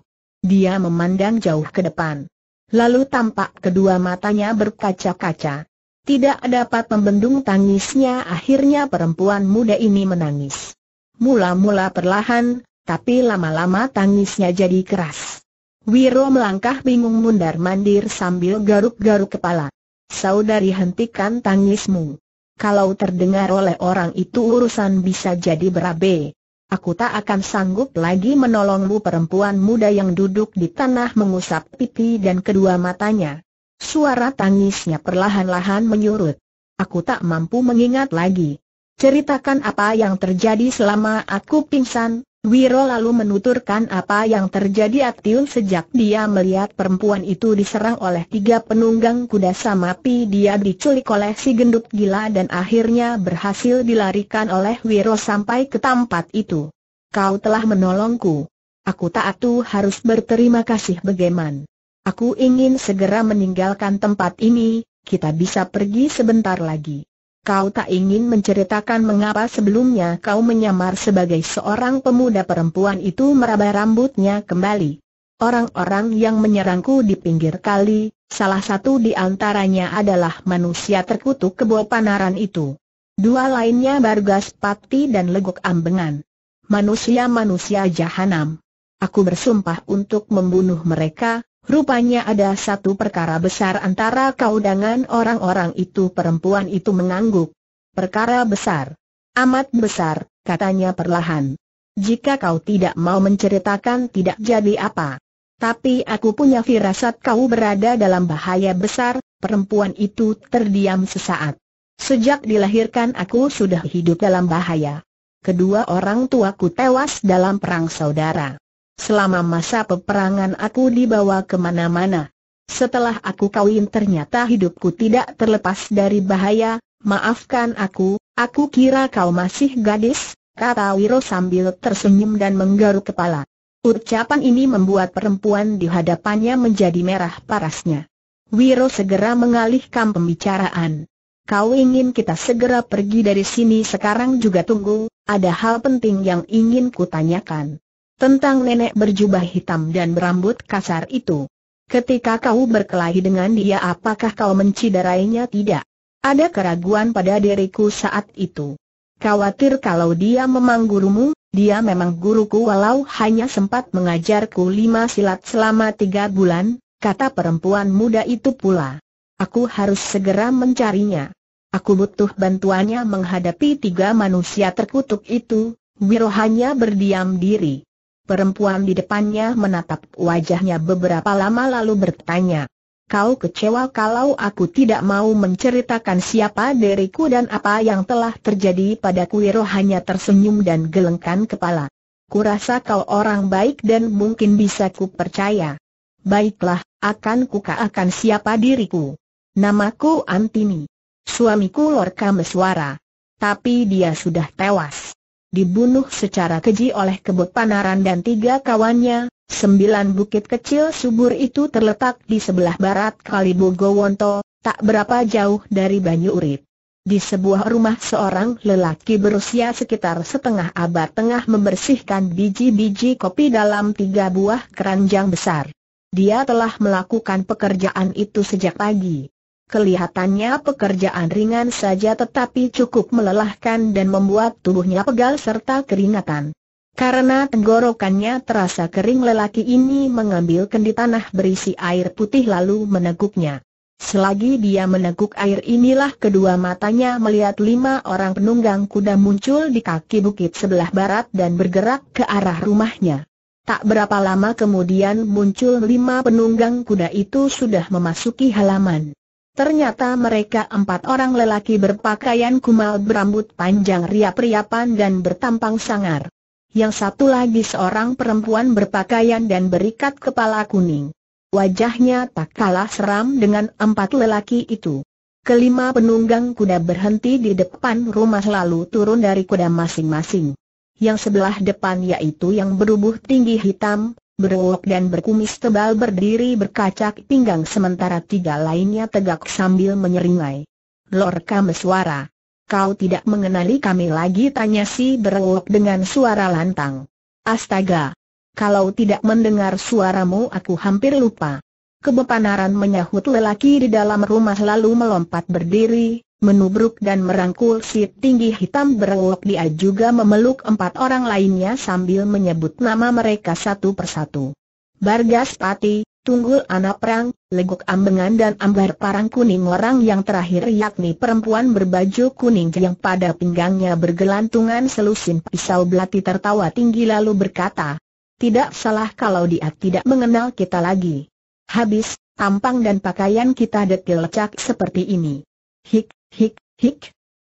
dia memandang jauh ke depan. Lalu tampak kedua matanya berkaca-kaca. Tidak dapat membendung tangisnya akhirnya perempuan muda ini menangis. Mula-mula perlahan, tapi lama-lama tangisnya jadi keras. Wiro melangkah bingung mundar-mandir sambil garuk-garuk kepala. Saudari hentikan tangismu. Kalau terdengar oleh orang itu urusan bisa jadi berabe. Aku tak akan sanggup lagi menolongmu perempuan muda yang duduk di tanah mengusap pipi dan kedua matanya. Suara tangisnya perlahan-lahan menyurut. Aku tak mampu mengingat lagi. Ceritakan apa yang terjadi selama aku pingsan, Wiro lalu menuturkan apa yang terjadi Atiun sejak dia melihat perempuan itu diserang oleh tiga penunggang kuda sama pi. dia diculik oleh si gendut gila dan akhirnya berhasil dilarikan oleh Wiro sampai ke tempat itu. Kau telah menolongku. Aku tak atu harus berterima kasih bagaimana. Aku ingin segera meninggalkan tempat ini, kita bisa pergi sebentar lagi kau tak ingin menceritakan mengapa sebelumnya kau menyamar sebagai seorang pemuda perempuan itu meraba rambutnya kembali. Orang-orang yang menyerangku di pinggir kali, salah satu di antaranya adalah manusia terkutuk kebo panaran itu. Dua lainnya Bargas Pati dan Legok Ambengan. Manusia-manusia jahanam. Aku bersumpah untuk membunuh mereka, Rupanya ada satu perkara besar antara kau dengan orang-orang itu perempuan itu mengangguk. Perkara besar. Amat besar, katanya perlahan. Jika kau tidak mau menceritakan tidak jadi apa. Tapi aku punya firasat kau berada dalam bahaya besar, perempuan itu terdiam sesaat. Sejak dilahirkan aku sudah hidup dalam bahaya. Kedua orang tuaku tewas dalam perang saudara. Selama masa peperangan aku dibawa kemana-mana. Setelah aku kawin ternyata hidupku tidak terlepas dari bahaya, maafkan aku, aku kira kau masih gadis, kata Wiro sambil tersenyum dan menggaruk kepala. Ucapan ini membuat perempuan di hadapannya menjadi merah parasnya. Wiro segera mengalihkan pembicaraan. Kau ingin kita segera pergi dari sini sekarang juga tunggu, ada hal penting yang ingin kutanyakan tentang nenek berjubah hitam dan berambut kasar itu. Ketika kau berkelahi dengan dia apakah kau menciderainya tidak? Ada keraguan pada diriku saat itu. Khawatir kalau dia memang gurumu, dia memang guruku walau hanya sempat mengajarku lima silat selama tiga bulan, kata perempuan muda itu pula. Aku harus segera mencarinya. Aku butuh bantuannya menghadapi tiga manusia terkutuk itu, Wiro hanya berdiam diri. Perempuan di depannya menatap wajahnya beberapa lama lalu bertanya. Kau kecewa kalau aku tidak mau menceritakan siapa diriku dan apa yang telah terjadi pada Kuiro hanya tersenyum dan gelengkan kepala. Kurasa kau orang baik dan mungkin bisa ku percaya. Baiklah, akan ku kaakan siapa diriku. Namaku Antini. Suamiku Lorka Meswara. Tapi dia sudah tewas dibunuh secara keji oleh kebut panaran dan tiga kawannya, sembilan bukit kecil subur itu terletak di sebelah barat Kali Bogowonto, tak berapa jauh dari Banyu Urip. Di sebuah rumah seorang lelaki berusia sekitar setengah abad tengah membersihkan biji-biji kopi dalam tiga buah keranjang besar. Dia telah melakukan pekerjaan itu sejak pagi. Kelihatannya pekerjaan ringan saja tetapi cukup melelahkan dan membuat tubuhnya pegal serta keringatan. Karena tenggorokannya terasa kering lelaki ini mengambil kendi tanah berisi air putih lalu meneguknya. Selagi dia meneguk air inilah kedua matanya melihat lima orang penunggang kuda muncul di kaki bukit sebelah barat dan bergerak ke arah rumahnya. Tak berapa lama kemudian muncul lima penunggang kuda itu sudah memasuki halaman. Ternyata mereka empat orang lelaki berpakaian kumal berambut panjang riap-riapan dan bertampang sangar. Yang satu lagi seorang perempuan berpakaian dan berikat kepala kuning. Wajahnya tak kalah seram dengan empat lelaki itu. Kelima penunggang kuda berhenti di depan rumah lalu turun dari kuda masing-masing. Yang sebelah depan yaitu yang berubuh tinggi hitam, berwok dan berkumis tebal berdiri berkacak pinggang sementara tiga lainnya tegak sambil menyeringai. Lord suara. kau tidak mengenali kami lagi tanya si berwok dengan suara lantang. Astaga! Kalau tidak mendengar suaramu aku hampir lupa. Kebepanaran menyahut lelaki di dalam rumah lalu melompat berdiri, menubruk dan merangkul si tinggi hitam berwok dia juga memeluk empat orang lainnya sambil menyebut nama mereka satu persatu. Bargas Pati, Tunggul Anak Perang, Leguk Ambengan dan Ambar Parang Kuning orang yang terakhir yakni perempuan berbaju kuning yang pada pinggangnya bergelantungan selusin pisau belati tertawa tinggi lalu berkata, tidak salah kalau dia tidak mengenal kita lagi. Habis, tampang dan pakaian kita detil cak seperti ini. Hik, Hik, hik.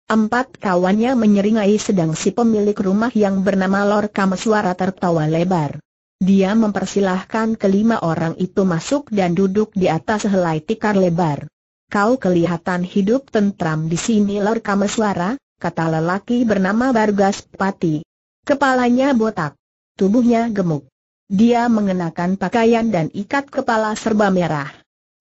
Empat kawannya menyeringai sedang si pemilik rumah yang bernama Lor Kameswara tertawa lebar. Dia mempersilahkan kelima orang itu masuk dan duduk di atas helai tikar lebar. Kau kelihatan hidup tentram di sini Lor Kameswara, kata lelaki bernama Bargas Pati. Kepalanya botak, tubuhnya gemuk. Dia mengenakan pakaian dan ikat kepala serba merah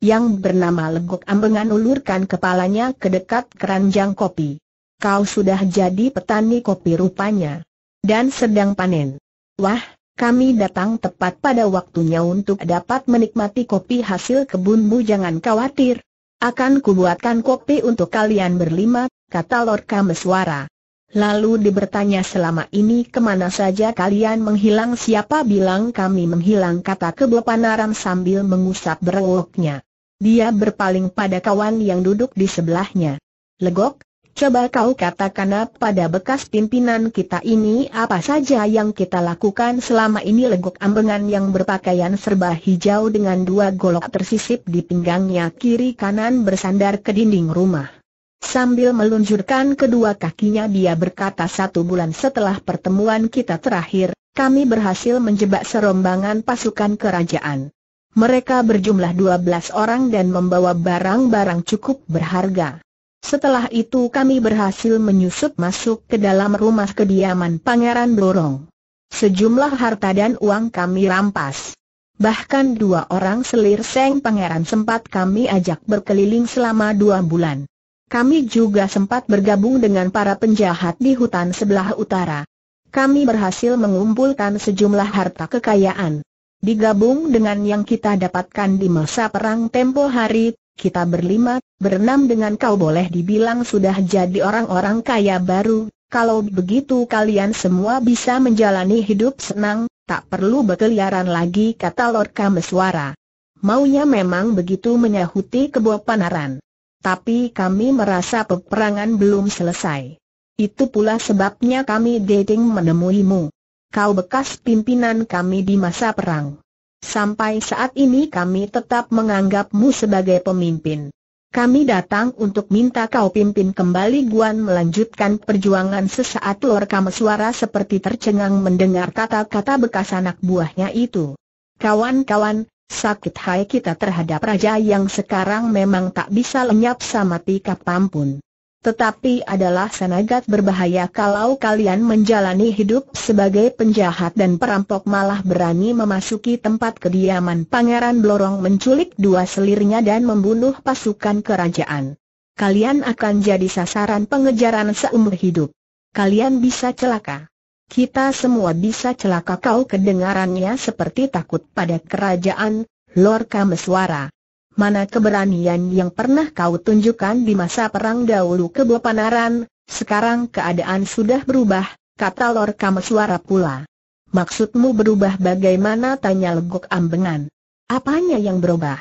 yang bernama Legok Ambengan ulurkan kepalanya ke dekat keranjang kopi. Kau sudah jadi petani kopi rupanya. Dan sedang panen. Wah, kami datang tepat pada waktunya untuk dapat menikmati kopi hasil kebunmu jangan khawatir. Akan kubuatkan kopi untuk kalian berlima, kata Lord Meswara. Lalu dibertanya selama ini kemana saja kalian menghilang siapa bilang kami menghilang kata kebopanaram sambil mengusap berwoknya. Dia berpaling pada kawan yang duduk di sebelahnya. Legok, coba kau katakan pada bekas pimpinan kita ini apa saja yang kita lakukan selama ini Legok ambengan yang berpakaian serba hijau dengan dua golok tersisip di pinggangnya kiri kanan bersandar ke dinding rumah. Sambil meluncurkan kedua kakinya dia berkata satu bulan setelah pertemuan kita terakhir, kami berhasil menjebak serombongan pasukan kerajaan. Mereka berjumlah 12 orang dan membawa barang-barang cukup berharga. Setelah itu kami berhasil menyusup masuk ke dalam rumah kediaman Pangeran Dorong. Sejumlah harta dan uang kami rampas. Bahkan dua orang selir Seng Pangeran sempat kami ajak berkeliling selama dua bulan. Kami juga sempat bergabung dengan para penjahat di hutan sebelah utara. Kami berhasil mengumpulkan sejumlah harta kekayaan. Digabung dengan yang kita dapatkan di masa perang tempo hari, kita berlima, berenam dengan kau boleh dibilang sudah jadi orang-orang kaya baru, kalau begitu kalian semua bisa menjalani hidup senang, tak perlu berkeliaran lagi kata Lord Kameswara. Maunya memang begitu menyahuti kebo panaran. Tapi kami merasa peperangan belum selesai. Itu pula sebabnya kami dating menemuimu kau bekas pimpinan kami di masa perang. Sampai saat ini kami tetap menganggapmu sebagai pemimpin. Kami datang untuk minta kau pimpin kembali Guan melanjutkan perjuangan sesaat Lor Kam suara seperti tercengang mendengar kata-kata bekas anak buahnya itu. Kawan-kawan, sakit hai kita terhadap raja yang sekarang memang tak bisa lenyap sama tikap pampun. Tetapi adalah sangat berbahaya kalau kalian menjalani hidup sebagai penjahat dan perampok malah berani memasuki tempat kediaman Pangeran Blorong menculik dua selirnya dan membunuh pasukan kerajaan. Kalian akan jadi sasaran pengejaran seumur hidup. Kalian bisa celaka. Kita semua bisa celaka kau kedengarannya seperti takut pada kerajaan, Lord Kameswara mana keberanian yang pernah kau tunjukkan di masa perang dahulu Panaran? sekarang keadaan sudah berubah, kata Lord Kameswara pula. Maksudmu berubah bagaimana tanya legok ambengan. Apanya yang berubah?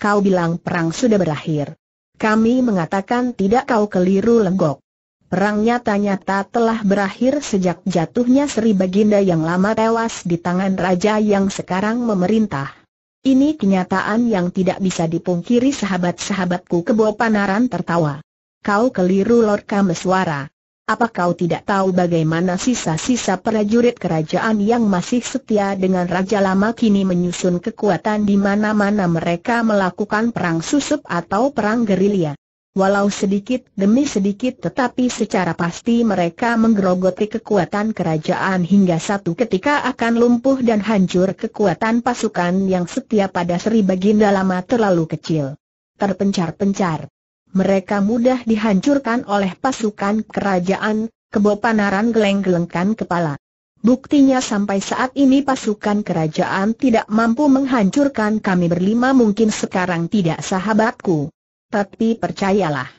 Kau bilang perang sudah berakhir. Kami mengatakan tidak kau keliru legok. Perang nyata-nyata telah berakhir sejak jatuhnya Sri Baginda yang lama tewas di tangan raja yang sekarang memerintah. Ini kenyataan yang tidak bisa dipungkiri sahabat-sahabatku kebo panaran tertawa. Kau keliru Lord Kameswara. Apa kau tidak tahu bagaimana sisa-sisa prajurit kerajaan yang masih setia dengan Raja Lama kini menyusun kekuatan di mana-mana mereka melakukan perang susup atau perang gerilya? walau sedikit demi sedikit tetapi secara pasti mereka menggerogoti kekuatan kerajaan hingga satu ketika akan lumpuh dan hancur kekuatan pasukan yang setia pada Sri Baginda lama terlalu kecil. Terpencar-pencar. Mereka mudah dihancurkan oleh pasukan kerajaan, kebopanaran geleng-gelengkan kepala. Buktinya sampai saat ini pasukan kerajaan tidak mampu menghancurkan kami berlima mungkin sekarang tidak sahabatku. Tapi percayalah.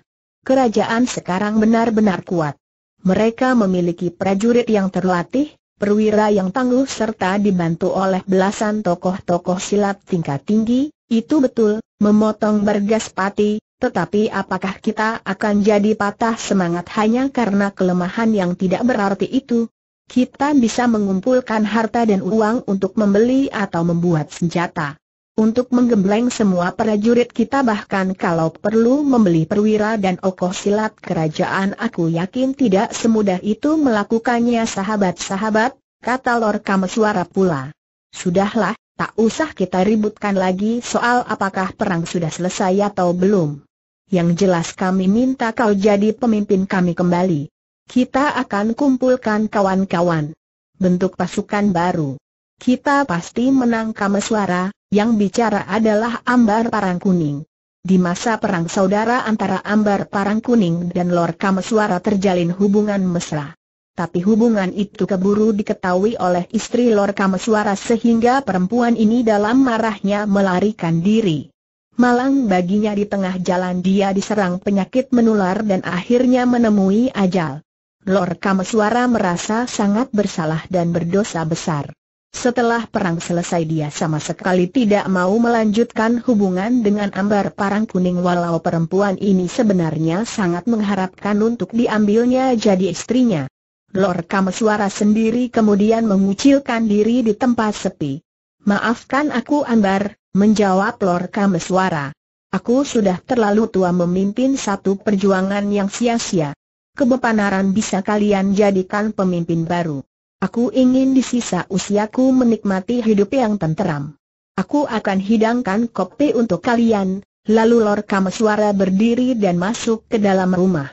Kerajaan sekarang benar-benar kuat. Mereka memiliki prajurit yang terlatih, perwira yang tangguh serta dibantu oleh belasan tokoh-tokoh silat tingkat tinggi, itu betul, memotong bergas pati, tetapi apakah kita akan jadi patah semangat hanya karena kelemahan yang tidak berarti itu? Kita bisa mengumpulkan harta dan uang untuk membeli atau membuat senjata untuk menggembleng semua prajurit kita bahkan kalau perlu membeli perwira dan okoh silat kerajaan aku yakin tidak semudah itu melakukannya sahabat-sahabat, kata Lor Kamesuara pula. Sudahlah, tak usah kita ributkan lagi soal apakah perang sudah selesai atau belum. Yang jelas kami minta kau jadi pemimpin kami kembali. Kita akan kumpulkan kawan-kawan. Bentuk pasukan baru. Kita pasti menang Kameswara, yang bicara adalah Ambar Parang Kuning. Di masa perang saudara antara Ambar Parang Kuning dan Lor Kameswara terjalin hubungan mesra. Tapi hubungan itu keburu diketahui oleh istri Lor Kameswara sehingga perempuan ini dalam marahnya melarikan diri. Malang baginya di tengah jalan dia diserang penyakit menular dan akhirnya menemui ajal. Lor Kameswara merasa sangat bersalah dan berdosa besar. Setelah perang selesai dia sama sekali tidak mau melanjutkan hubungan dengan ambar parang kuning walau perempuan ini sebenarnya sangat mengharapkan untuk diambilnya jadi istrinya. Lor Kameswara sendiri kemudian mengucilkan diri di tempat sepi. Maafkan aku ambar, menjawab Lor Kameswara. Aku sudah terlalu tua memimpin satu perjuangan yang sia-sia. Kebepanaran bisa kalian jadikan pemimpin baru. Aku ingin di sisa usiaku menikmati hidup yang tenteram. Aku akan hidangkan kopi untuk kalian, lalu Lor Kameswara berdiri dan masuk ke dalam rumah.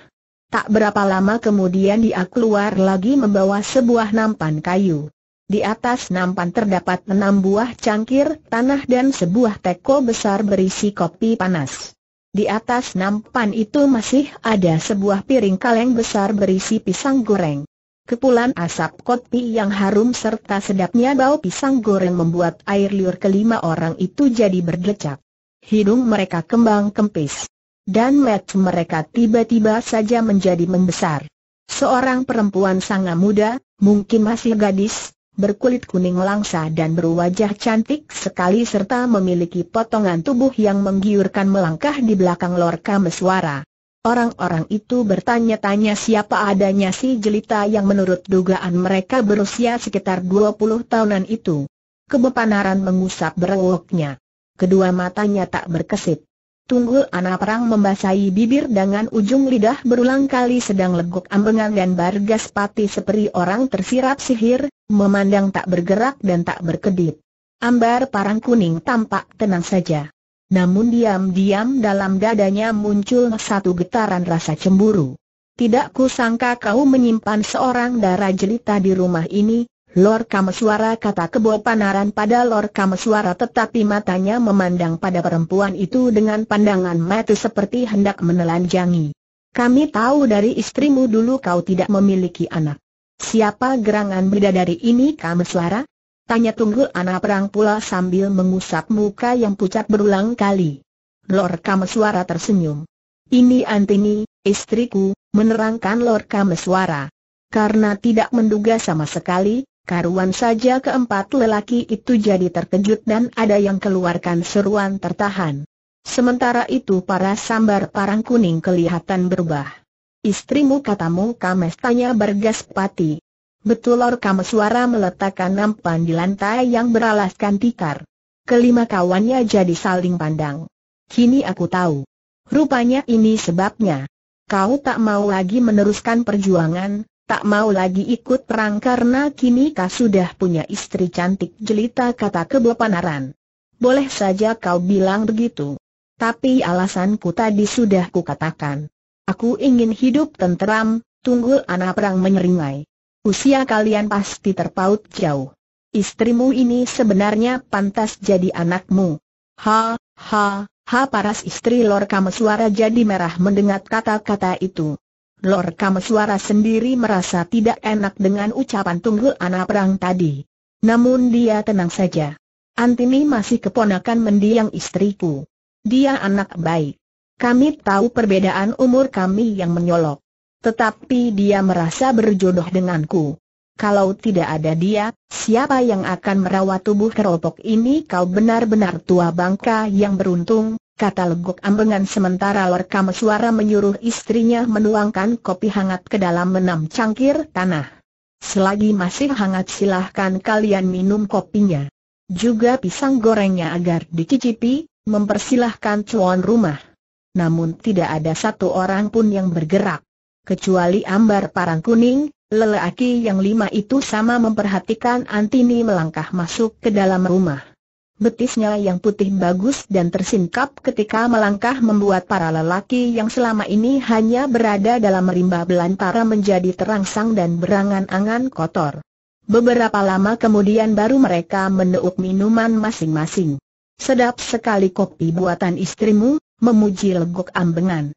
Tak berapa lama kemudian dia keluar lagi membawa sebuah nampan kayu. Di atas nampan terdapat enam buah cangkir tanah dan sebuah teko besar berisi kopi panas. Di atas nampan itu masih ada sebuah piring kaleng besar berisi pisang goreng. Kepulan asap kopi yang harum serta sedapnya bau pisang goreng membuat air liur kelima orang itu jadi berdecak. Hidung mereka kembang kempis. Dan mata mereka tiba-tiba saja menjadi membesar. Seorang perempuan sangat muda, mungkin masih gadis, berkulit kuning langsa dan berwajah cantik sekali serta memiliki potongan tubuh yang menggiurkan melangkah di belakang Lorka Meswara. Orang-orang itu bertanya-tanya siapa adanya si jelita yang menurut dugaan mereka berusia sekitar 20 tahunan itu. Kebepanaran mengusap berewoknya. Kedua matanya tak berkesit. Tunggul anak perang membasahi bibir dengan ujung lidah berulang kali sedang leguk ambengan dan bargas pati seperti orang tersirap sihir, memandang tak bergerak dan tak berkedip. Ambar parang kuning tampak tenang saja. Namun diam-diam dalam dadanya muncul satu getaran rasa cemburu. Tidak kusangka kau menyimpan seorang darah jelita di rumah ini, Lord Kameswara kata kebo panaran pada Lord Kameswara tetapi matanya memandang pada perempuan itu dengan pandangan mati seperti hendak menelanjangi. Kami tahu dari istrimu dulu kau tidak memiliki anak. Siapa gerangan bidadari ini Kameswara? Tanya Tunggul anak Perang pula sambil mengusap muka yang pucat berulang kali. Lord Kameswara tersenyum. Ini Antini, istriku, menerangkan Lord Kameswara. Karena tidak menduga sama sekali, karuan saja keempat lelaki itu jadi terkejut dan ada yang keluarkan seruan tertahan. Sementara itu para sambar parang kuning kelihatan berubah. Istrimu katamu Kames tanya pati. Betul orkam suara meletakkan nampan di lantai yang beralaskan tikar. Kelima kawannya jadi saling pandang. Kini aku tahu. Rupanya ini sebabnya. Kau tak mau lagi meneruskan perjuangan, tak mau lagi ikut perang karena kini kau sudah punya istri cantik jelita kata kebepanaran. Boleh saja kau bilang begitu. Tapi alasanku tadi sudah kukatakan. Aku ingin hidup tenteram, tunggul anak perang menyeringai usia kalian pasti terpaut jauh. Istrimu ini sebenarnya pantas jadi anakmu. Ha, ha, ha paras istri Lor Kamesuara jadi merah mendengar kata-kata itu. Lor Kamesuara sendiri merasa tidak enak dengan ucapan Tunggul anak perang tadi. Namun dia tenang saja. Antini masih keponakan mendiang istriku. Dia anak baik. Kami tahu perbedaan umur kami yang menyolok. Tetapi dia merasa berjodoh denganku. Kalau tidak ada dia, siapa yang akan merawat tubuh keropok ini kau benar-benar tua bangka yang beruntung, kata leguk ambengan sementara Lorka suara menyuruh istrinya menuangkan kopi hangat ke dalam enam cangkir tanah. Selagi masih hangat silahkan kalian minum kopinya. Juga pisang gorengnya agar dicicipi, mempersilahkan cuan rumah. Namun tidak ada satu orang pun yang bergerak. Kecuali ambar parang kuning, lelaki yang lima itu sama memperhatikan Antini melangkah masuk ke dalam rumah. Betisnya yang putih bagus dan tersingkap ketika melangkah membuat para lelaki yang selama ini hanya berada dalam rimba belantara menjadi terangsang dan berangan-angan kotor. Beberapa lama kemudian baru mereka meneuk minuman masing-masing. Sedap sekali kopi buatan istrimu, memuji legok ambengan.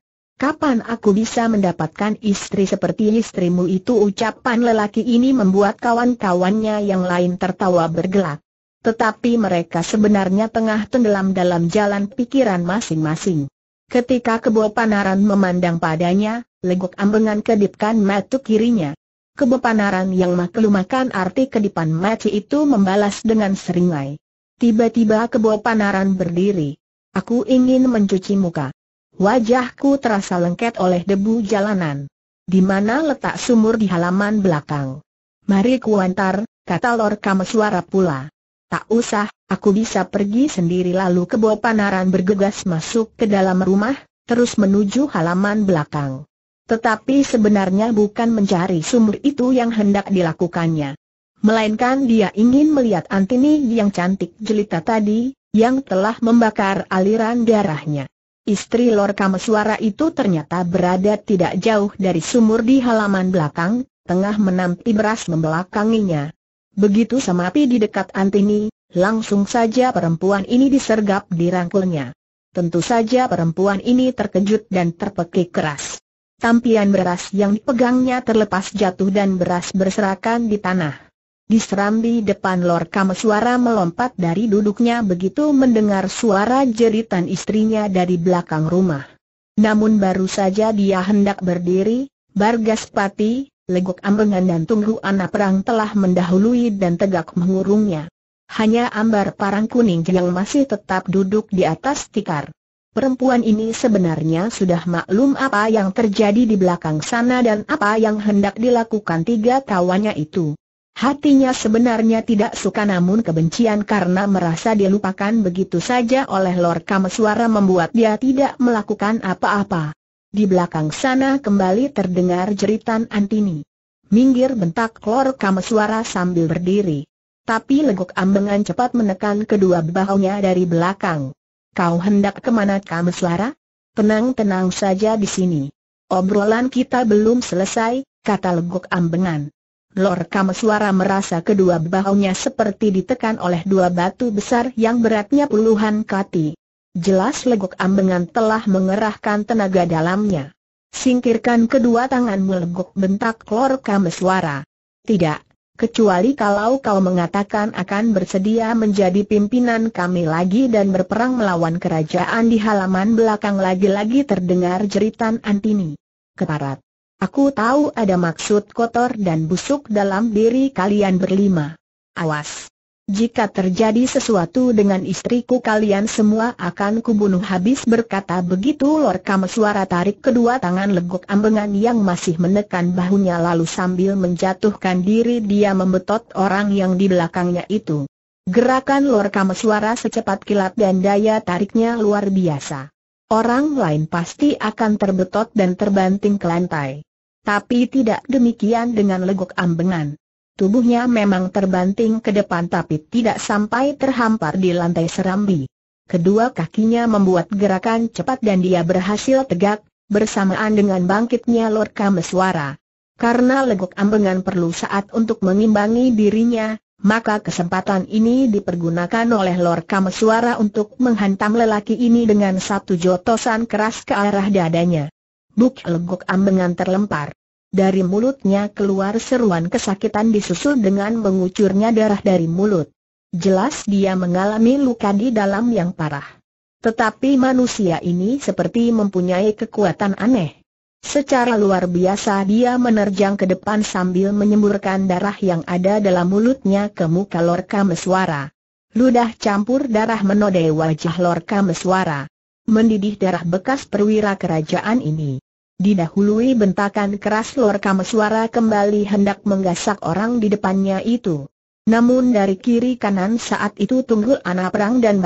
Kapan aku bisa mendapatkan istri seperti istrimu itu ucapan lelaki ini membuat kawan-kawannya yang lain tertawa bergelak. Tetapi mereka sebenarnya tengah tenggelam dalam jalan pikiran masing-masing. Ketika Kebo Panaran memandang padanya, legok ambengan kedipkan mata kirinya. Kebo Panaran yang maklumakan arti kedipan mata itu membalas dengan seringai. Tiba-tiba Kebo Panaran berdiri. Aku ingin mencuci muka. Wajahku terasa lengket oleh debu jalanan. Di mana letak sumur di halaman belakang? Mari kuantar, kata Lord Kameswara pula. Tak usah, aku bisa pergi sendiri lalu kebo panaran bergegas masuk ke dalam rumah, terus menuju halaman belakang. Tetapi sebenarnya bukan mencari sumur itu yang hendak dilakukannya. Melainkan dia ingin melihat Antini yang cantik jelita tadi, yang telah membakar aliran darahnya. Istri Lor Kameswara itu ternyata berada tidak jauh dari sumur di halaman belakang, tengah menampi beras membelakanginya. Begitu Samapi di dekat Antini, langsung saja perempuan ini disergap dirangkulnya. Tentu saja perempuan ini terkejut dan terpekik keras. Tampian beras yang dipegangnya terlepas jatuh dan beras berserakan di tanah. Di serambi depan Lord Kameswara melompat dari duduknya begitu mendengar suara jeritan istrinya dari belakang rumah. Namun baru saja dia hendak berdiri, Bargas Pati, Legok Ambengan dan Tunggu Anak Perang telah mendahului dan tegak mengurungnya. Hanya ambar parang kuning yang masih tetap duduk di atas tikar. Perempuan ini sebenarnya sudah maklum apa yang terjadi di belakang sana dan apa yang hendak dilakukan tiga tawannya itu. Hatinya sebenarnya tidak suka namun kebencian karena merasa dilupakan begitu saja oleh Lord Kameswara membuat dia tidak melakukan apa-apa. Di belakang sana kembali terdengar jeritan Antini. Minggir bentak Lord Kameswara sambil berdiri. Tapi leguk ambengan cepat menekan kedua bahunya dari belakang. Kau hendak kemana Kameswara? Tenang-tenang saja di sini. Obrolan kita belum selesai, kata leguk ambengan. Lor Kameswara merasa kedua bahunya seperti ditekan oleh dua batu besar yang beratnya puluhan kati. Jelas legok ambengan telah mengerahkan tenaga dalamnya. Singkirkan kedua tanganmu legok bentak Lor Kameswara. Tidak, kecuali kalau kau mengatakan akan bersedia menjadi pimpinan kami lagi dan berperang melawan kerajaan di halaman belakang lagi-lagi terdengar jeritan Antini. Keparat. Aku tahu ada maksud kotor dan busuk dalam diri kalian berlima. Awas! Jika terjadi sesuatu dengan istriku kalian semua akan kubunuh habis berkata begitu Lord suara tarik kedua tangan legok ambengan yang masih menekan bahunya lalu sambil menjatuhkan diri dia membetot orang yang di belakangnya itu. Gerakan Lord suara secepat kilat dan daya tariknya luar biasa. Orang lain pasti akan terbetot dan terbanting ke lantai. Tapi tidak demikian dengan legok ambengan. Tubuhnya memang terbanting ke depan tapi tidak sampai terhampar di lantai serambi. Kedua kakinya membuat gerakan cepat dan dia berhasil tegak, bersamaan dengan bangkitnya Lord Kameswara. Karena legok ambengan perlu saat untuk mengimbangi dirinya, maka kesempatan ini dipergunakan oleh Lord Kameswara untuk menghantam lelaki ini dengan satu jotosan keras ke arah dadanya. Buk Am ambengan terlempar. Dari mulutnya keluar seruan kesakitan disusul dengan mengucurnya darah dari mulut. Jelas dia mengalami luka di dalam yang parah. Tetapi manusia ini seperti mempunyai kekuatan aneh. Secara luar biasa dia menerjang ke depan sambil menyemburkan darah yang ada dalam mulutnya ke muka Lorca Meswara. Ludah campur darah menodai wajah Lorca Meswara mendidih darah bekas perwira kerajaan ini. Didahului bentakan keras Lor Kameswara kembali hendak menggasak orang di depannya itu. Namun dari kiri kanan saat itu Tunggul anak perang dan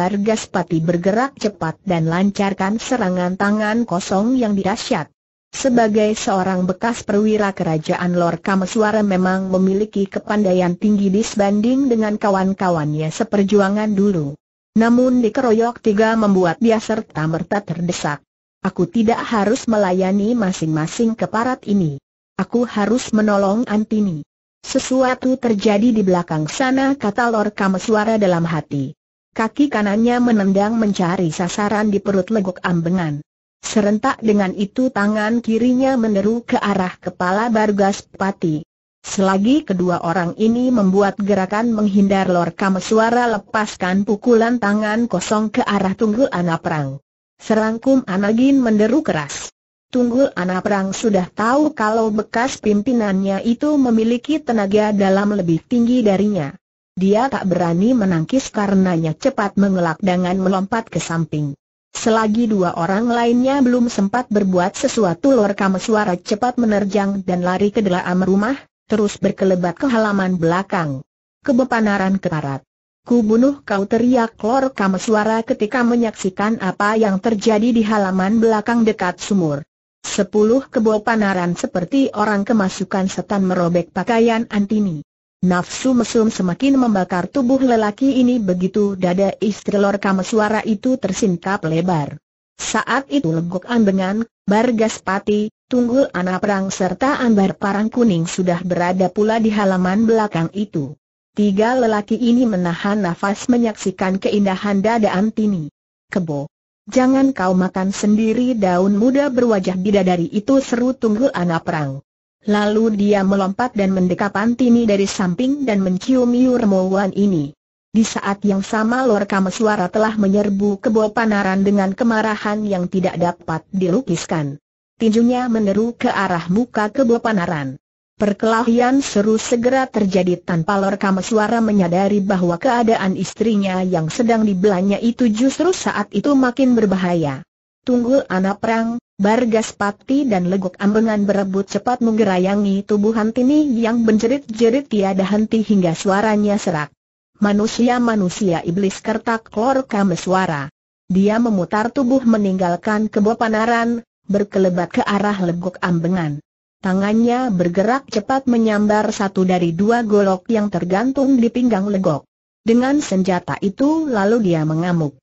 pati bergerak cepat dan lancarkan serangan tangan kosong yang dirasyat. Sebagai seorang bekas perwira kerajaan Lor Kameswara memang memiliki kepandaian tinggi disbanding dengan kawan-kawannya seperjuangan dulu. Namun dikeroyok tiga membuat dia serta-merta terdesak. Aku tidak harus melayani masing-masing keparat ini. Aku harus menolong Antini. Sesuatu terjadi di belakang sana kata Lord Kameswara dalam hati. Kaki kanannya menendang mencari sasaran di perut leguk ambengan. Serentak dengan itu tangan kirinya meneru ke arah kepala Bargas Pati. Selagi kedua orang ini membuat gerakan menghindar Lord Kamesuara lepaskan pukulan tangan kosong ke arah Tunggul Anak Perang. Serangkum Anagin menderu keras. Tunggul Anak Perang sudah tahu kalau bekas pimpinannya itu memiliki tenaga dalam lebih tinggi darinya. Dia tak berani menangkis karenanya cepat mengelak dengan melompat ke samping. Selagi dua orang lainnya belum sempat berbuat sesuatu Lor Kamesuara cepat menerjang dan lari ke dalam rumah, terus berkelebat ke halaman belakang. Kebepanaran keparat. Ku bunuh kau teriak Lor kamu suara ketika menyaksikan apa yang terjadi di halaman belakang dekat sumur. Sepuluh kebo panaran seperti orang kemasukan setan merobek pakaian Antini. Nafsu mesum semakin membakar tubuh lelaki ini begitu dada istri Lor kamu suara itu tersingkap lebar. Saat itu legok dengan Bargaspati, Tunggul Anak Perang serta Ambar Parang Kuning sudah berada pula di halaman belakang itu. Tiga lelaki ini menahan nafas menyaksikan keindahan dada Antini. Kebo. Jangan kau makan sendiri daun muda berwajah bidadari itu seru Tunggul Anak Perang. Lalu dia melompat dan mendekap Antini dari samping dan mencium Yurmowan ini. Di saat yang sama Lor Mesuara telah menyerbu kebo panaran dengan kemarahan yang tidak dapat dilukiskan. Tinjunya meneru ke arah muka kebo panaran. Perkelahian seru segera terjadi tanpa Lor Mesuara menyadari bahwa keadaan istrinya yang sedang dibelanya itu justru saat itu makin berbahaya. Tunggul anak perang, Bargas Pati dan Legok Ambengan berebut cepat menggerayangi tubuh Hantini yang menjerit-jerit tiada henti hingga suaranya serak manusia-manusia iblis kertak klor kameswara. Dia memutar tubuh meninggalkan kebo panaran, berkelebat ke arah legok ambengan. Tangannya bergerak cepat menyambar satu dari dua golok yang tergantung di pinggang legok. Dengan senjata itu lalu dia mengamuk.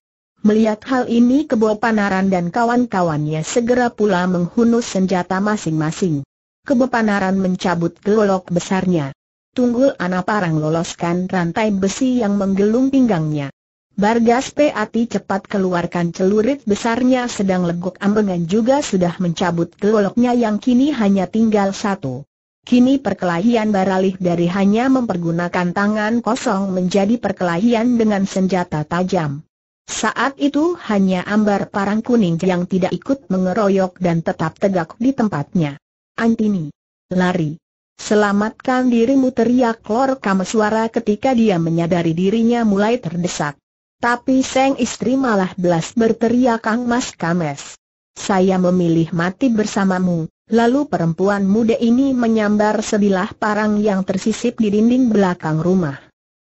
Melihat hal ini Kebo Panaran dan kawan-kawannya segera pula menghunus senjata masing-masing. Kebo Panaran mencabut golok besarnya. Tunggul anak parang loloskan rantai besi yang menggelung pinggangnya. Bargas Peati cepat keluarkan celurit besarnya sedang legok ambengan juga sudah mencabut goloknya yang kini hanya tinggal satu. Kini perkelahian beralih dari hanya mempergunakan tangan kosong menjadi perkelahian dengan senjata tajam. Saat itu hanya ambar parang kuning yang tidak ikut mengeroyok dan tetap tegak di tempatnya. Antini. Lari. Selamatkan dirimu teriak Lor Kameswara ketika dia menyadari dirinya mulai terdesak. Tapi sang istri malah belas berteriak Kang Mas Kames. Saya memilih mati bersamamu. Lalu perempuan muda ini menyambar sebilah parang yang tersisip di dinding belakang rumah.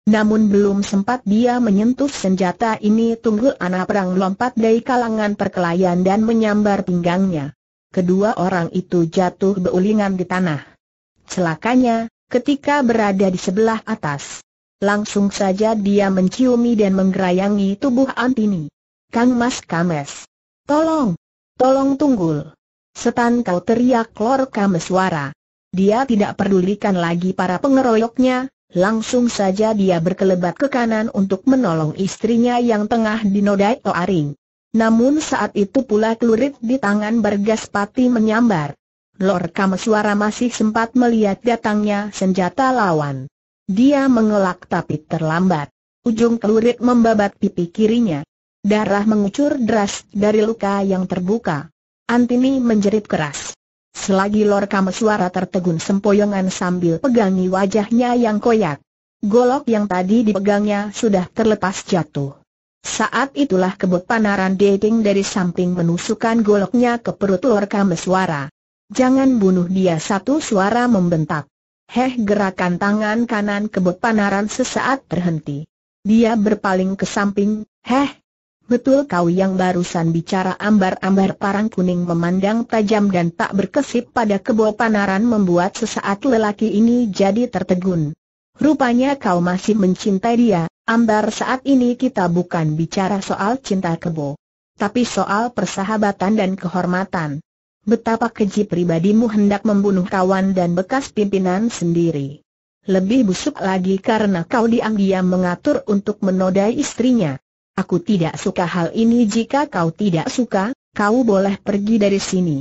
Namun belum sempat dia menyentuh senjata ini tunggul anak perang lompat dari kalangan perkelayan dan menyambar pinggangnya. Kedua orang itu jatuh beulingan di tanah celakanya, ketika berada di sebelah atas. Langsung saja dia menciumi dan menggerayangi tubuh Antini. Kang Mas Kames. Tolong! Tolong tunggul! Setan kau teriak Lor suara. Dia tidak pedulikan lagi para pengeroyoknya, langsung saja dia berkelebat ke kanan untuk menolong istrinya yang tengah dinodai Toaring. Namun saat itu pula kelurit di tangan Bergaspati menyambar. Lord Kameswara masih sempat melihat datangnya senjata lawan. Dia mengelak tapi terlambat. Ujung kelurit membabat pipi kirinya. Darah mengucur deras dari luka yang terbuka. Antini menjerit keras. Selagi Lord Kameswara tertegun sempoyongan sambil pegangi wajahnya yang koyak. Golok yang tadi dipegangnya sudah terlepas jatuh. Saat itulah kebut panaran dating dari samping menusukkan goloknya ke perut Lord Kameswara. Jangan bunuh dia satu suara membentak. Heh gerakan tangan kanan kebut panaran sesaat terhenti. Dia berpaling ke samping, heh. Betul kau yang barusan bicara ambar-ambar parang kuning memandang tajam dan tak berkesip pada kebo panaran membuat sesaat lelaki ini jadi tertegun. Rupanya kau masih mencintai dia, ambar saat ini kita bukan bicara soal cinta kebo. Tapi soal persahabatan dan kehormatan betapa keji pribadimu hendak membunuh kawan dan bekas pimpinan sendiri. Lebih busuk lagi karena kau diam-diam mengatur untuk menodai istrinya. Aku tidak suka hal ini jika kau tidak suka, kau boleh pergi dari sini.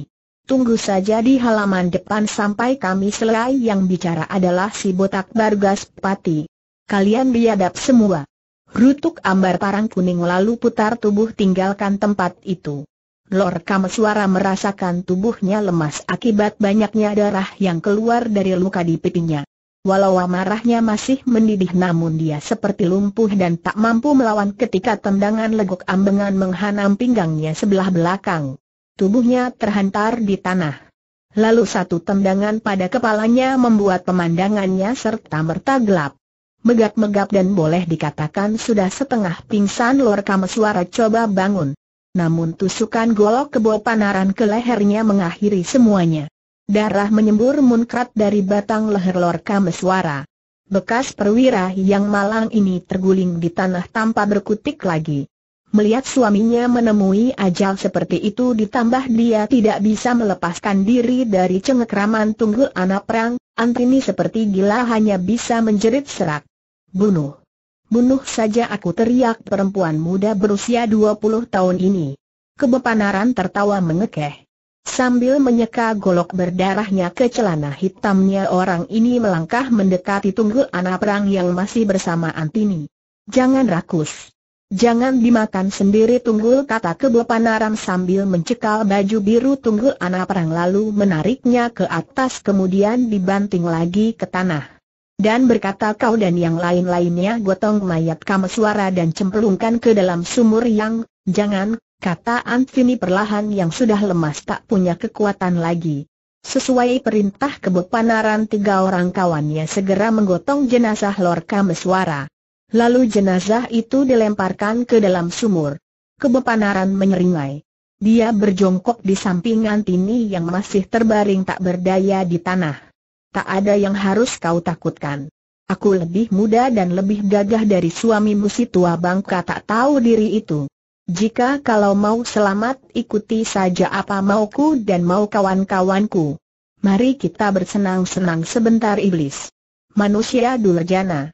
Tunggu saja di halaman depan sampai kami selesai yang bicara adalah si botak Bargas Pati. Kalian biadab semua. Rutuk ambar parang kuning lalu putar tubuh tinggalkan tempat itu. Lord suara merasakan tubuhnya lemas akibat banyaknya darah yang keluar dari luka di pipinya. Walau amarahnya masih mendidih namun dia seperti lumpuh dan tak mampu melawan ketika tendangan legok ambengan menghantam pinggangnya sebelah belakang. Tubuhnya terhantar di tanah. Lalu satu tendangan pada kepalanya membuat pemandangannya serta merta gelap. Megap-megap dan boleh dikatakan sudah setengah pingsan Lord Kamesuara coba bangun. Namun tusukan golok kebo panaran ke lehernya mengakhiri semuanya. Darah menyembur munkrat dari batang leher Lorca meswara. Bekas perwira yang malang ini terguling di tanah tanpa berkutik lagi. Melihat suaminya menemui ajal seperti itu ditambah dia tidak bisa melepaskan diri dari cengkeraman tunggul anak perang, Antini seperti gila hanya bisa menjerit serak. Bunuh! Bunuh saja aku teriak perempuan muda berusia 20 tahun ini. Kebepanaran tertawa mengekeh. Sambil menyeka golok berdarahnya ke celana hitamnya orang ini melangkah mendekati tunggul anak perang yang masih bersama Antini. Jangan rakus. Jangan dimakan sendiri tunggul kata kebepanaran sambil mencekal baju biru tunggul anak perang lalu menariknya ke atas kemudian dibanting lagi ke tanah dan berkata kau dan yang lain-lainnya gotong mayat kamu suara dan cemplungkan ke dalam sumur yang, jangan, kata Anthony perlahan yang sudah lemas tak punya kekuatan lagi. Sesuai perintah kebepanaran tiga orang kawannya segera menggotong jenazah Lord Kameswara. Lalu jenazah itu dilemparkan ke dalam sumur. Kebepanaran menyeringai. Dia berjongkok di samping Antini yang masih terbaring tak berdaya di tanah tak ada yang harus kau takutkan. Aku lebih muda dan lebih gagah dari suamimu si tua bangka tak tahu diri itu. Jika kalau mau selamat, ikuti saja apa mauku dan mau kawan-kawanku. Mari kita bersenang-senang sebentar iblis. Manusia jana.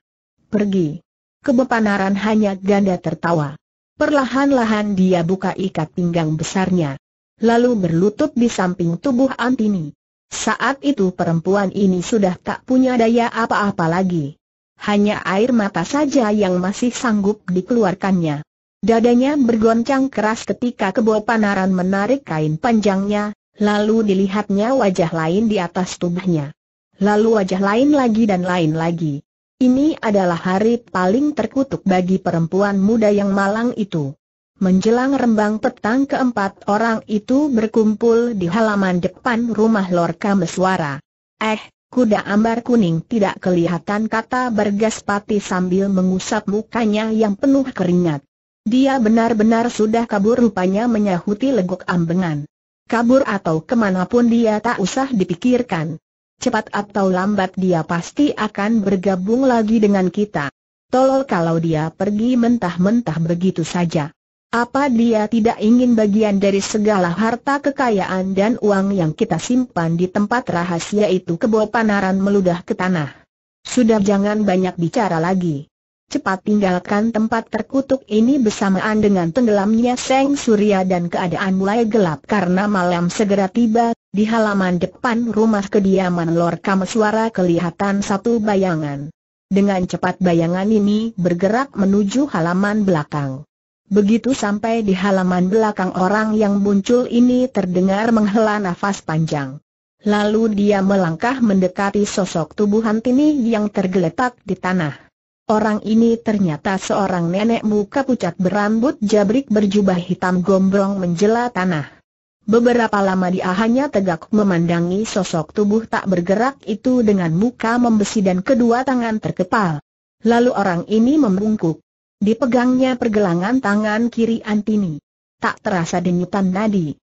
Pergi. Kebepanaran hanya ganda tertawa. Perlahan-lahan dia buka ikat pinggang besarnya. Lalu berlutut di samping tubuh Antini. Saat itu perempuan ini sudah tak punya daya apa-apa lagi. Hanya air mata saja yang masih sanggup dikeluarkannya. Dadanya bergoncang keras ketika kebo panaran menarik kain panjangnya, lalu dilihatnya wajah lain di atas tubuhnya. Lalu wajah lain lagi dan lain lagi. Ini adalah hari paling terkutuk bagi perempuan muda yang malang itu. Menjelang rembang petang keempat orang itu berkumpul di halaman depan rumah Lorca Meswara. Eh, kuda ambar kuning tidak kelihatan kata Bergaspati sambil mengusap mukanya yang penuh keringat. Dia benar-benar sudah kabur rupanya menyahuti leguk ambengan. Kabur atau kemanapun dia tak usah dipikirkan. Cepat atau lambat dia pasti akan bergabung lagi dengan kita. Tolol kalau dia pergi mentah-mentah begitu saja. Apa dia tidak ingin bagian dari segala harta kekayaan dan uang yang kita simpan di tempat rahasia itu kebo panaran meludah ke tanah? Sudah jangan banyak bicara lagi. Cepat tinggalkan tempat terkutuk ini bersamaan dengan tenggelamnya Seng Surya dan keadaan mulai gelap karena malam segera tiba, di halaman depan rumah kediaman Lor Kameswara kelihatan satu bayangan. Dengan cepat bayangan ini bergerak menuju halaman belakang. Begitu sampai di halaman belakang orang yang muncul ini terdengar menghela nafas panjang. Lalu dia melangkah mendekati sosok tubuh Hantini yang tergeletak di tanah. Orang ini ternyata seorang nenek muka pucat berambut jabrik berjubah hitam gombrong menjela tanah. Beberapa lama dia hanya tegak memandangi sosok tubuh tak bergerak itu dengan muka membesi dan kedua tangan terkepal. Lalu orang ini membungkuk. Dipegangnya pergelangan tangan kiri Antini. Tak terasa denyutan nadi.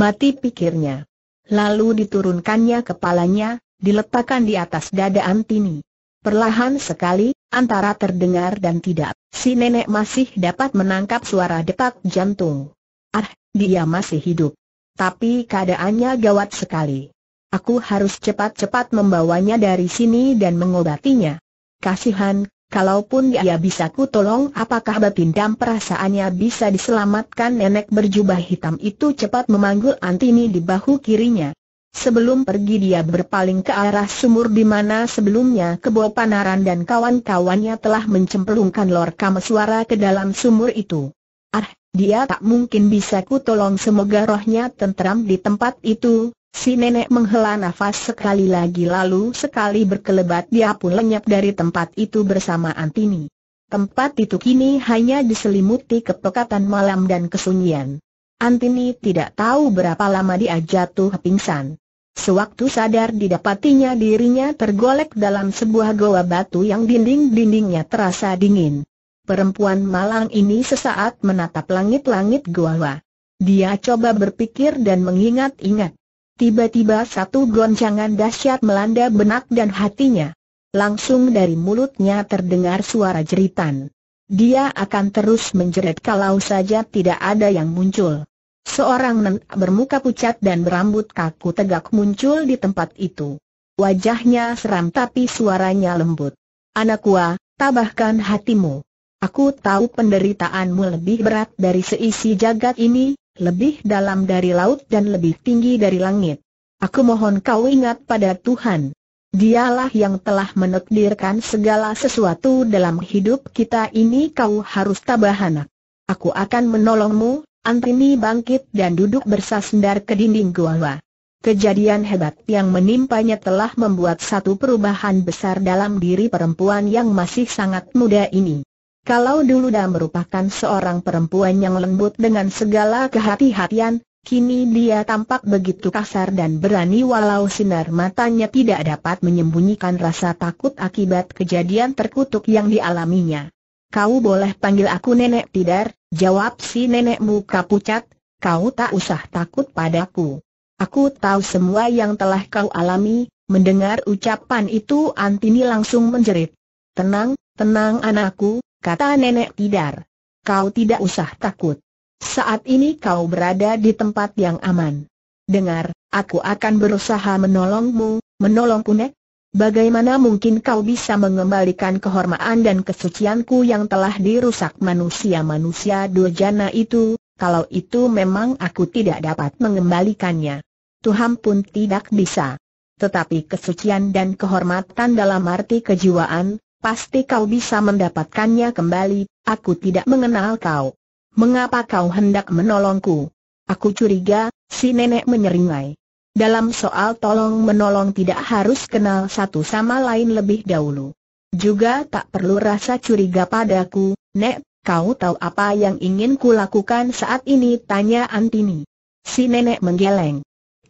Mati pikirnya. Lalu diturunkannya kepalanya, diletakkan di atas dada Antini. Perlahan sekali, antara terdengar dan tidak, si nenek masih dapat menangkap suara detak jantung. Ah, dia masih hidup. Tapi keadaannya gawat sekali. Aku harus cepat-cepat membawanya dari sini dan mengobatinya. Kasihan, Kalaupun dia ya bisa kutolong apakah batindam perasaannya bisa diselamatkan nenek berjubah hitam itu cepat memanggul Antini di bahu kirinya. Sebelum pergi dia berpaling ke arah sumur di mana sebelumnya Kebo Panaran dan kawan-kawannya telah mencemplungkan lorka suara ke dalam sumur itu. Ah, dia tak mungkin bisa ku tolong semoga rohnya tentram di tempat itu, Si nenek menghela nafas sekali lagi lalu sekali berkelebat dia pun lenyap dari tempat itu bersama Antini. Tempat itu kini hanya diselimuti kepekatan malam dan kesunyian. Antini tidak tahu berapa lama dia jatuh pingsan. Sewaktu sadar didapatinya dirinya tergolek dalam sebuah goa batu yang dinding-dindingnya terasa dingin. Perempuan malang ini sesaat menatap langit-langit goa. Dia coba berpikir dan mengingat-ingat. Tiba-tiba satu goncangan dahsyat melanda benak dan hatinya. Langsung dari mulutnya terdengar suara jeritan. Dia akan terus menjerit kalau saja tidak ada yang muncul. Seorang nenek bermuka pucat dan berambut kaku tegak muncul di tempat itu. Wajahnya seram tapi suaranya lembut. Anakku, tabahkan hatimu. Aku tahu penderitaanmu lebih berat dari seisi jagat ini, lebih dalam dari laut dan lebih tinggi dari langit. Aku mohon kau ingat pada Tuhan. Dialah yang telah menekdirkan segala sesuatu dalam hidup kita ini kau harus tabah anak. Aku akan menolongmu, Antini bangkit dan duduk bersasendar ke dinding gua. Kejadian hebat yang menimpanya telah membuat satu perubahan besar dalam diri perempuan yang masih sangat muda ini. Kalau dulu dia merupakan seorang perempuan yang lembut dengan segala kehati-hatian, kini dia tampak begitu kasar dan berani walau sinar matanya tidak dapat menyembunyikan rasa takut akibat kejadian terkutuk yang dialaminya. Kau boleh panggil aku nenek Tidar, jawab si nenek muka pucat, kau tak usah takut padaku. Aku tahu semua yang telah kau alami, mendengar ucapan itu Antini langsung menjerit. Tenang, tenang anakku, kata nenek Tidar. Kau tidak usah takut. Saat ini kau berada di tempat yang aman. Dengar, aku akan berusaha menolongmu, menolong kunek. Bagaimana mungkin kau bisa mengembalikan kehormatan dan kesucianku yang telah dirusak manusia-manusia durjana itu, kalau itu memang aku tidak dapat mengembalikannya. Tuhan pun tidak bisa. Tetapi kesucian dan kehormatan dalam arti kejiwaan, Pasti kau bisa mendapatkannya kembali, aku tidak mengenal kau. Mengapa kau hendak menolongku? Aku curiga, si nenek menyeringai. Dalam soal tolong menolong tidak harus kenal satu sama lain lebih dahulu. Juga tak perlu rasa curiga padaku, Nek, kau tahu apa yang ingin ku lakukan saat ini? Tanya Antini. Si nenek menggeleng.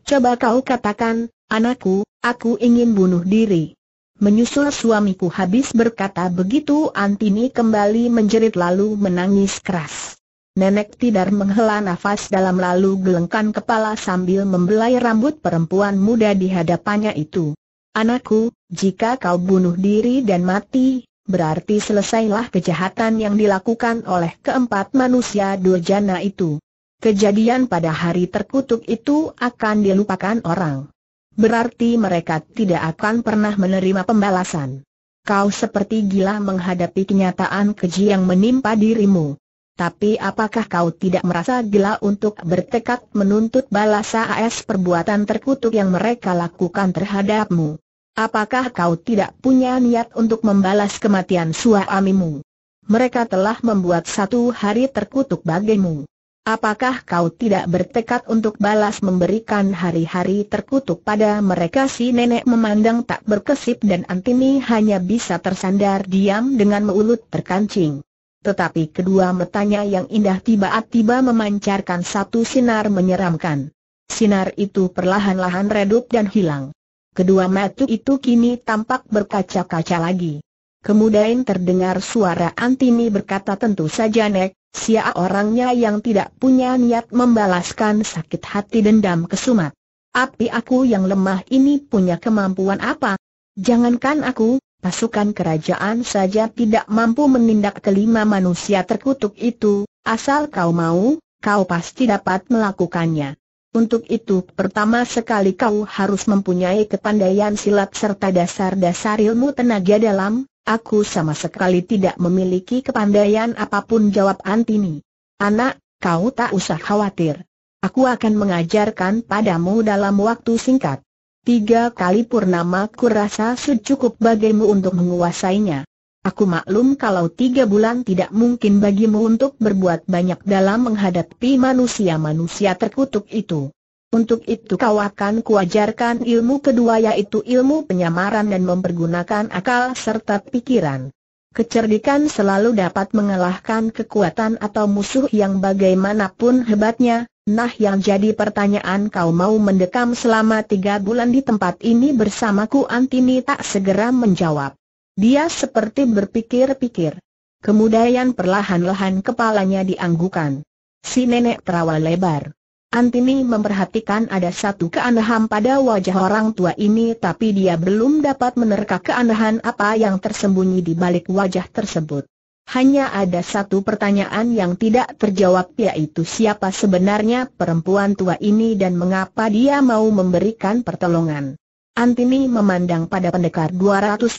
Coba kau katakan, anakku, aku ingin bunuh diri. Menyusul suamiku habis berkata begitu Antini kembali menjerit lalu menangis keras. Nenek Tidar menghela nafas dalam lalu gelengkan kepala sambil membelai rambut perempuan muda di hadapannya itu. Anakku, jika kau bunuh diri dan mati, berarti selesailah kejahatan yang dilakukan oleh keempat manusia durjana itu. Kejadian pada hari terkutuk itu akan dilupakan orang berarti mereka tidak akan pernah menerima pembalasan. Kau seperti gila menghadapi kenyataan keji yang menimpa dirimu. Tapi apakah kau tidak merasa gila untuk bertekad menuntut balas AS perbuatan terkutuk yang mereka lakukan terhadapmu? Apakah kau tidak punya niat untuk membalas kematian suamimu? Mereka telah membuat satu hari terkutuk bagimu. Apakah kau tidak bertekad untuk balas memberikan hari-hari terkutuk pada mereka si nenek memandang tak berkesip dan Antini hanya bisa tersandar diam dengan meulut terkancing. Tetapi kedua metanya yang indah tiba-tiba memancarkan satu sinar menyeramkan. Sinar itu perlahan-lahan redup dan hilang. Kedua mata itu kini tampak berkaca-kaca lagi. Kemudian terdengar suara Antini berkata tentu saja Nek, Siapa orangnya yang tidak punya niat membalaskan sakit hati dendam kesumat. Api aku yang lemah ini punya kemampuan apa? Jangankan aku, pasukan kerajaan saja tidak mampu menindak kelima manusia terkutuk itu, asal kau mau, kau pasti dapat melakukannya. Untuk itu pertama sekali kau harus mempunyai kepandaian silat serta dasar-dasar ilmu tenaga dalam, Aku sama sekali tidak memiliki kepandaian apapun jawab Antini. Anak, kau tak usah khawatir. Aku akan mengajarkan padamu dalam waktu singkat. Tiga kali purnama ku rasa cukup bagimu untuk menguasainya. Aku maklum kalau tiga bulan tidak mungkin bagimu untuk berbuat banyak dalam menghadapi manusia-manusia terkutuk itu. Untuk itu kau akan kuajarkan ilmu kedua yaitu ilmu penyamaran dan mempergunakan akal serta pikiran. Kecerdikan selalu dapat mengalahkan kekuatan atau musuh yang bagaimanapun hebatnya, nah yang jadi pertanyaan kau mau mendekam selama tiga bulan di tempat ini bersamaku Antini tak segera menjawab. Dia seperti berpikir-pikir. Kemudian perlahan-lahan kepalanya dianggukan. Si nenek terawal lebar. Antini memperhatikan ada satu keanehan pada wajah orang tua ini tapi dia belum dapat menerka keanehan apa yang tersembunyi di balik wajah tersebut. Hanya ada satu pertanyaan yang tidak terjawab yaitu siapa sebenarnya perempuan tua ini dan mengapa dia mau memberikan pertolongan. Antini memandang pada pendekar 212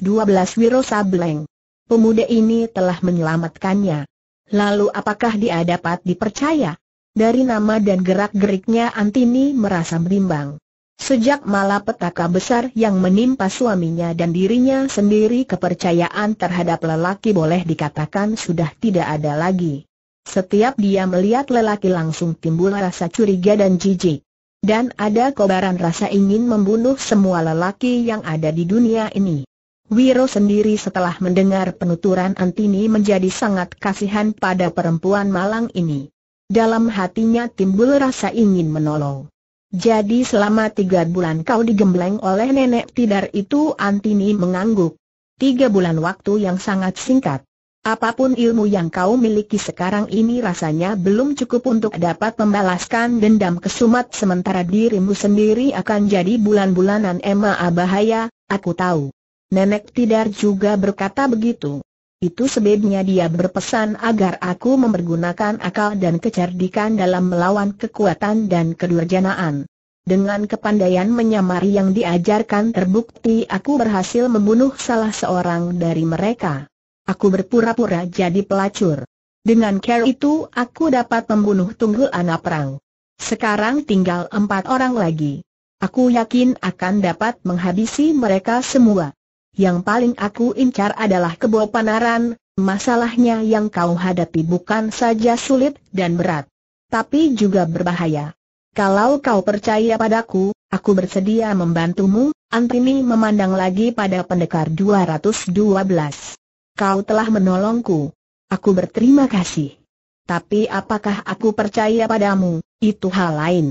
Wiro Sableng. Pemuda ini telah menyelamatkannya. Lalu apakah dia dapat dipercaya? Dari nama dan gerak-geriknya Antini merasa berimbang. Sejak malapetaka besar yang menimpa suaminya dan dirinya sendiri kepercayaan terhadap lelaki boleh dikatakan sudah tidak ada lagi. Setiap dia melihat lelaki langsung timbul rasa curiga dan jijik. Dan ada kobaran rasa ingin membunuh semua lelaki yang ada di dunia ini. Wiro sendiri setelah mendengar penuturan Antini menjadi sangat kasihan pada perempuan malang ini dalam hatinya timbul rasa ingin menolong. Jadi selama tiga bulan kau digembleng oleh nenek tidar itu Antini mengangguk. Tiga bulan waktu yang sangat singkat. Apapun ilmu yang kau miliki sekarang ini rasanya belum cukup untuk dapat membalaskan dendam kesumat sementara dirimu sendiri akan jadi bulan-bulanan Emma Abahaya. aku tahu. Nenek Tidar juga berkata begitu. Itu sebabnya dia berpesan agar aku mempergunakan akal dan kecerdikan dalam melawan kekuatan dan kedurjanaan. Dengan kepandaian menyamari yang diajarkan terbukti aku berhasil membunuh salah seorang dari mereka. Aku berpura-pura jadi pelacur. Dengan care itu aku dapat membunuh tunggul anak perang. Sekarang tinggal empat orang lagi. Aku yakin akan dapat menghabisi mereka semua yang paling aku incar adalah kebo panaran, masalahnya yang kau hadapi bukan saja sulit dan berat, tapi juga berbahaya. Kalau kau percaya padaku, aku bersedia membantumu, Antini memandang lagi pada pendekar 212. Kau telah menolongku. Aku berterima kasih. Tapi apakah aku percaya padamu, itu hal lain.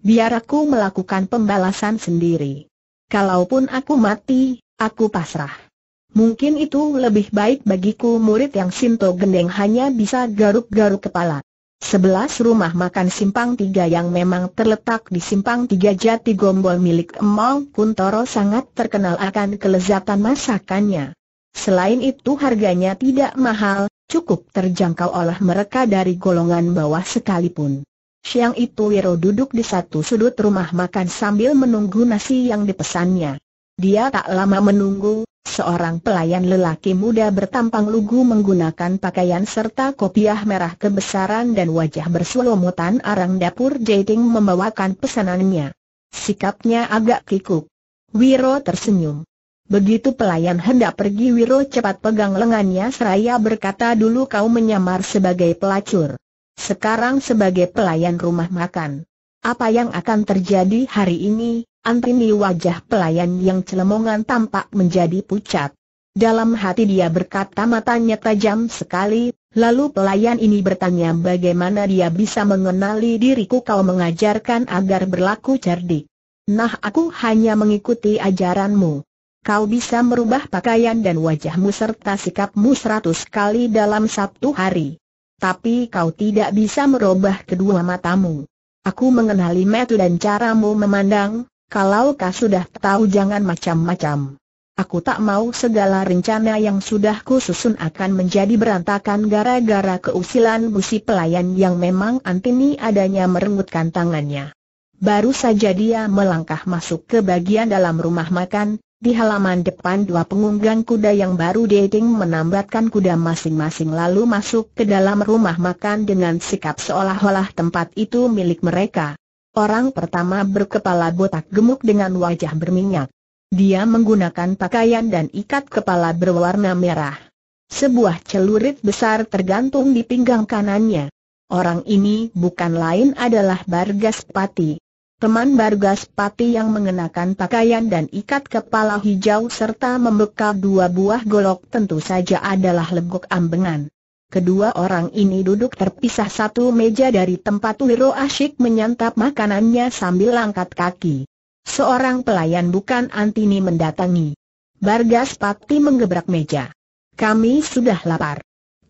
Biar aku melakukan pembalasan sendiri. Kalaupun aku mati, Aku pasrah. Mungkin itu lebih baik bagiku murid yang Sinto Gendeng hanya bisa garuk-garuk kepala. Sebelas rumah makan simpang tiga yang memang terletak di simpang tiga jati gombol milik Emong Kuntoro sangat terkenal akan kelezatan masakannya. Selain itu harganya tidak mahal, cukup terjangkau oleh mereka dari golongan bawah sekalipun. Siang itu Wiro duduk di satu sudut rumah makan sambil menunggu nasi yang dipesannya. Dia tak lama menunggu, seorang pelayan lelaki muda bertampang lugu menggunakan pakaian serta kopiah merah kebesaran dan wajah berselomotan arang dapur dating membawakan pesanannya. Sikapnya agak kikuk. Wiro tersenyum. Begitu pelayan hendak pergi Wiro cepat pegang lengannya seraya berkata dulu kau menyamar sebagai pelacur. Sekarang sebagai pelayan rumah makan. Apa yang akan terjadi hari ini, Antini wajah pelayan yang celemongan tampak menjadi pucat. Dalam hati dia berkata matanya tajam sekali, lalu pelayan ini bertanya bagaimana dia bisa mengenali diriku kau mengajarkan agar berlaku cerdik. Nah aku hanya mengikuti ajaranmu. Kau bisa merubah pakaian dan wajahmu serta sikapmu seratus kali dalam satu hari. Tapi kau tidak bisa merubah kedua matamu. Aku mengenali metu dan caramu memandang, kalau kau sudah tahu jangan macam-macam. Aku tak mau segala rencana yang sudah susun akan menjadi berantakan gara-gara keusilan busi pelayan yang memang antini adanya merengutkan tangannya. Baru saja dia melangkah masuk ke bagian dalam rumah makan, di halaman depan dua pengunggang kuda yang baru dating menambatkan kuda masing-masing lalu masuk ke dalam rumah makan dengan sikap seolah-olah tempat itu milik mereka. Orang pertama berkepala botak gemuk dengan wajah berminyak. Dia menggunakan pakaian dan ikat kepala berwarna merah. Sebuah celurit besar tergantung di pinggang kanannya. Orang ini bukan lain adalah Bargas Pati. Teman Bargas Pati yang mengenakan pakaian dan ikat kepala hijau serta membekal dua buah golok tentu saja adalah legok ambengan. Kedua orang ini duduk terpisah satu meja dari tempat Wiro asyik menyantap makanannya sambil langkat kaki. Seorang pelayan bukan Antini mendatangi. Bargas Pati menggebrak meja. Kami sudah lapar.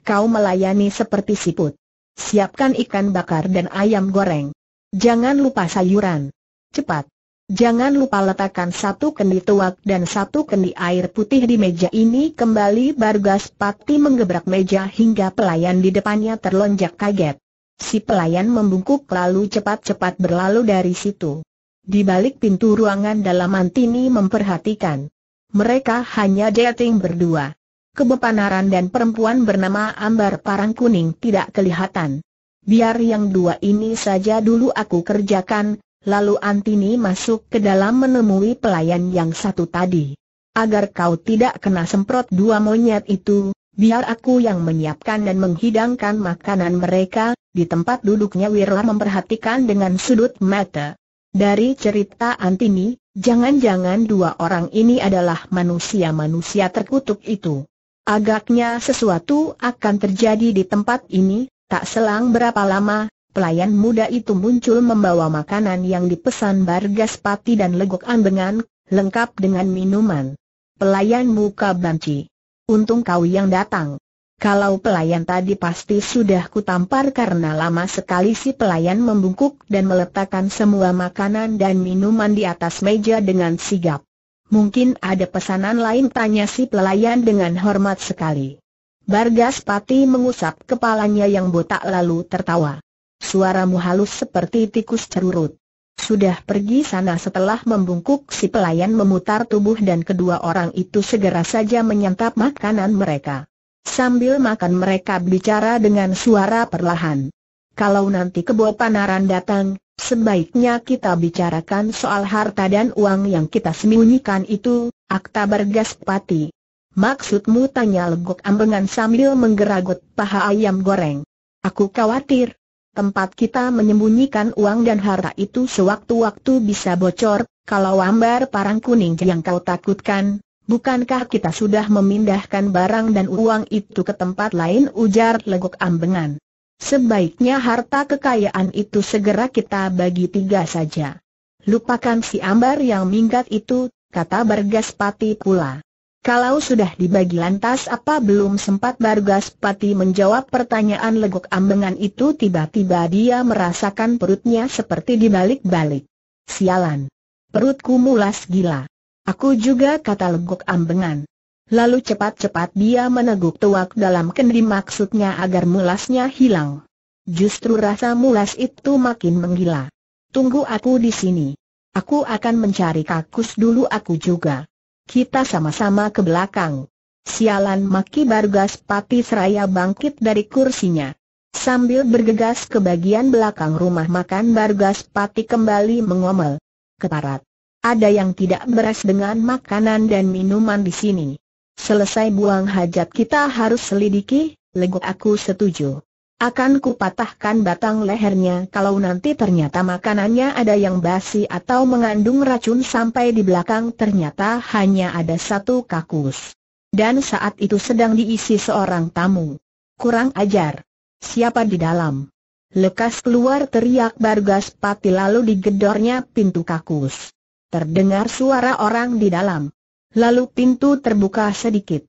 Kau melayani seperti siput. Siapkan ikan bakar dan ayam goreng. Jangan lupa sayuran. Cepat. Jangan lupa letakkan satu kendi tuak dan satu kendi air putih di meja ini kembali Bargas Pati menggebrak meja hingga pelayan di depannya terlonjak kaget. Si pelayan membungkuk lalu cepat-cepat berlalu dari situ. Di balik pintu ruangan dalam Antini memperhatikan. Mereka hanya dating berdua. Kebepanaran dan perempuan bernama Ambar Parang Kuning tidak kelihatan. Biar yang dua ini saja dulu aku kerjakan, Lalu Antini masuk ke dalam menemui pelayan yang satu tadi. Agar kau tidak kena semprot dua monyet itu, biar aku yang menyiapkan dan menghidangkan makanan mereka, di tempat duduknya Wirla memperhatikan dengan sudut mata. Dari cerita Antini, jangan-jangan dua orang ini adalah manusia-manusia terkutuk itu. Agaknya sesuatu akan terjadi di tempat ini, tak selang berapa lama, Pelayan muda itu muncul membawa makanan yang dipesan bargas pati dan Legok Ambengan, lengkap dengan minuman. Pelayan muka banci. Untung kau yang datang. Kalau pelayan tadi pasti sudah kutampar karena lama sekali si pelayan membungkuk dan meletakkan semua makanan dan minuman di atas meja dengan sigap. Mungkin ada pesanan lain tanya si pelayan dengan hormat sekali. Bargas Pati mengusap kepalanya yang botak lalu tertawa. Suaramu halus seperti tikus cerurut. Sudah pergi sana setelah membungkuk si pelayan memutar tubuh dan kedua orang itu segera saja menyantap makanan mereka. Sambil makan mereka bicara dengan suara perlahan. Kalau nanti kebo panaran datang, sebaiknya kita bicarakan soal harta dan uang yang kita sembunyikan itu, akta bergaspati. Maksudmu tanya legok ambengan sambil menggeragot paha ayam goreng. Aku khawatir, tempat kita menyembunyikan uang dan harta itu sewaktu-waktu bisa bocor, kalau ambar parang kuning yang kau takutkan, bukankah kita sudah memindahkan barang dan uang itu ke tempat lain ujar legok ambengan. Sebaiknya harta kekayaan itu segera kita bagi tiga saja. Lupakan si ambar yang minggat itu, kata Bergaspati pula. Kalau sudah dibagi lantas apa belum sempat Bargas Pati menjawab pertanyaan leguk ambengan itu tiba-tiba dia merasakan perutnya seperti dibalik-balik. Sialan. Perutku mulas gila. Aku juga kata leguk ambengan. Lalu cepat-cepat dia meneguk tuak dalam kendi maksudnya agar mulasnya hilang. Justru rasa mulas itu makin menggila. Tunggu aku di sini. Aku akan mencari kakus dulu aku juga. Kita sama-sama ke belakang. Sialan Maki Bargas Pati Seraya bangkit dari kursinya. Sambil bergegas ke bagian belakang rumah makan Bargas Pati kembali mengomel. Keparat. Ada yang tidak beres dengan makanan dan minuman di sini. Selesai buang hajat kita harus selidiki, legok aku setuju. Akan kupatahkan batang lehernya kalau nanti ternyata makanannya ada yang basi atau mengandung racun sampai di belakang ternyata hanya ada satu kakus. Dan saat itu sedang diisi seorang tamu. Kurang ajar. Siapa di dalam? Lekas keluar teriak Bargas Pati lalu digedornya pintu kakus. Terdengar suara orang di dalam. Lalu pintu terbuka sedikit.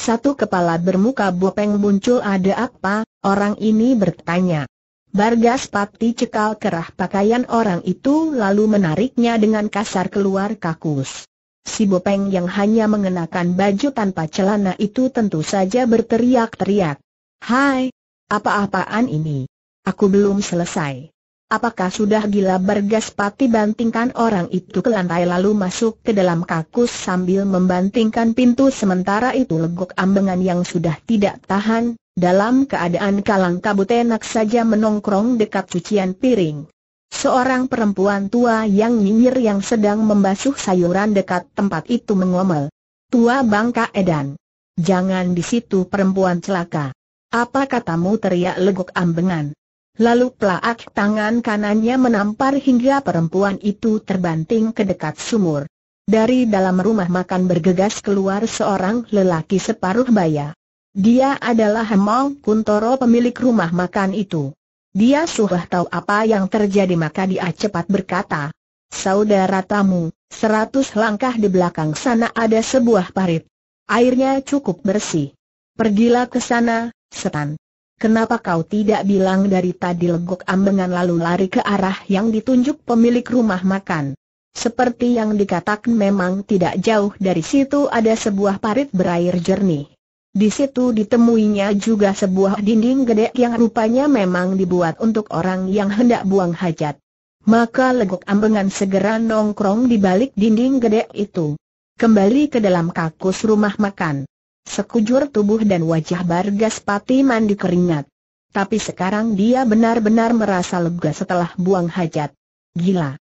Satu kepala bermuka bopeng muncul ada apa, orang ini bertanya. Bargas Pati cekal kerah pakaian orang itu lalu menariknya dengan kasar keluar kakus. Si Bopeng yang hanya mengenakan baju tanpa celana itu tentu saja berteriak-teriak. Hai, apa-apaan ini? Aku belum selesai. Apakah sudah gila Bergaspati bantingkan orang itu ke lantai lalu masuk ke dalam kakus sambil membantingkan pintu sementara itu leguk ambengan yang sudah tidak tahan, dalam keadaan kalang kabut enak saja menongkrong dekat cucian piring. Seorang perempuan tua yang nyinyir yang sedang membasuh sayuran dekat tempat itu mengomel. Tua bangka edan. Jangan di situ perempuan celaka. Apa katamu teriak leguk ambengan. Lalu pelaak tangan kanannya menampar hingga perempuan itu terbanting ke dekat sumur. Dari dalam rumah makan bergegas keluar seorang lelaki separuh baya. Dia adalah Hemong Kuntoro pemilik rumah makan itu. Dia sudah tahu apa yang terjadi maka dia cepat berkata, Saudara tamu, seratus langkah di belakang sana ada sebuah parit. Airnya cukup bersih. Pergilah ke sana, setan. Kenapa kau tidak bilang dari tadi legok ambengan lalu lari ke arah yang ditunjuk pemilik rumah makan? Seperti yang dikatakan memang tidak jauh dari situ ada sebuah parit berair jernih. Di situ ditemuinya juga sebuah dinding gede yang rupanya memang dibuat untuk orang yang hendak buang hajat. Maka legok ambengan segera nongkrong di balik dinding gede itu. Kembali ke dalam kakus rumah makan. Sekujur tubuh dan wajah Bargas Pati mandi keringat. Tapi sekarang dia benar-benar merasa lega setelah buang hajat. Gila.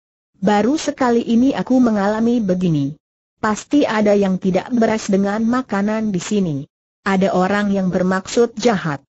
Baru sekali ini aku mengalami begini. Pasti ada yang tidak beres dengan makanan di sini. Ada orang yang bermaksud jahat.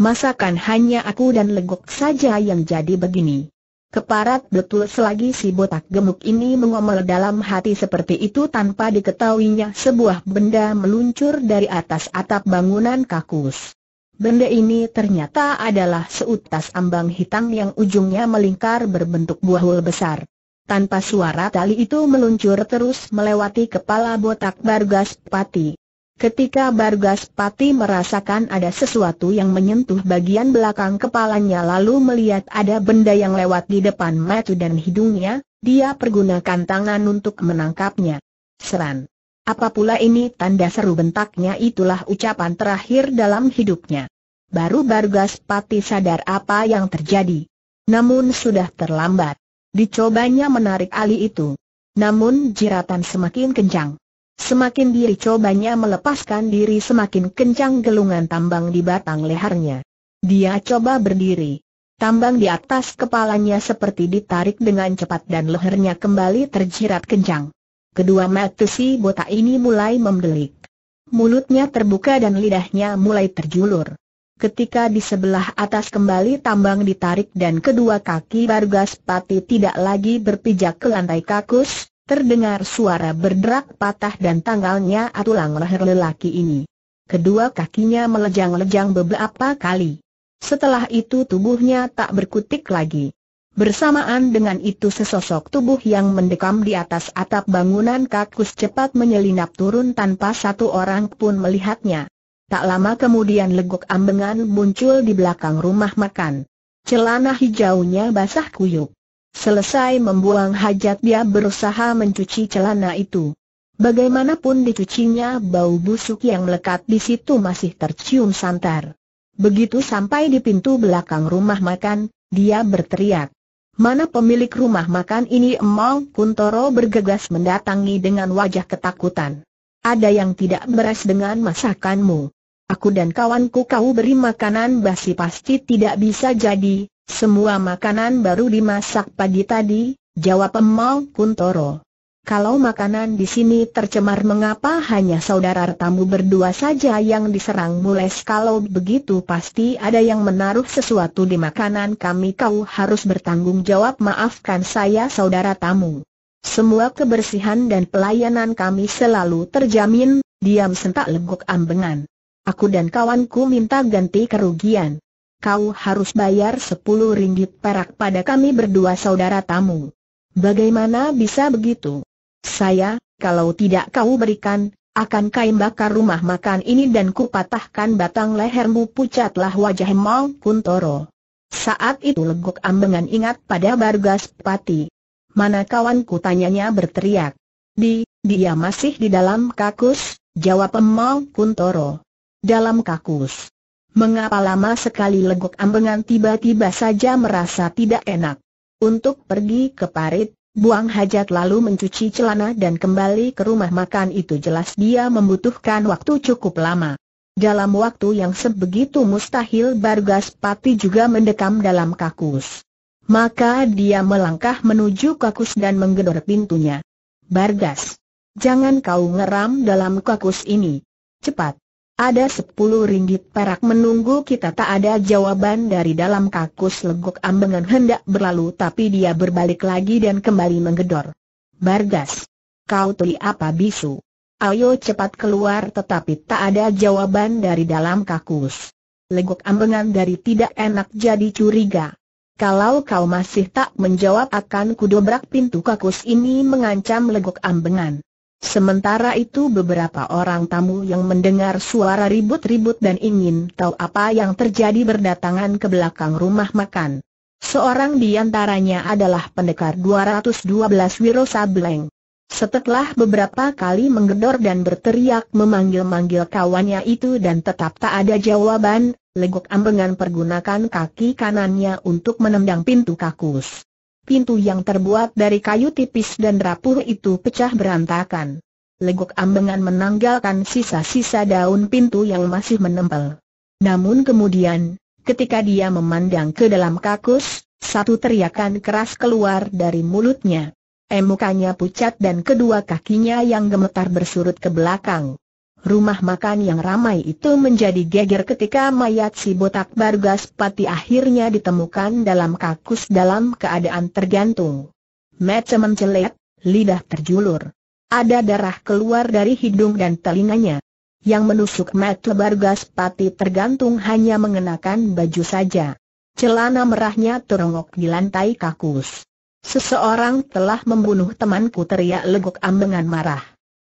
Masakan hanya aku dan legok saja yang jadi begini. Keparat betul selagi si botak gemuk ini mengomel dalam hati seperti itu tanpa diketahuinya sebuah benda meluncur dari atas atap bangunan kakus. Benda ini ternyata adalah seutas ambang hitam yang ujungnya melingkar berbentuk buah buahul besar. Tanpa suara tali itu meluncur terus melewati kepala botak Bargas Pati. Ketika Bargas Pati merasakan ada sesuatu yang menyentuh bagian belakang kepalanya lalu melihat ada benda yang lewat di depan mata dan hidungnya, dia pergunakan tangan untuk menangkapnya. Seran. Apa pula ini tanda seru bentaknya itulah ucapan terakhir dalam hidupnya. Baru Bargas Pati sadar apa yang terjadi. Namun sudah terlambat. Dicobanya menarik ali itu. Namun jeratan semakin kencang. Semakin diri cobanya melepaskan diri semakin kencang gelungan tambang di batang lehernya. Dia coba berdiri. Tambang di atas kepalanya seperti ditarik dengan cepat dan lehernya kembali terjirat kencang. Kedua mata si botak ini mulai membelik. Mulutnya terbuka dan lidahnya mulai terjulur. Ketika di sebelah atas kembali tambang ditarik dan kedua kaki Bargas Pati tidak lagi berpijak ke lantai kakus, Terdengar suara berderak patah dan tanggalnya atulang leher lelaki ini. Kedua kakinya melejang-lejang beberapa kali. Setelah itu tubuhnya tak berkutik lagi. Bersamaan dengan itu sesosok tubuh yang mendekam di atas atap bangunan kakus cepat menyelinap turun tanpa satu orang pun melihatnya. Tak lama kemudian leguk ambengan muncul di belakang rumah makan. Celana hijaunya basah kuyup. Selesai membuang hajat dia berusaha mencuci celana itu. Bagaimanapun dicucinya bau busuk yang melekat di situ masih tercium santar. Begitu sampai di pintu belakang rumah makan, dia berteriak. Mana pemilik rumah makan ini Emang? Kuntoro bergegas mendatangi dengan wajah ketakutan. Ada yang tidak beres dengan masakanmu. Aku dan kawanku kau beri makanan basi pasti tidak bisa jadi, semua makanan baru dimasak pagi tadi, jawab pemal Kuntoro. Kalau makanan di sini tercemar mengapa hanya saudara tamu berdua saja yang diserang mules kalau begitu pasti ada yang menaruh sesuatu di makanan kami kau harus bertanggung jawab maafkan saya saudara tamu. Semua kebersihan dan pelayanan kami selalu terjamin, diam sentak leguk ambengan. Aku dan kawanku minta ganti kerugian kau harus bayar sepuluh ringgit perak pada kami berdua saudara tamu. Bagaimana bisa begitu? Saya, kalau tidak kau berikan, akan kain bakar rumah makan ini dan kupatahkan batang lehermu pucatlah wajah Mang Kuntoro. Saat itu leguk ambengan ingat pada Bargas Pati. Mana kawanku tanyanya berteriak. Di, dia masih di dalam kakus, jawab Mang Kuntoro. Dalam kakus. Mengapa lama sekali legok ambengan tiba-tiba saja merasa tidak enak? Untuk pergi ke parit, buang hajat lalu mencuci celana dan kembali ke rumah makan itu jelas dia membutuhkan waktu cukup lama. Dalam waktu yang sebegitu mustahil Bargas Pati juga mendekam dalam kakus. Maka dia melangkah menuju kakus dan menggedor pintunya. Bargas, jangan kau ngeram dalam kakus ini. Cepat, ada sepuluh ringgit perak menunggu kita tak ada jawaban dari dalam kakus legok ambengan hendak berlalu tapi dia berbalik lagi dan kembali menggedor. Bargas! Kau tuli apa bisu? Ayo cepat keluar tetapi tak ada jawaban dari dalam kakus. Legok ambengan dari tidak enak jadi curiga. Kalau kau masih tak menjawab akan kudobrak pintu kakus ini mengancam legok ambengan. Sementara itu beberapa orang tamu yang mendengar suara ribut-ribut dan ingin tahu apa yang terjadi berdatangan ke belakang rumah makan. Seorang di antaranya adalah pendekar 212 Wiro Sableng. Setelah beberapa kali menggedor dan berteriak memanggil-manggil kawannya itu dan tetap tak ada jawaban, Legok Ambengan pergunakan kaki kanannya untuk menendang pintu kakus pintu yang terbuat dari kayu tipis dan rapuh itu pecah berantakan. Leguk ambengan menanggalkan sisa-sisa daun pintu yang masih menempel. Namun kemudian, ketika dia memandang ke dalam kakus, satu teriakan keras keluar dari mulutnya. Emukanya eh, pucat dan kedua kakinya yang gemetar bersurut ke belakang. Rumah makan yang ramai itu menjadi geger ketika mayat si botak Bargas Pati akhirnya ditemukan dalam kakus dalam keadaan tergantung. Mata mencelet, lidah terjulur. Ada darah keluar dari hidung dan telinganya. Yang menusuk mata Bargas Pati tergantung hanya mengenakan baju saja. Celana merahnya terongok di lantai kakus. Seseorang telah membunuh temanku teriak legok ambengan marah.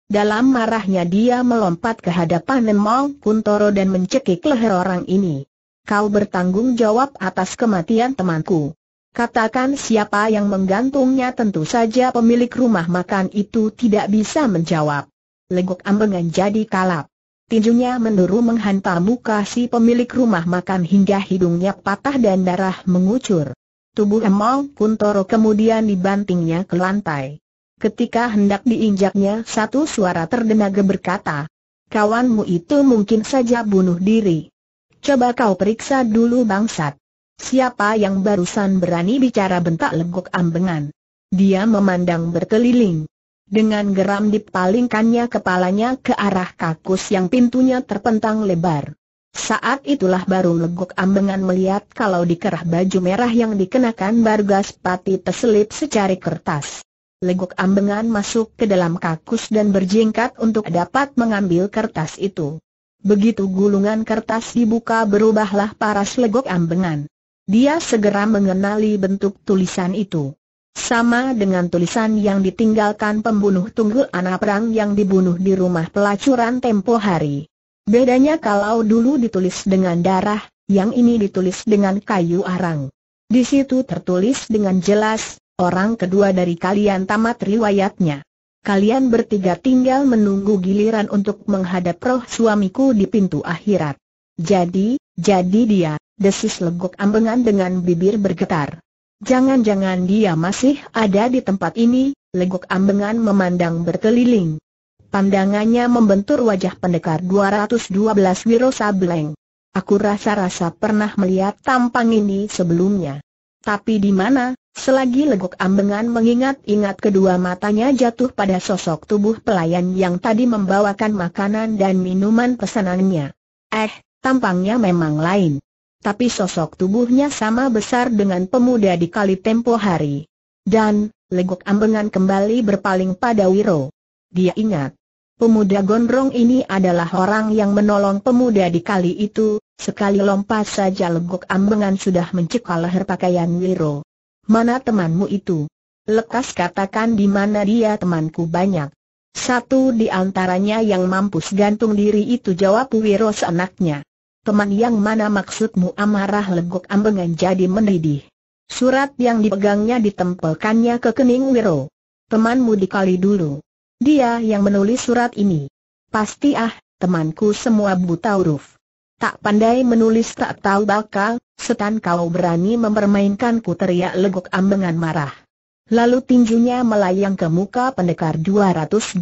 Dalam marahnya dia melompat ke hadapan Nemong Kuntoro dan mencekik leher orang ini. Kau bertanggung jawab atas kematian temanku. Katakan siapa yang menggantungnya tentu saja pemilik rumah makan itu tidak bisa menjawab. Legok ambengan jadi kalap. Tinjunya menderu menghantam muka si pemilik rumah makan hingga hidungnya patah dan darah mengucur. Tubuh Emong Kuntoro kemudian dibantingnya ke lantai. Ketika hendak diinjaknya satu suara terdenaga berkata, kawanmu itu mungkin saja bunuh diri. Coba kau periksa dulu bangsat. Siapa yang barusan berani bicara bentak legok ambengan. Dia memandang berkeliling. Dengan geram dipalingkannya kepalanya ke arah kakus yang pintunya terpentang lebar. Saat itulah baru legok ambengan melihat kalau dikerah baju merah yang dikenakan Bargas Pati terselip secari kertas. Leguk ambengan masuk ke dalam kakus dan berjingkat untuk dapat mengambil kertas itu. Begitu gulungan kertas dibuka berubahlah paras leguk ambengan. Dia segera mengenali bentuk tulisan itu. Sama dengan tulisan yang ditinggalkan pembunuh Tunggul anak perang yang dibunuh di rumah pelacuran tempo hari. Bedanya kalau dulu ditulis dengan darah, yang ini ditulis dengan kayu arang. Di situ tertulis dengan jelas, Orang kedua dari kalian tamat riwayatnya. Kalian bertiga tinggal menunggu giliran untuk menghadap roh suamiku di pintu akhirat. Jadi, jadi dia, desis legok ambengan dengan bibir bergetar. Jangan-jangan dia masih ada di tempat ini, legok ambengan memandang berkeliling. Pandangannya membentur wajah pendekar 212 Wiro Sableng. Aku rasa-rasa pernah melihat tampang ini sebelumnya. Tapi di mana, Selagi leguk ambengan mengingat-ingat kedua matanya jatuh pada sosok tubuh pelayan yang tadi membawakan makanan dan minuman pesanannya. Eh, tampangnya memang lain. Tapi sosok tubuhnya sama besar dengan pemuda di kali tempo hari. Dan, leguk ambengan kembali berpaling pada Wiro. Dia ingat. Pemuda gondrong ini adalah orang yang menolong pemuda di kali itu, sekali lompat saja leguk ambengan sudah mencekal leher pakaian Wiro. Mana temanmu itu? Lekas katakan di mana dia temanku banyak. Satu di antaranya yang mampus gantung diri itu jawab Wiros anaknya. Teman yang mana maksudmu amarah legok ambengan jadi mendidih. Surat yang dipegangnya ditempelkannya ke kening Wiro. Temanmu dikali dulu. Dia yang menulis surat ini. Pasti ah, temanku semua buta huruf. Tak pandai menulis tak tahu baka. setan kau berani mempermainkanku teriak legok ambengan marah. Lalu tinjunya melayang ke muka pendekar 212.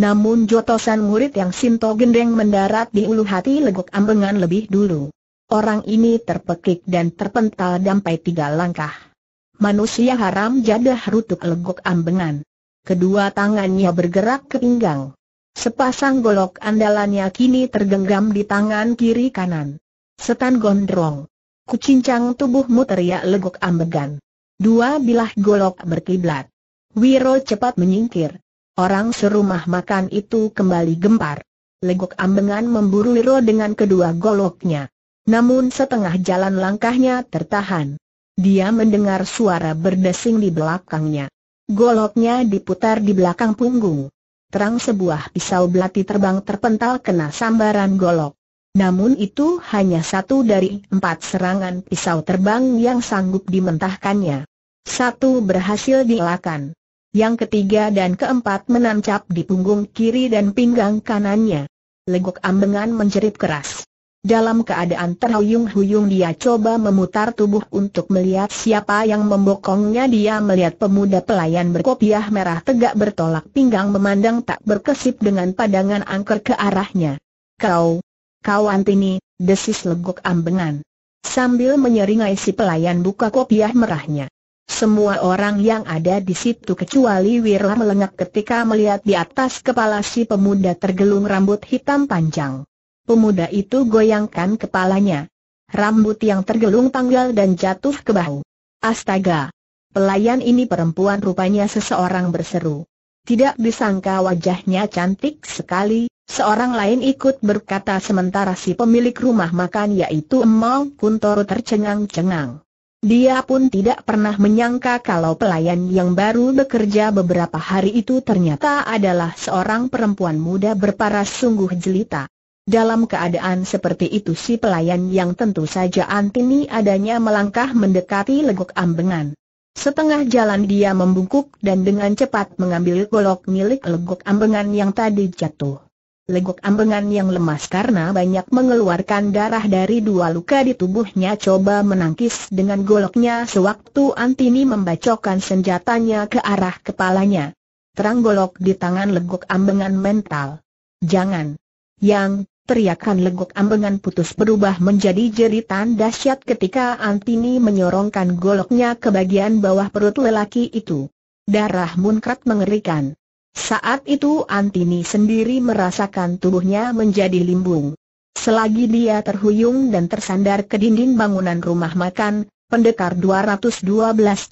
Namun jotosan murid yang Sinto Gendeng mendarat di ulu hati legok ambengan lebih dulu. Orang ini terpekik dan terpental sampai tiga langkah. Manusia haram jadah rutuk legok ambengan. Kedua tangannya bergerak ke pinggang. Sepasang golok andalannya kini tergenggam di tangan kiri kanan. Setan gondrong. Kucincang tubuhmu teriak legok ambegan. Dua bilah golok berkiblat. Wiro cepat menyingkir. Orang serumah makan itu kembali gempar. Legok ambegan memburu Wiro dengan kedua goloknya. Namun setengah jalan langkahnya tertahan. Dia mendengar suara berdesing di belakangnya. Goloknya diputar di belakang punggung terang sebuah pisau belati terbang terpental kena sambaran golok. Namun itu hanya satu dari empat serangan pisau terbang yang sanggup dimentahkannya. Satu berhasil dielakkan. Yang ketiga dan keempat menancap di punggung kiri dan pinggang kanannya. Legok ambengan menjerit keras. Dalam keadaan terhuyung-huyung dia coba memutar tubuh untuk melihat siapa yang membokongnya dia melihat pemuda pelayan berkopiah merah tegak bertolak pinggang memandang tak berkesip dengan pandangan angker ke arahnya. Kau, kau Antini, desis legok ambengan. Sambil menyeringai si pelayan buka kopiah merahnya. Semua orang yang ada di situ kecuali Wirla melengak ketika melihat di atas kepala si pemuda tergelung rambut hitam panjang. Pemuda itu goyangkan kepalanya. Rambut yang tergelung tanggal dan jatuh ke bahu. Astaga! Pelayan ini perempuan rupanya seseorang berseru. Tidak disangka wajahnya cantik sekali, seorang lain ikut berkata sementara si pemilik rumah makan yaitu Emang Kuntoro tercengang-cengang. Dia pun tidak pernah menyangka kalau pelayan yang baru bekerja beberapa hari itu ternyata adalah seorang perempuan muda berparas sungguh jelita. Dalam keadaan seperti itu si pelayan yang tentu saja antini adanya melangkah mendekati legok ambengan. Setengah jalan dia membungkuk dan dengan cepat mengambil golok milik legok ambengan yang tadi jatuh. Legok ambengan yang lemas karena banyak mengeluarkan darah dari dua luka di tubuhnya coba menangkis dengan goloknya sewaktu Antini membacokan senjatanya ke arah kepalanya. Terang golok di tangan legok ambengan mental. Jangan. Yang, Teriakan leguk ambengan putus berubah menjadi jeritan dahsyat ketika Antini menyorongkan goloknya ke bagian bawah perut lelaki itu. Darah munkrat mengerikan. Saat itu Antini sendiri merasakan tubuhnya menjadi limbung. Selagi dia terhuyung dan tersandar ke dinding bangunan rumah makan, pendekar 212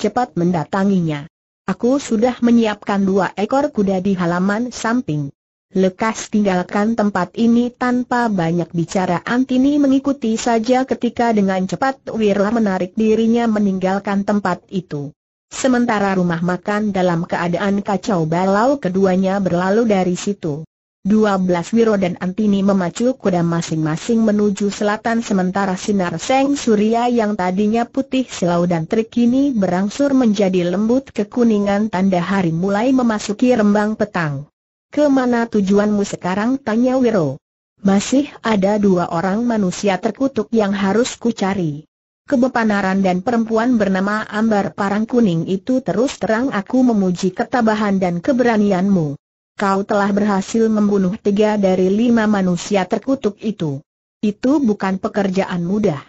cepat mendatanginya. Aku sudah menyiapkan dua ekor kuda di halaman samping. Lekas tinggalkan tempat ini tanpa banyak bicara Antini mengikuti saja ketika dengan cepat Wirla menarik dirinya meninggalkan tempat itu. Sementara rumah makan dalam keadaan kacau balau keduanya berlalu dari situ. Dua belas Wiro dan Antini memacu kuda masing-masing menuju selatan sementara sinar seng surya yang tadinya putih silau dan terik ini berangsur menjadi lembut kekuningan tanda hari mulai memasuki rembang petang. Kemana tujuanmu sekarang? Tanya Wiro. Masih ada dua orang manusia terkutuk yang harus ku cari. Kebepanaran dan perempuan bernama Ambar Parang Kuning itu terus terang aku memuji ketabahan dan keberanianmu. Kau telah berhasil membunuh tiga dari lima manusia terkutuk itu. Itu bukan pekerjaan mudah.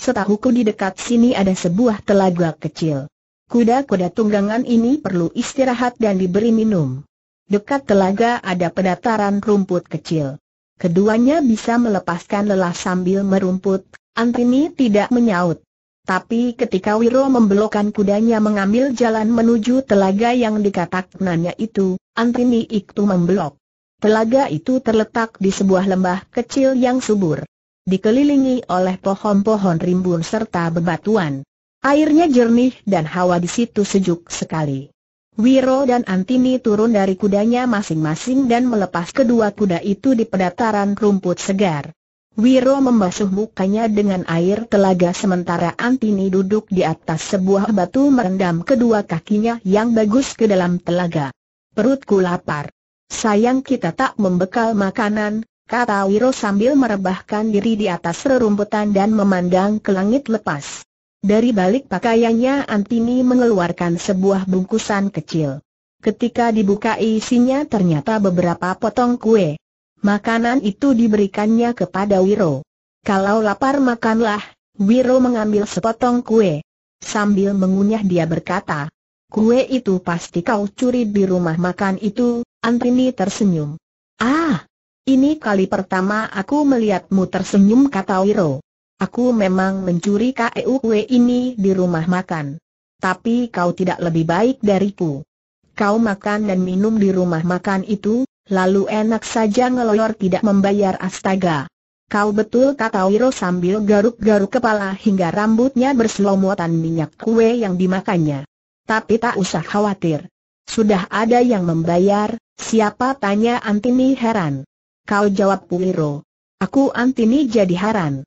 Setahuku di dekat sini ada sebuah telaga kecil. Kuda-kuda tunggangan ini perlu istirahat dan diberi minum. Dekat telaga ada pedataran rumput kecil. Keduanya bisa melepaskan lelah sambil merumput, Antini tidak menyaut. Tapi ketika Wiro membelokkan kudanya mengambil jalan menuju telaga yang dikatakannya itu, Antini itu membelok. Telaga itu terletak di sebuah lembah kecil yang subur. Dikelilingi oleh pohon-pohon rimbun serta bebatuan. Airnya jernih dan hawa di situ sejuk sekali. Wiro dan Antini turun dari kudanya masing-masing dan melepas kedua kuda itu di pedataran rumput segar. Wiro membasuh mukanya dengan air telaga sementara Antini duduk di atas sebuah batu merendam kedua kakinya yang bagus ke dalam telaga. Perutku lapar. Sayang kita tak membekal makanan, kata Wiro sambil merebahkan diri di atas rerumputan dan memandang ke langit lepas. Dari balik pakaiannya Antini mengeluarkan sebuah bungkusan kecil. Ketika dibuka isinya ternyata beberapa potong kue. Makanan itu diberikannya kepada Wiro. Kalau lapar makanlah, Wiro mengambil sepotong kue. Sambil mengunyah dia berkata, Kue itu pasti kau curi di rumah makan itu, Antini tersenyum. Ah, ini kali pertama aku melihatmu tersenyum kata Wiro. Aku memang mencuri KEUW ini di rumah makan. Tapi kau tidak lebih baik dariku. Kau makan dan minum di rumah makan itu, lalu enak saja ngeloyor tidak membayar astaga. Kau betul kata Wiro sambil garuk-garuk kepala hingga rambutnya berselomotan minyak kue yang dimakannya. Tapi tak usah khawatir. Sudah ada yang membayar, siapa tanya Antini heran. Kau jawab Wiro. Aku Antini jadi heran.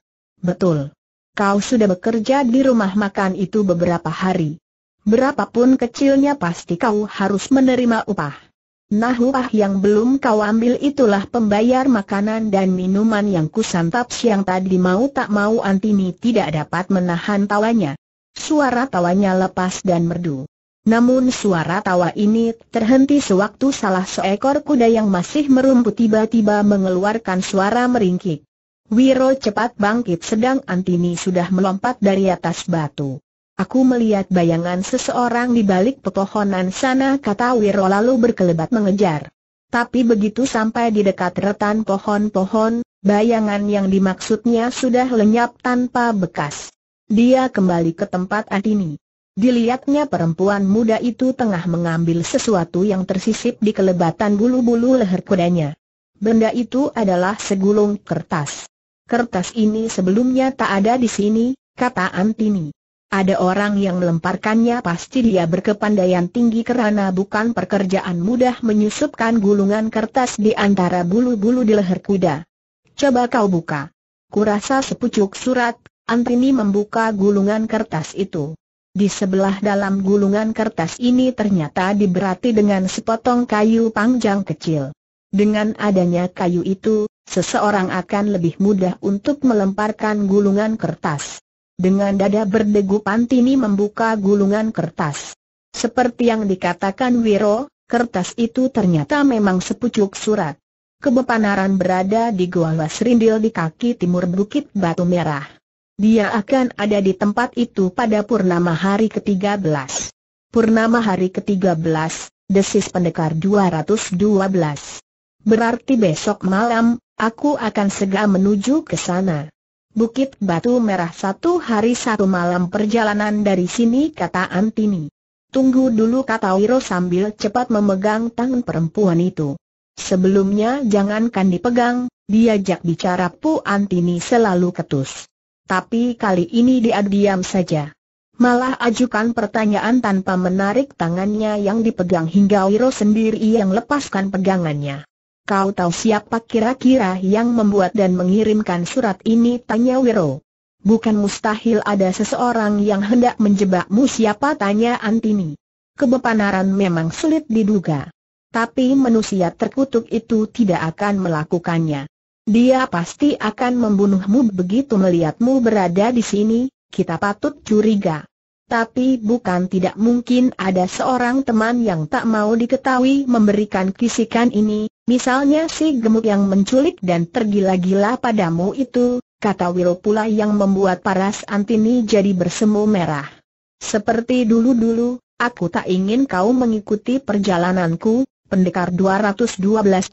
Betul. Kau sudah bekerja di rumah makan itu beberapa hari. Berapapun kecilnya pasti kau harus menerima upah. Nah upah yang belum kau ambil itulah pembayar makanan dan minuman yang kusantap siang tadi mau tak mau Antini tidak dapat menahan tawanya. Suara tawanya lepas dan merdu. Namun suara tawa ini terhenti sewaktu salah seekor kuda yang masih merumput tiba-tiba mengeluarkan suara meringkik. Wiro cepat bangkit sedang Antini sudah melompat dari atas batu. Aku melihat bayangan seseorang di balik pepohonan sana kata Wiro lalu berkelebat mengejar. Tapi begitu sampai di dekat retan pohon-pohon, bayangan yang dimaksudnya sudah lenyap tanpa bekas. Dia kembali ke tempat Antini. Dilihatnya perempuan muda itu tengah mengambil sesuatu yang tersisip di kelebatan bulu-bulu leher kudanya. Benda itu adalah segulung kertas. Kertas ini sebelumnya tak ada di sini, kata Antini. Ada orang yang melemparkannya pasti dia berkepandaian tinggi kerana bukan pekerjaan mudah menyusupkan gulungan kertas di antara bulu-bulu di leher kuda. Coba kau buka. Kurasa sepucuk surat, Antini membuka gulungan kertas itu. Di sebelah dalam gulungan kertas ini ternyata diberati dengan sepotong kayu panjang kecil. Dengan adanya kayu itu, seseorang akan lebih mudah untuk melemparkan gulungan kertas. Dengan dada berdegup, Tini membuka gulungan kertas. Seperti yang dikatakan Wiro, kertas itu ternyata memang sepucuk surat. Kebepanaran berada di Goa Wasrindil di kaki timur Bukit Batu Merah. Dia akan ada di tempat itu pada purnama hari ke-13. Purnama hari ke-13, desis pendekar 212. Berarti besok malam, Aku akan segera menuju ke sana. Bukit Batu Merah satu hari satu malam perjalanan dari sini kata Antini. Tunggu dulu kata Wiro sambil cepat memegang tangan perempuan itu. Sebelumnya jangankan dipegang, diajak bicara Pu Antini selalu ketus. Tapi kali ini dia diam saja. Malah ajukan pertanyaan tanpa menarik tangannya yang dipegang hingga Wiro sendiri yang lepaskan pegangannya. Kau tahu siapa kira-kira yang membuat dan mengirimkan surat ini? Tanya Wiro. Bukan mustahil ada seseorang yang hendak menjebakmu siapa tanya Antini. Kebepanaran memang sulit diduga. Tapi manusia terkutuk itu tidak akan melakukannya. Dia pasti akan membunuhmu begitu melihatmu berada di sini, kita patut curiga. Tapi bukan tidak mungkin ada seorang teman yang tak mau diketahui memberikan kisikan ini, Misalnya si gemuk yang menculik dan tergila-gila padamu itu, kata Wil pula yang membuat paras Antini jadi bersemu merah. Seperti dulu-dulu, aku tak ingin kau mengikuti perjalananku, pendekar 212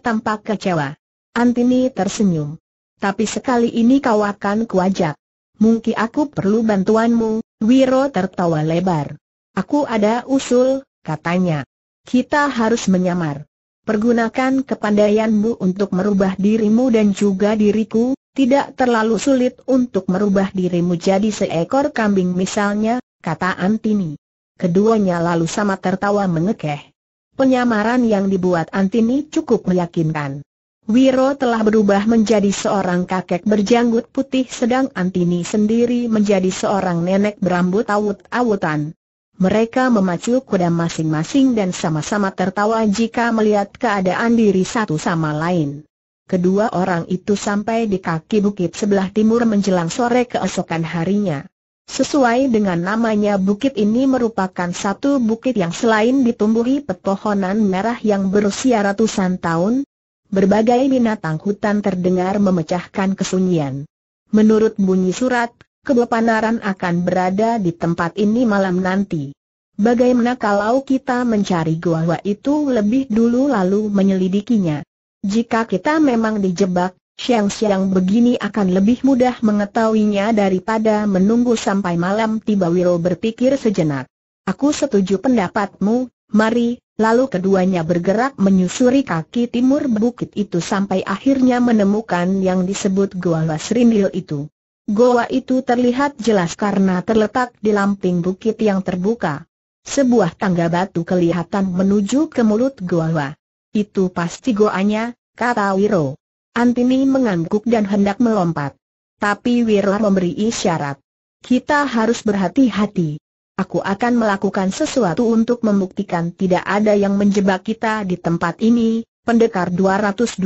tampak kecewa. Antini tersenyum. Tapi sekali ini kau akan kuajak. Mungkin aku perlu bantuanmu, Wiro tertawa lebar. Aku ada usul, katanya. Kita harus menyamar. Pergunakan kepandaianmu untuk merubah dirimu dan juga diriku, tidak terlalu sulit untuk merubah dirimu jadi seekor kambing misalnya, kata Antini. Keduanya lalu sama tertawa mengekeh. Penyamaran yang dibuat Antini cukup meyakinkan. Wiro telah berubah menjadi seorang kakek berjanggut putih sedang Antini sendiri menjadi seorang nenek berambut awut-awutan. Mereka memacu kuda masing-masing dan sama-sama tertawa jika melihat keadaan diri satu sama lain. Kedua orang itu sampai di kaki bukit sebelah timur menjelang sore keesokan harinya. Sesuai dengan namanya bukit ini merupakan satu bukit yang selain ditumbuhi pepohonan merah yang berusia ratusan tahun, berbagai binatang hutan terdengar memecahkan kesunyian. Menurut bunyi surat, kebepanaran akan berada di tempat ini malam nanti. Bagaimana kalau kita mencari gua gua itu lebih dulu lalu menyelidikinya? Jika kita memang dijebak, siang-siang begini akan lebih mudah mengetahuinya daripada menunggu sampai malam tiba Wiro berpikir sejenak. Aku setuju pendapatmu, mari, lalu keduanya bergerak menyusuri kaki timur bukit itu sampai akhirnya menemukan yang disebut Gua serindil itu. Goa itu terlihat jelas karena terletak di lamping bukit yang terbuka. Sebuah tangga batu kelihatan menuju ke mulut goa. Itu pasti goanya, kata Wiro. Antini mengangguk dan hendak melompat. Tapi Wiro memberi isyarat. Kita harus berhati-hati. Aku akan melakukan sesuatu untuk membuktikan tidak ada yang menjebak kita di tempat ini, Pendekar 212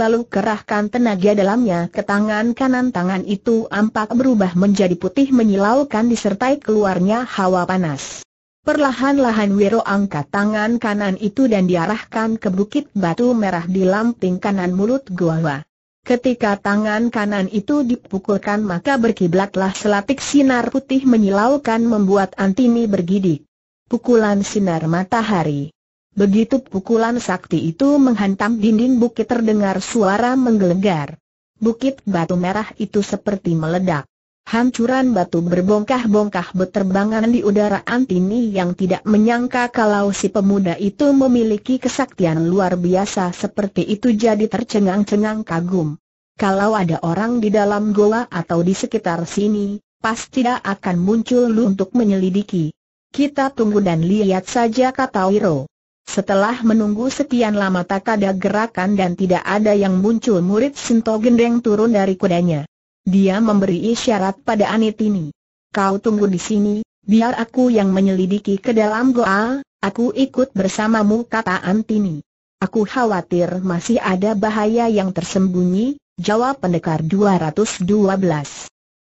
lalu kerahkan tenaga dalamnya ke tangan kanan tangan itu ampak berubah menjadi putih menyilaukan disertai keluarnya hawa panas. Perlahan-lahan Wiro angkat tangan kanan itu dan diarahkan ke bukit batu merah di lamping kanan mulut gua. Ketika tangan kanan itu dipukulkan maka berkiblatlah selatik sinar putih menyilaukan membuat Antini bergidik. Pukulan sinar matahari Begitu pukulan sakti itu menghantam dinding bukit terdengar suara menggelegar. Bukit batu merah itu seperti meledak. Hancuran batu berbongkah-bongkah berterbangan di udara Antini yang tidak menyangka kalau si pemuda itu memiliki kesaktian luar biasa seperti itu jadi tercengang-cengang kagum. Kalau ada orang di dalam goa atau di sekitar sini, pasti tidak akan muncul lu untuk menyelidiki. Kita tunggu dan lihat saja kata Wiro. Setelah menunggu sekian lama tak ada gerakan dan tidak ada yang muncul murid Sinto Gendeng turun dari kudanya. Dia memberi isyarat pada Anitini. Kau tunggu di sini, biar aku yang menyelidiki ke dalam goa, aku ikut bersamamu kata Antini. Aku khawatir masih ada bahaya yang tersembunyi, jawab pendekar 212.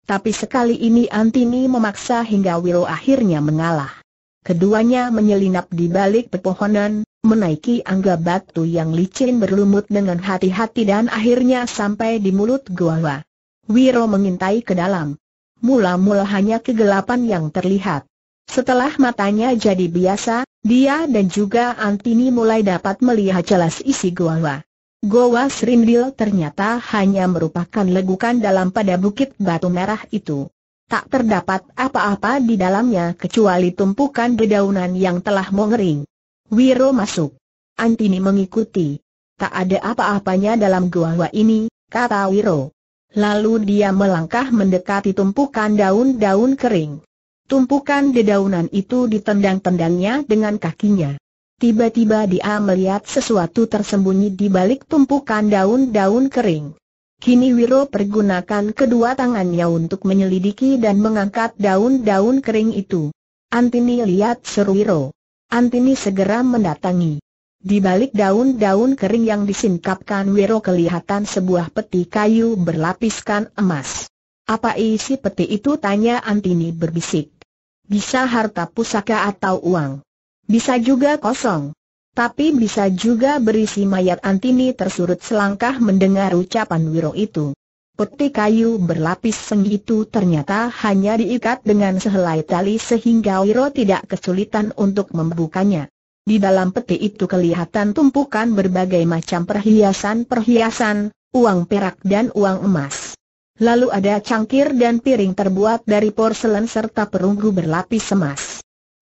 Tapi sekali ini Antini memaksa hingga Wiro akhirnya mengalah. Keduanya menyelinap di balik pepohonan, menaiki angga batu yang licin berlumut dengan hati-hati dan akhirnya sampai di mulut gua. Wiro mengintai ke dalam. Mula-mula hanya kegelapan yang terlihat. Setelah matanya jadi biasa, dia dan juga Antini mulai dapat melihat jelas isi gua. Goa Srindil ternyata hanya merupakan legukan dalam pada bukit batu merah itu tak terdapat apa-apa di dalamnya kecuali tumpukan dedaunan yang telah mengering. Wiro masuk. Antini mengikuti. Tak ada apa-apanya dalam gua ini, kata Wiro. Lalu dia melangkah mendekati tumpukan daun-daun kering. Tumpukan dedaunan itu ditendang-tendangnya dengan kakinya. Tiba-tiba dia melihat sesuatu tersembunyi di balik tumpukan daun-daun kering. Kini Wiro pergunakan kedua tangannya untuk menyelidiki dan mengangkat daun-daun kering itu. Antini lihat seru Wiro. Antini segera mendatangi. Di balik daun-daun kering yang disingkapkan Wiro kelihatan sebuah peti kayu berlapiskan emas. Apa isi peti itu tanya Antini berbisik. Bisa harta pusaka atau uang. Bisa juga kosong tapi bisa juga berisi mayat Antini tersurut selangkah mendengar ucapan Wiro itu. Peti kayu berlapis seng itu ternyata hanya diikat dengan sehelai tali sehingga Wiro tidak kesulitan untuk membukanya. Di dalam peti itu kelihatan tumpukan berbagai macam perhiasan-perhiasan, uang perak dan uang emas. Lalu ada cangkir dan piring terbuat dari porselen serta perunggu berlapis emas.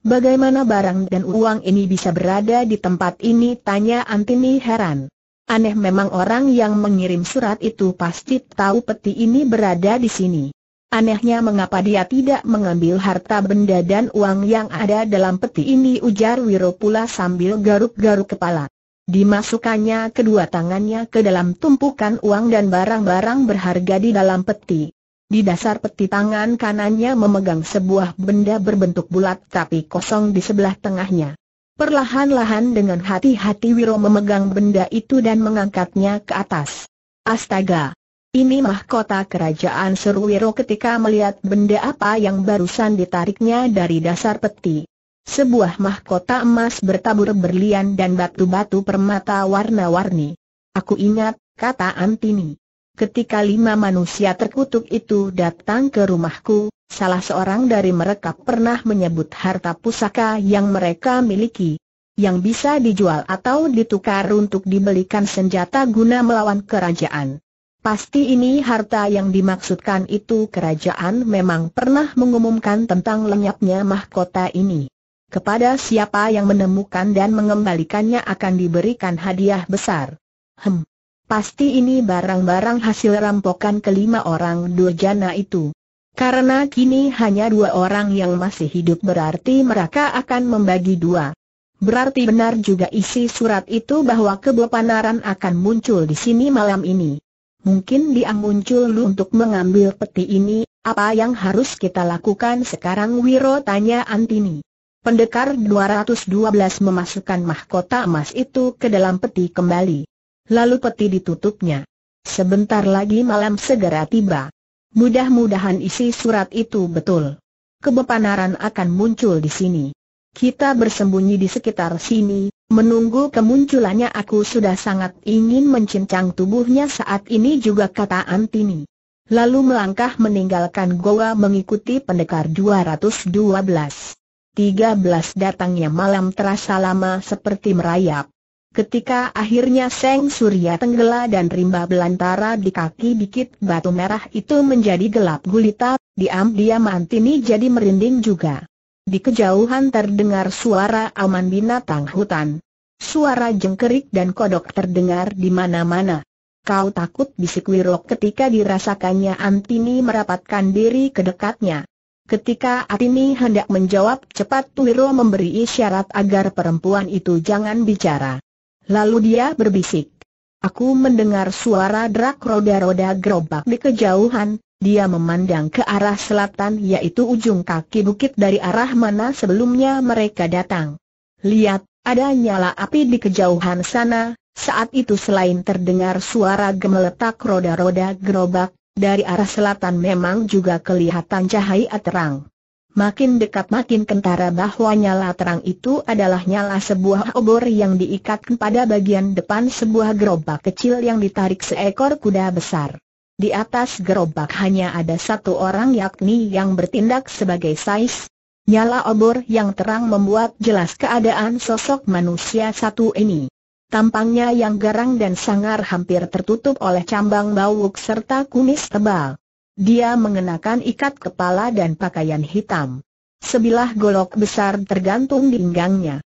Bagaimana barang dan uang ini bisa berada di tempat ini? Tanya Antini heran. Aneh memang orang yang mengirim surat itu pasti tahu peti ini berada di sini. Anehnya mengapa dia tidak mengambil harta benda dan uang yang ada dalam peti ini ujar Wiro pula sambil garuk-garuk kepala. Dimasukkannya kedua tangannya ke dalam tumpukan uang dan barang-barang berharga di dalam peti. Di dasar peti tangan kanannya memegang sebuah benda berbentuk bulat tapi kosong di sebelah tengahnya. Perlahan-lahan dengan hati-hati Wiro memegang benda itu dan mengangkatnya ke atas. Astaga! Ini mahkota kerajaan seru Wiro ketika melihat benda apa yang barusan ditariknya dari dasar peti. Sebuah mahkota emas bertabur berlian dan batu-batu permata warna-warni. Aku ingat, kata Antini. Ketika lima manusia terkutuk itu datang ke rumahku, salah seorang dari mereka pernah menyebut harta pusaka yang mereka miliki, yang bisa dijual atau ditukar untuk dibelikan senjata guna melawan kerajaan. Pasti ini harta yang dimaksudkan itu kerajaan memang pernah mengumumkan tentang lenyapnya mahkota ini. Kepada siapa yang menemukan dan mengembalikannya akan diberikan hadiah besar. Hmm. Pasti ini barang-barang hasil rampokan kelima orang durjana itu. Karena kini hanya dua orang yang masih hidup berarti mereka akan membagi dua. Berarti benar juga isi surat itu bahwa kebopanaran akan muncul di sini malam ini. Mungkin dia muncul lu untuk mengambil peti ini, apa yang harus kita lakukan sekarang Wiro tanya Antini. Pendekar 212 memasukkan mahkota emas itu ke dalam peti kembali lalu peti ditutupnya. Sebentar lagi malam segera tiba. Mudah-mudahan isi surat itu betul. Kebepanaran akan muncul di sini. Kita bersembunyi di sekitar sini, menunggu kemunculannya aku sudah sangat ingin mencincang tubuhnya saat ini juga kata Antini. Lalu melangkah meninggalkan goa mengikuti pendekar 212. 13 datangnya malam terasa lama seperti merayap. Ketika akhirnya Seng Surya tenggelam dan rimba belantara di kaki bikit batu merah itu menjadi gelap gulita, diam dia Antini jadi merinding juga. Di kejauhan terdengar suara aman binatang hutan. Suara jengkerik dan kodok terdengar di mana-mana. Kau takut bisik Wirok ketika dirasakannya Antini merapatkan diri ke dekatnya. Ketika Antini hendak menjawab cepat Wiro memberi isyarat agar perempuan itu jangan bicara. Lalu dia berbisik. Aku mendengar suara drak roda-roda gerobak di kejauhan, dia memandang ke arah selatan yaitu ujung kaki bukit dari arah mana sebelumnya mereka datang. Lihat, ada nyala api di kejauhan sana, saat itu selain terdengar suara gemeletak roda-roda gerobak, dari arah selatan memang juga kelihatan cahaya terang. Makin dekat makin kentara bahwa nyala terang itu adalah nyala sebuah obor yang diikat pada bagian depan sebuah gerobak kecil yang ditarik seekor kuda besar. Di atas gerobak hanya ada satu orang yakni yang bertindak sebagai sais. Nyala obor yang terang membuat jelas keadaan sosok manusia satu ini. Tampangnya yang garang dan sangar hampir tertutup oleh cambang bawuk serta kumis tebal. Dia mengenakan ikat kepala dan pakaian hitam. Sebilah golok besar tergantung di pinggangnya.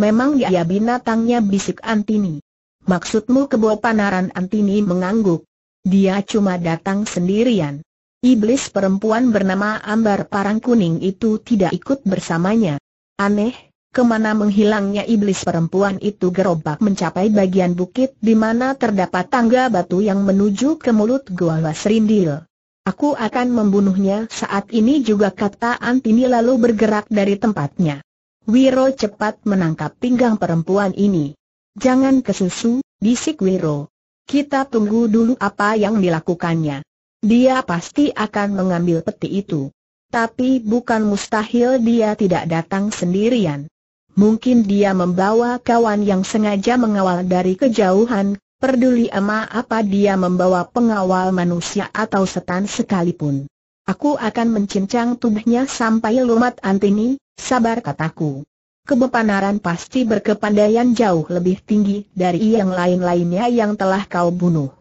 Memang dia binatangnya bisik Antini. Maksudmu kebo panaran Antini mengangguk. Dia cuma datang sendirian. Iblis perempuan bernama Ambar Parang Kuning itu tidak ikut bersamanya. Aneh, kemana menghilangnya iblis perempuan itu gerobak mencapai bagian bukit di mana terdapat tangga batu yang menuju ke mulut Gua Wasrindil. Aku akan membunuhnya saat ini juga kata Antini lalu bergerak dari tempatnya. Wiro cepat menangkap pinggang perempuan ini. Jangan kesusu, bisik Wiro. Kita tunggu dulu apa yang dilakukannya. Dia pasti akan mengambil peti itu. Tapi bukan mustahil dia tidak datang sendirian. Mungkin dia membawa kawan yang sengaja mengawal dari kejauhan, Peduli ama apa dia membawa pengawal manusia atau setan sekalipun. Aku akan mencincang tubuhnya sampai lumat antini, sabar kataku. Kebepanaran pasti berkepandaian jauh lebih tinggi dari yang lain-lainnya yang telah kau bunuh.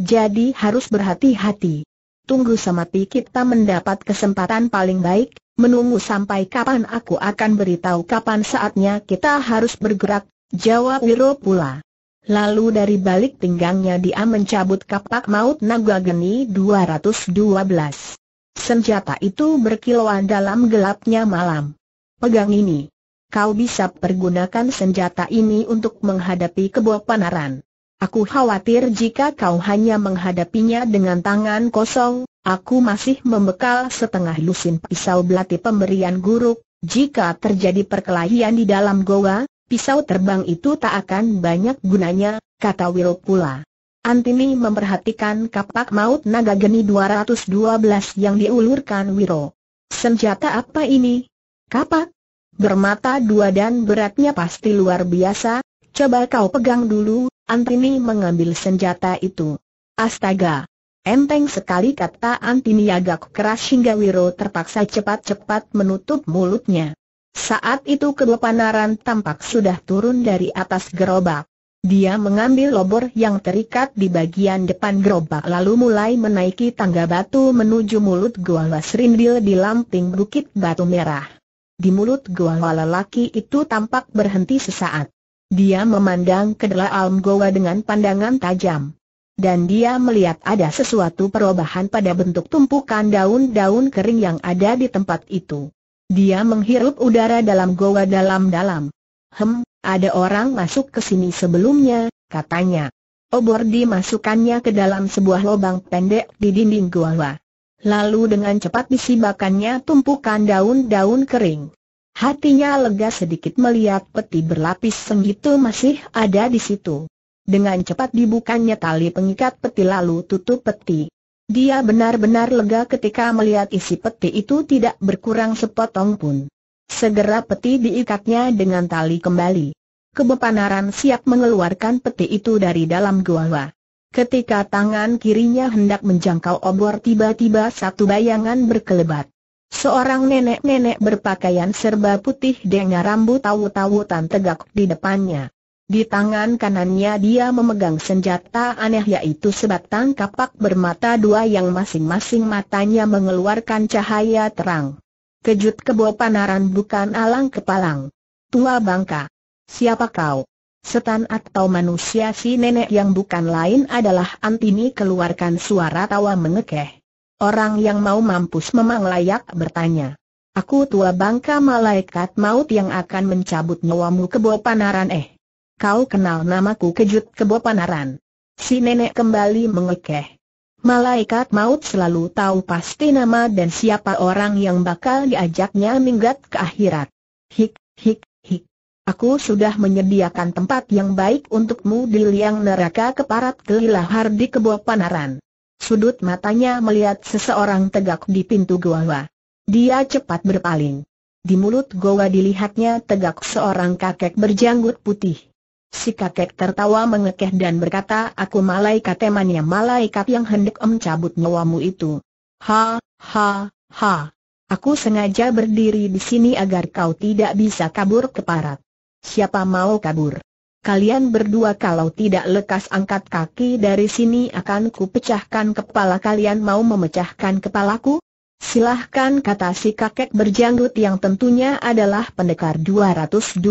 Jadi harus berhati-hati. Tunggu sama sampai kita mendapat kesempatan paling baik, menunggu sampai kapan aku akan beritahu kapan saatnya kita harus bergerak, jawab Wiro pula. Lalu dari balik pinggangnya dia mencabut kapak maut naga geni 212. Senjata itu berkilauan dalam gelapnya malam. Pegang ini. Kau bisa pergunakan senjata ini untuk menghadapi kebuah panaran. Aku khawatir jika kau hanya menghadapinya dengan tangan kosong, aku masih membekal setengah lusin pisau belati pemberian guru. Jika terjadi perkelahian di dalam goa, Pisau terbang itu tak akan banyak gunanya, kata Wiro pula. Antini memperhatikan kapak maut naga geni 212 yang diulurkan Wiro. Senjata apa ini? Kapak? Bermata dua dan beratnya pasti luar biasa, coba kau pegang dulu, Antini mengambil senjata itu. Astaga! Enteng sekali kata Antini agak keras hingga Wiro terpaksa cepat-cepat menutup mulutnya. Saat itu kedua Panaran tampak sudah turun dari atas gerobak. Dia mengambil lobor yang terikat di bagian depan gerobak lalu mulai menaiki tangga batu menuju mulut Gua Wasrindil di lamping Bukit Batu Merah. Di mulut Gua lelaki itu tampak berhenti sesaat. Dia memandang ke dalam goa dengan pandangan tajam. Dan dia melihat ada sesuatu perubahan pada bentuk tumpukan daun-daun kering yang ada di tempat itu. Dia menghirup udara dalam goa dalam-dalam. Hem, ada orang masuk ke sini sebelumnya, katanya. Obor dimasukkannya ke dalam sebuah lubang pendek di dinding goa. Lalu dengan cepat disibakannya tumpukan daun-daun kering. Hatinya lega sedikit melihat peti berlapis seng masih ada di situ. Dengan cepat dibukanya tali pengikat peti lalu tutup peti. Dia benar-benar lega ketika melihat isi peti itu tidak berkurang sepotong pun. Segera peti diikatnya dengan tali kembali. Kebepanaran siap mengeluarkan peti itu dari dalam gua. Ketika tangan kirinya hendak menjangkau obor tiba-tiba satu bayangan berkelebat. Seorang nenek-nenek berpakaian serba putih dengan rambut tawu-tawutan tegak di depannya. Di tangan kanannya dia memegang senjata aneh yaitu sebatang kapak bermata dua yang masing-masing matanya mengeluarkan cahaya terang. Kejut kebo panaran bukan alang kepalang. Tua bangka. Siapa kau? Setan atau manusia si nenek yang bukan lain adalah Antini keluarkan suara tawa mengekeh. Orang yang mau mampus memang layak bertanya. Aku tua bangka malaikat maut yang akan mencabut nyawamu kebo panaran eh kau kenal namaku kejut kebo panaran. Si nenek kembali mengekeh. Malaikat maut selalu tahu pasti nama dan siapa orang yang bakal diajaknya minggat ke akhirat. Hik, hik, hik. Aku sudah menyediakan tempat yang baik untukmu di liang neraka keparat kelilahar di kebo panaran. Sudut matanya melihat seseorang tegak di pintu gua. Dia cepat berpaling. Di mulut gua dilihatnya tegak seorang kakek berjanggut putih. Si kakek tertawa mengekeh dan berkata, aku malaikat temannya malaikat yang hendak mencabut nyawamu itu. Ha, ha, ha. Aku sengaja berdiri di sini agar kau tidak bisa kabur ke parat. Siapa mau kabur? Kalian berdua kalau tidak lekas angkat kaki dari sini akan kupecahkan kepala kalian mau memecahkan kepalaku? Silahkan kata si kakek berjanggut yang tentunya adalah pendekar 212.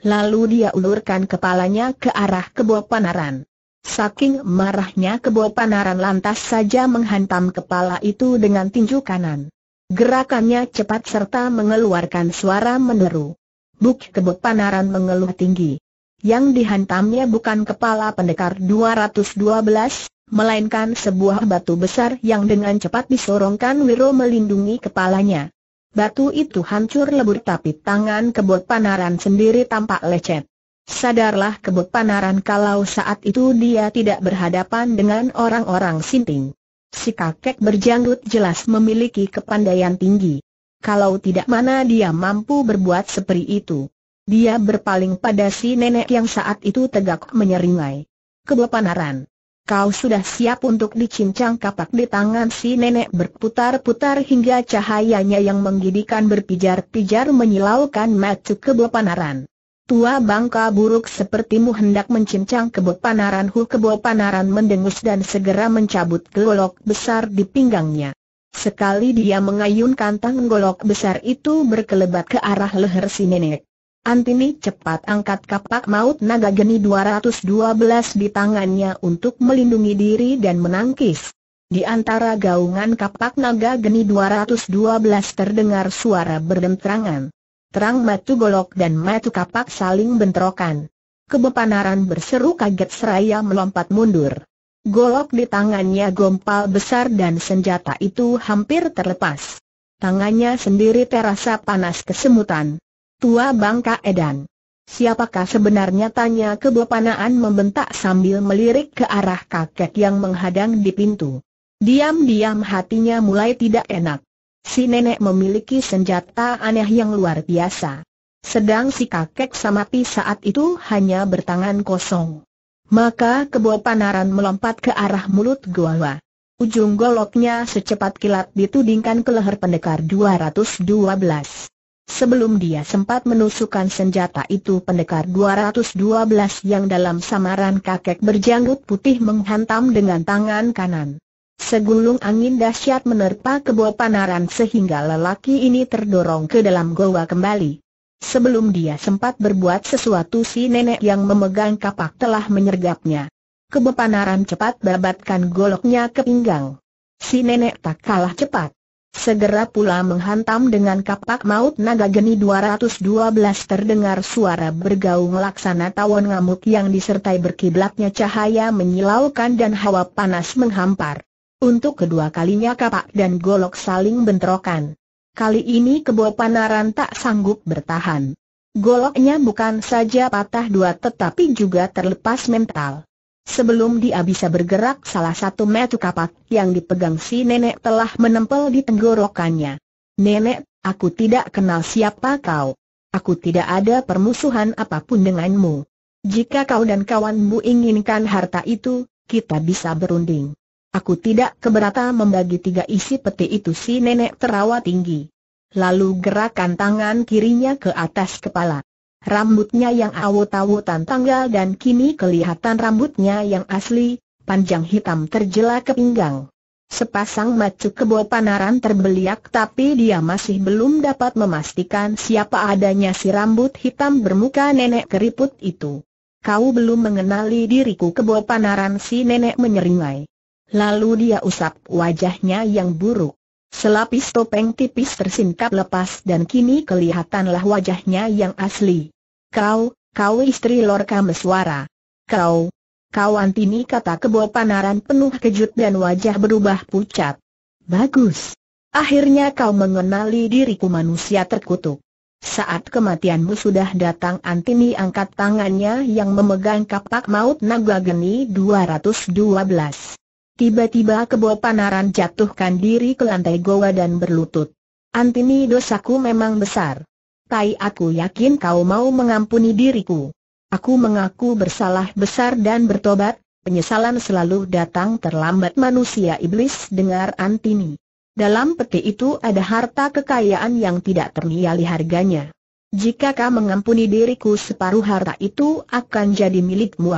Lalu dia ulurkan kepalanya ke arah kebo panaran. Saking marahnya kebo panaran lantas saja menghantam kepala itu dengan tinju kanan. Gerakannya cepat serta mengeluarkan suara meneru. Buk kebo panaran mengeluh tinggi. Yang dihantamnya bukan kepala pendekar 212, melainkan sebuah batu besar yang dengan cepat disorongkan Wiro melindungi kepalanya. Batu itu hancur lebur tapi tangan kebot panaran sendiri tampak lecet. Sadarlah kebot panaran kalau saat itu dia tidak berhadapan dengan orang-orang sinting. Si kakek berjanggut jelas memiliki kepandaian tinggi. Kalau tidak mana dia mampu berbuat seperti itu. Dia berpaling pada si nenek yang saat itu tegak menyeringai. Kebot panaran kau sudah siap untuk dicincang kapak di tangan si nenek berputar-putar hingga cahayanya yang menggidikan berpijar-pijar menyilaukan matu kebo panaran. Tua bangka buruk sepertimu hendak mencincang kebo panaran hu kebo panaran mendengus dan segera mencabut golok besar di pinggangnya. Sekali dia mengayunkan tangan golok besar itu berkelebat ke arah leher si nenek. Antini cepat angkat kapak maut naga geni 212 di tangannya untuk melindungi diri dan menangkis. Di antara gaungan kapak naga geni 212 terdengar suara berdentrangan. Terang matu golok dan matu kapak saling bentrokan. Kebepanaran berseru kaget seraya melompat mundur. Golok di tangannya gompal besar dan senjata itu hampir terlepas. Tangannya sendiri terasa panas kesemutan tua bangka Edan. Siapakah sebenarnya tanya kebopanaan membentak sambil melirik ke arah kakek yang menghadang di pintu. Diam-diam hatinya mulai tidak enak. Si nenek memiliki senjata aneh yang luar biasa. Sedang si kakek Samapi saat itu hanya bertangan kosong. Maka kebo panaran melompat ke arah mulut gua. Ujung goloknya secepat kilat ditudingkan ke leher pendekar 212. Sebelum dia sempat menusukkan senjata itu pendekar 212 yang dalam samaran kakek berjanggut putih menghantam dengan tangan kanan. Segulung angin dahsyat menerpa kebo panaran sehingga lelaki ini terdorong ke dalam goa kembali. Sebelum dia sempat berbuat sesuatu si nenek yang memegang kapak telah menyergapnya. Kebepanaran cepat babatkan goloknya ke pinggang. Si nenek tak kalah cepat. Segera pula menghantam dengan kapak maut naga geni 212 terdengar suara bergaung laksana tawon ngamuk yang disertai berkiblatnya cahaya menyilaukan dan hawa panas menghampar. Untuk kedua kalinya kapak dan golok saling bentrokan. Kali ini kebo panaran tak sanggup bertahan. Goloknya bukan saja patah dua tetapi juga terlepas mental. Sebelum dia bisa bergerak salah satu metu kapak yang dipegang si nenek telah menempel di tenggorokannya. Nenek, aku tidak kenal siapa kau. Aku tidak ada permusuhan apapun denganmu. Jika kau dan kawanmu inginkan harta itu, kita bisa berunding. Aku tidak keberatan membagi tiga isi peti itu si nenek terawa tinggi. Lalu gerakan tangan kirinya ke atas kepala. Rambutnya yang awut-awutan tanggal dan kini kelihatan rambutnya yang asli, panjang hitam terjela ke pinggang. Sepasang macu kebo panaran terbeliak tapi dia masih belum dapat memastikan siapa adanya si rambut hitam bermuka nenek keriput itu. Kau belum mengenali diriku kebo panaran si nenek menyeringai. Lalu dia usap wajahnya yang buruk. Selapis topeng tipis tersingkap lepas dan kini kelihatanlah wajahnya yang asli. Kau, kau istri Lorka Meswara. Kau, kau Antini kata kebo panaran penuh kejut dan wajah berubah pucat. Bagus. Akhirnya kau mengenali diriku manusia terkutuk. Saat kematianmu sudah datang Antini angkat tangannya yang memegang kapak maut naga geni 212. Tiba-tiba kebo panaran jatuhkan diri ke lantai goa dan berlutut. Antini dosaku memang besar. Tai aku yakin kau mau mengampuni diriku. Aku mengaku bersalah besar dan bertobat, penyesalan selalu datang terlambat manusia iblis dengar Antini. Dalam peti itu ada harta kekayaan yang tidak ternilai harganya. Jika kau mengampuni diriku separuh harta itu akan jadi milikmu.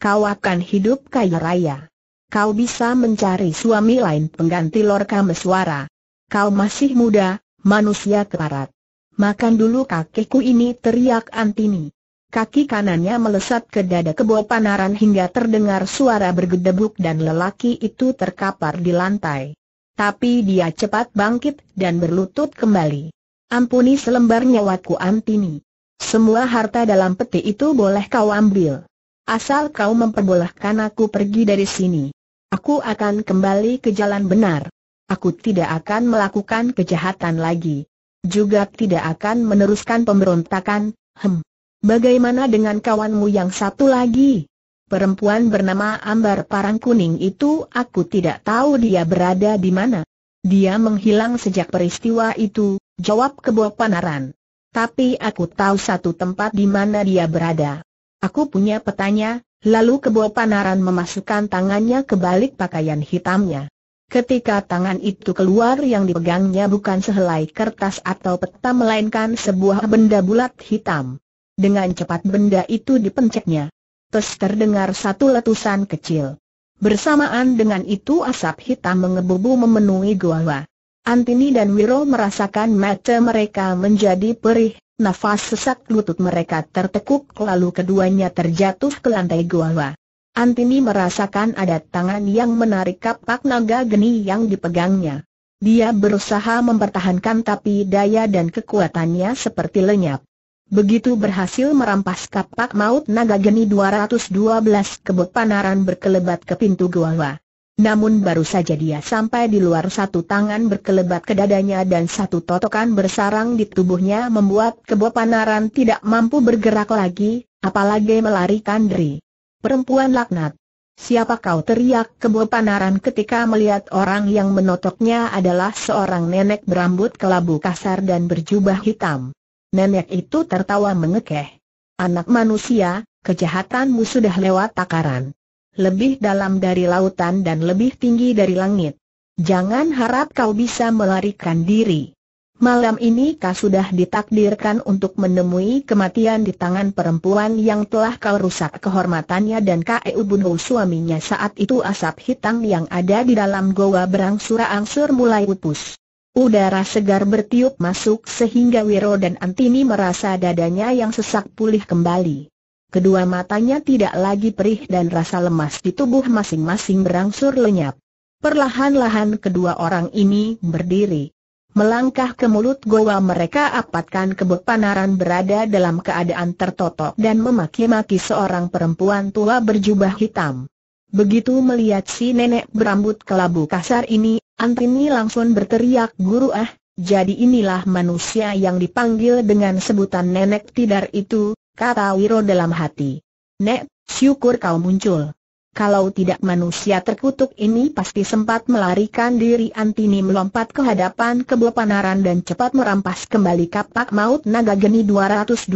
Kau akan hidup kaya raya kau bisa mencari suami lain pengganti Lorka Mesuara. Kau masih muda, manusia keparat. Makan dulu kakiku ini teriak Antini. Kaki kanannya melesat ke dada kebo panaran hingga terdengar suara bergedebuk dan lelaki itu terkapar di lantai. Tapi dia cepat bangkit dan berlutut kembali. Ampuni selembar nyawaku Antini. Semua harta dalam peti itu boleh kau ambil. Asal kau memperbolehkan aku pergi dari sini. Aku akan kembali ke jalan benar. Aku tidak akan melakukan kejahatan lagi. Juga tidak akan meneruskan pemberontakan, hem. Bagaimana dengan kawanmu yang satu lagi? Perempuan bernama Ambar Parang Kuning itu aku tidak tahu dia berada di mana. Dia menghilang sejak peristiwa itu, jawab kebo panaran. Tapi aku tahu satu tempat di mana dia berada. Aku punya petanya, Lalu kebo panaran memasukkan tangannya ke balik pakaian hitamnya. Ketika tangan itu keluar yang dipegangnya bukan sehelai kertas atau peta melainkan sebuah benda bulat hitam. Dengan cepat benda itu dipencetnya. Terus terdengar satu letusan kecil. Bersamaan dengan itu asap hitam mengebubu memenuhi gua. Antini dan Wiro merasakan mata mereka menjadi perih, Nafas sesak lutut mereka tertekuk lalu keduanya terjatuh ke lantai gua. Antini merasakan ada tangan yang menarik kapak naga geni yang dipegangnya. Dia berusaha mempertahankan tapi daya dan kekuatannya seperti lenyap. Begitu berhasil merampas kapak maut naga geni 212 kebut panaran berkelebat ke pintu gua. Namun baru saja dia sampai di luar satu tangan berkelebat ke dadanya dan satu totokan bersarang di tubuhnya membuat kebo panaran tidak mampu bergerak lagi, apalagi melarikan diri. Perempuan laknat. Siapa kau teriak kebo panaran ketika melihat orang yang menotoknya adalah seorang nenek berambut kelabu kasar dan berjubah hitam. Nenek itu tertawa mengekeh. Anak manusia, kejahatanmu sudah lewat takaran lebih dalam dari lautan dan lebih tinggi dari langit. Jangan harap kau bisa melarikan diri. Malam ini kau sudah ditakdirkan untuk menemui kematian di tangan perempuan yang telah kau rusak kehormatannya dan kau bunuh suaminya saat itu asap hitam yang ada di dalam goa berangsur-angsur mulai pupus. Udara segar bertiup masuk sehingga Wiro dan Antini merasa dadanya yang sesak pulih kembali kedua matanya tidak lagi perih dan rasa lemas di tubuh masing-masing berangsur lenyap. Perlahan-lahan kedua orang ini berdiri. Melangkah ke mulut goa mereka apatkan kebuk panaran berada dalam keadaan tertotok dan memaki-maki seorang perempuan tua berjubah hitam. Begitu melihat si nenek berambut kelabu kasar ini, Antini langsung berteriak guru ah, jadi inilah manusia yang dipanggil dengan sebutan nenek tidar itu, kata Wiro dalam hati. Nek, syukur kau muncul. Kalau tidak manusia terkutuk ini pasti sempat melarikan diri Antini melompat ke hadapan panaran dan cepat merampas kembali kapak maut naga geni 212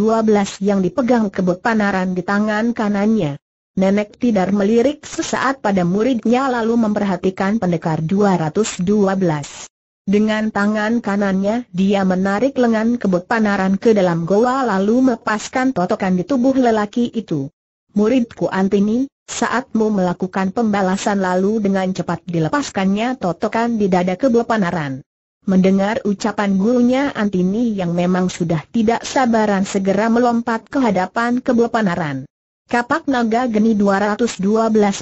yang dipegang panaran di tangan kanannya. Nenek Tidar melirik sesaat pada muridnya lalu memperhatikan pendekar 212. Dengan tangan kanannya dia menarik lengan kebut panaran ke dalam goa lalu melepaskan totokan di tubuh lelaki itu. Muridku Antini, saatmu melakukan pembalasan lalu dengan cepat dilepaskannya totokan di dada kebut panaran. Mendengar ucapan gurunya Antini yang memang sudah tidak sabaran segera melompat ke hadapan kebut panaran. Kapak naga geni 212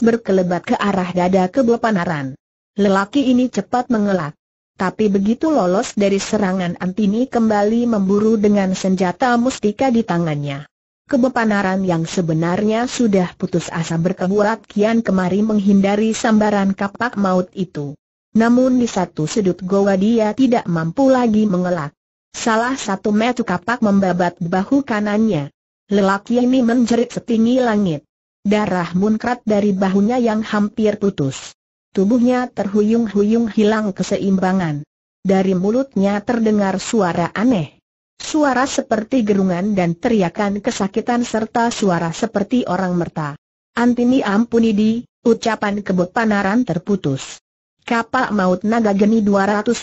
berkelebat ke arah dada kebut panaran. Lelaki ini cepat mengelak. Tapi begitu lolos dari serangan Antini kembali memburu dengan senjata mustika di tangannya. Kebepanaran yang sebenarnya sudah putus asa berkeburat kian kemari menghindari sambaran kapak maut itu. Namun di satu sudut goa dia tidak mampu lagi mengelak. Salah satu metu kapak membabat bahu kanannya. Lelaki ini menjerit setinggi langit. Darah muncrat dari bahunya yang hampir putus. Tubuhnya terhuyung-huyung hilang keseimbangan. Dari mulutnya terdengar suara aneh. Suara seperti gerungan dan teriakan kesakitan serta suara seperti orang merta. Antini ampuni di, ucapan kebut panaran terputus. Kapak maut naga geni 212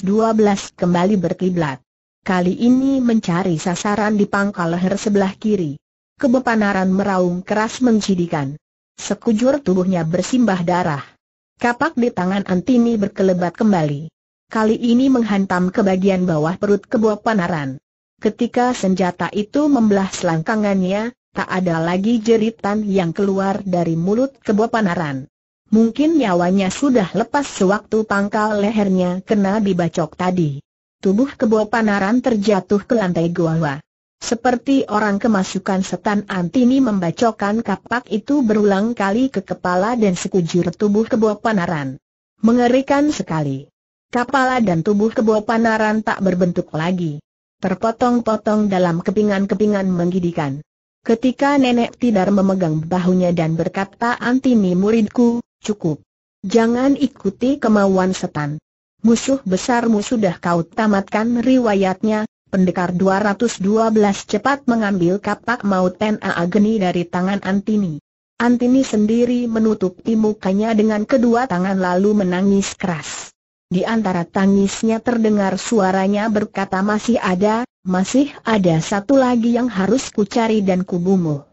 kembali berkiblat. Kali ini mencari sasaran di pangkal leher sebelah kiri. Kebepanaran meraung keras mencidikan. Sekujur tubuhnya bersimbah darah. Kapak di tangan Antini berkelebat kembali. Kali ini menghantam ke bagian bawah perut kebo panaran. Ketika senjata itu membelah selangkangannya, tak ada lagi jeritan yang keluar dari mulut kebo panaran. Mungkin nyawanya sudah lepas sewaktu pangkal lehernya kena dibacok tadi. Tubuh kebo panaran terjatuh ke lantai gua. Seperti orang kemasukan setan Antini membacokan kapak itu berulang kali ke kepala dan sekujur tubuh kebo panaran. Mengerikan sekali. Kepala dan tubuh kebo panaran tak berbentuk lagi. Terpotong-potong dalam kepingan-kepingan menggidikan. Ketika nenek Tidar memegang bahunya dan berkata Antini muridku, cukup. Jangan ikuti kemauan setan. Musuh besarmu sudah kau tamatkan riwayatnya, Pendekar 212 cepat mengambil kapak maut Pena Agni dari tangan Antini. Antini sendiri menutup mukanya dengan kedua tangan lalu menangis keras. Di antara tangisnya terdengar suaranya berkata masih ada, masih ada satu lagi yang harus kucari dan kubumu.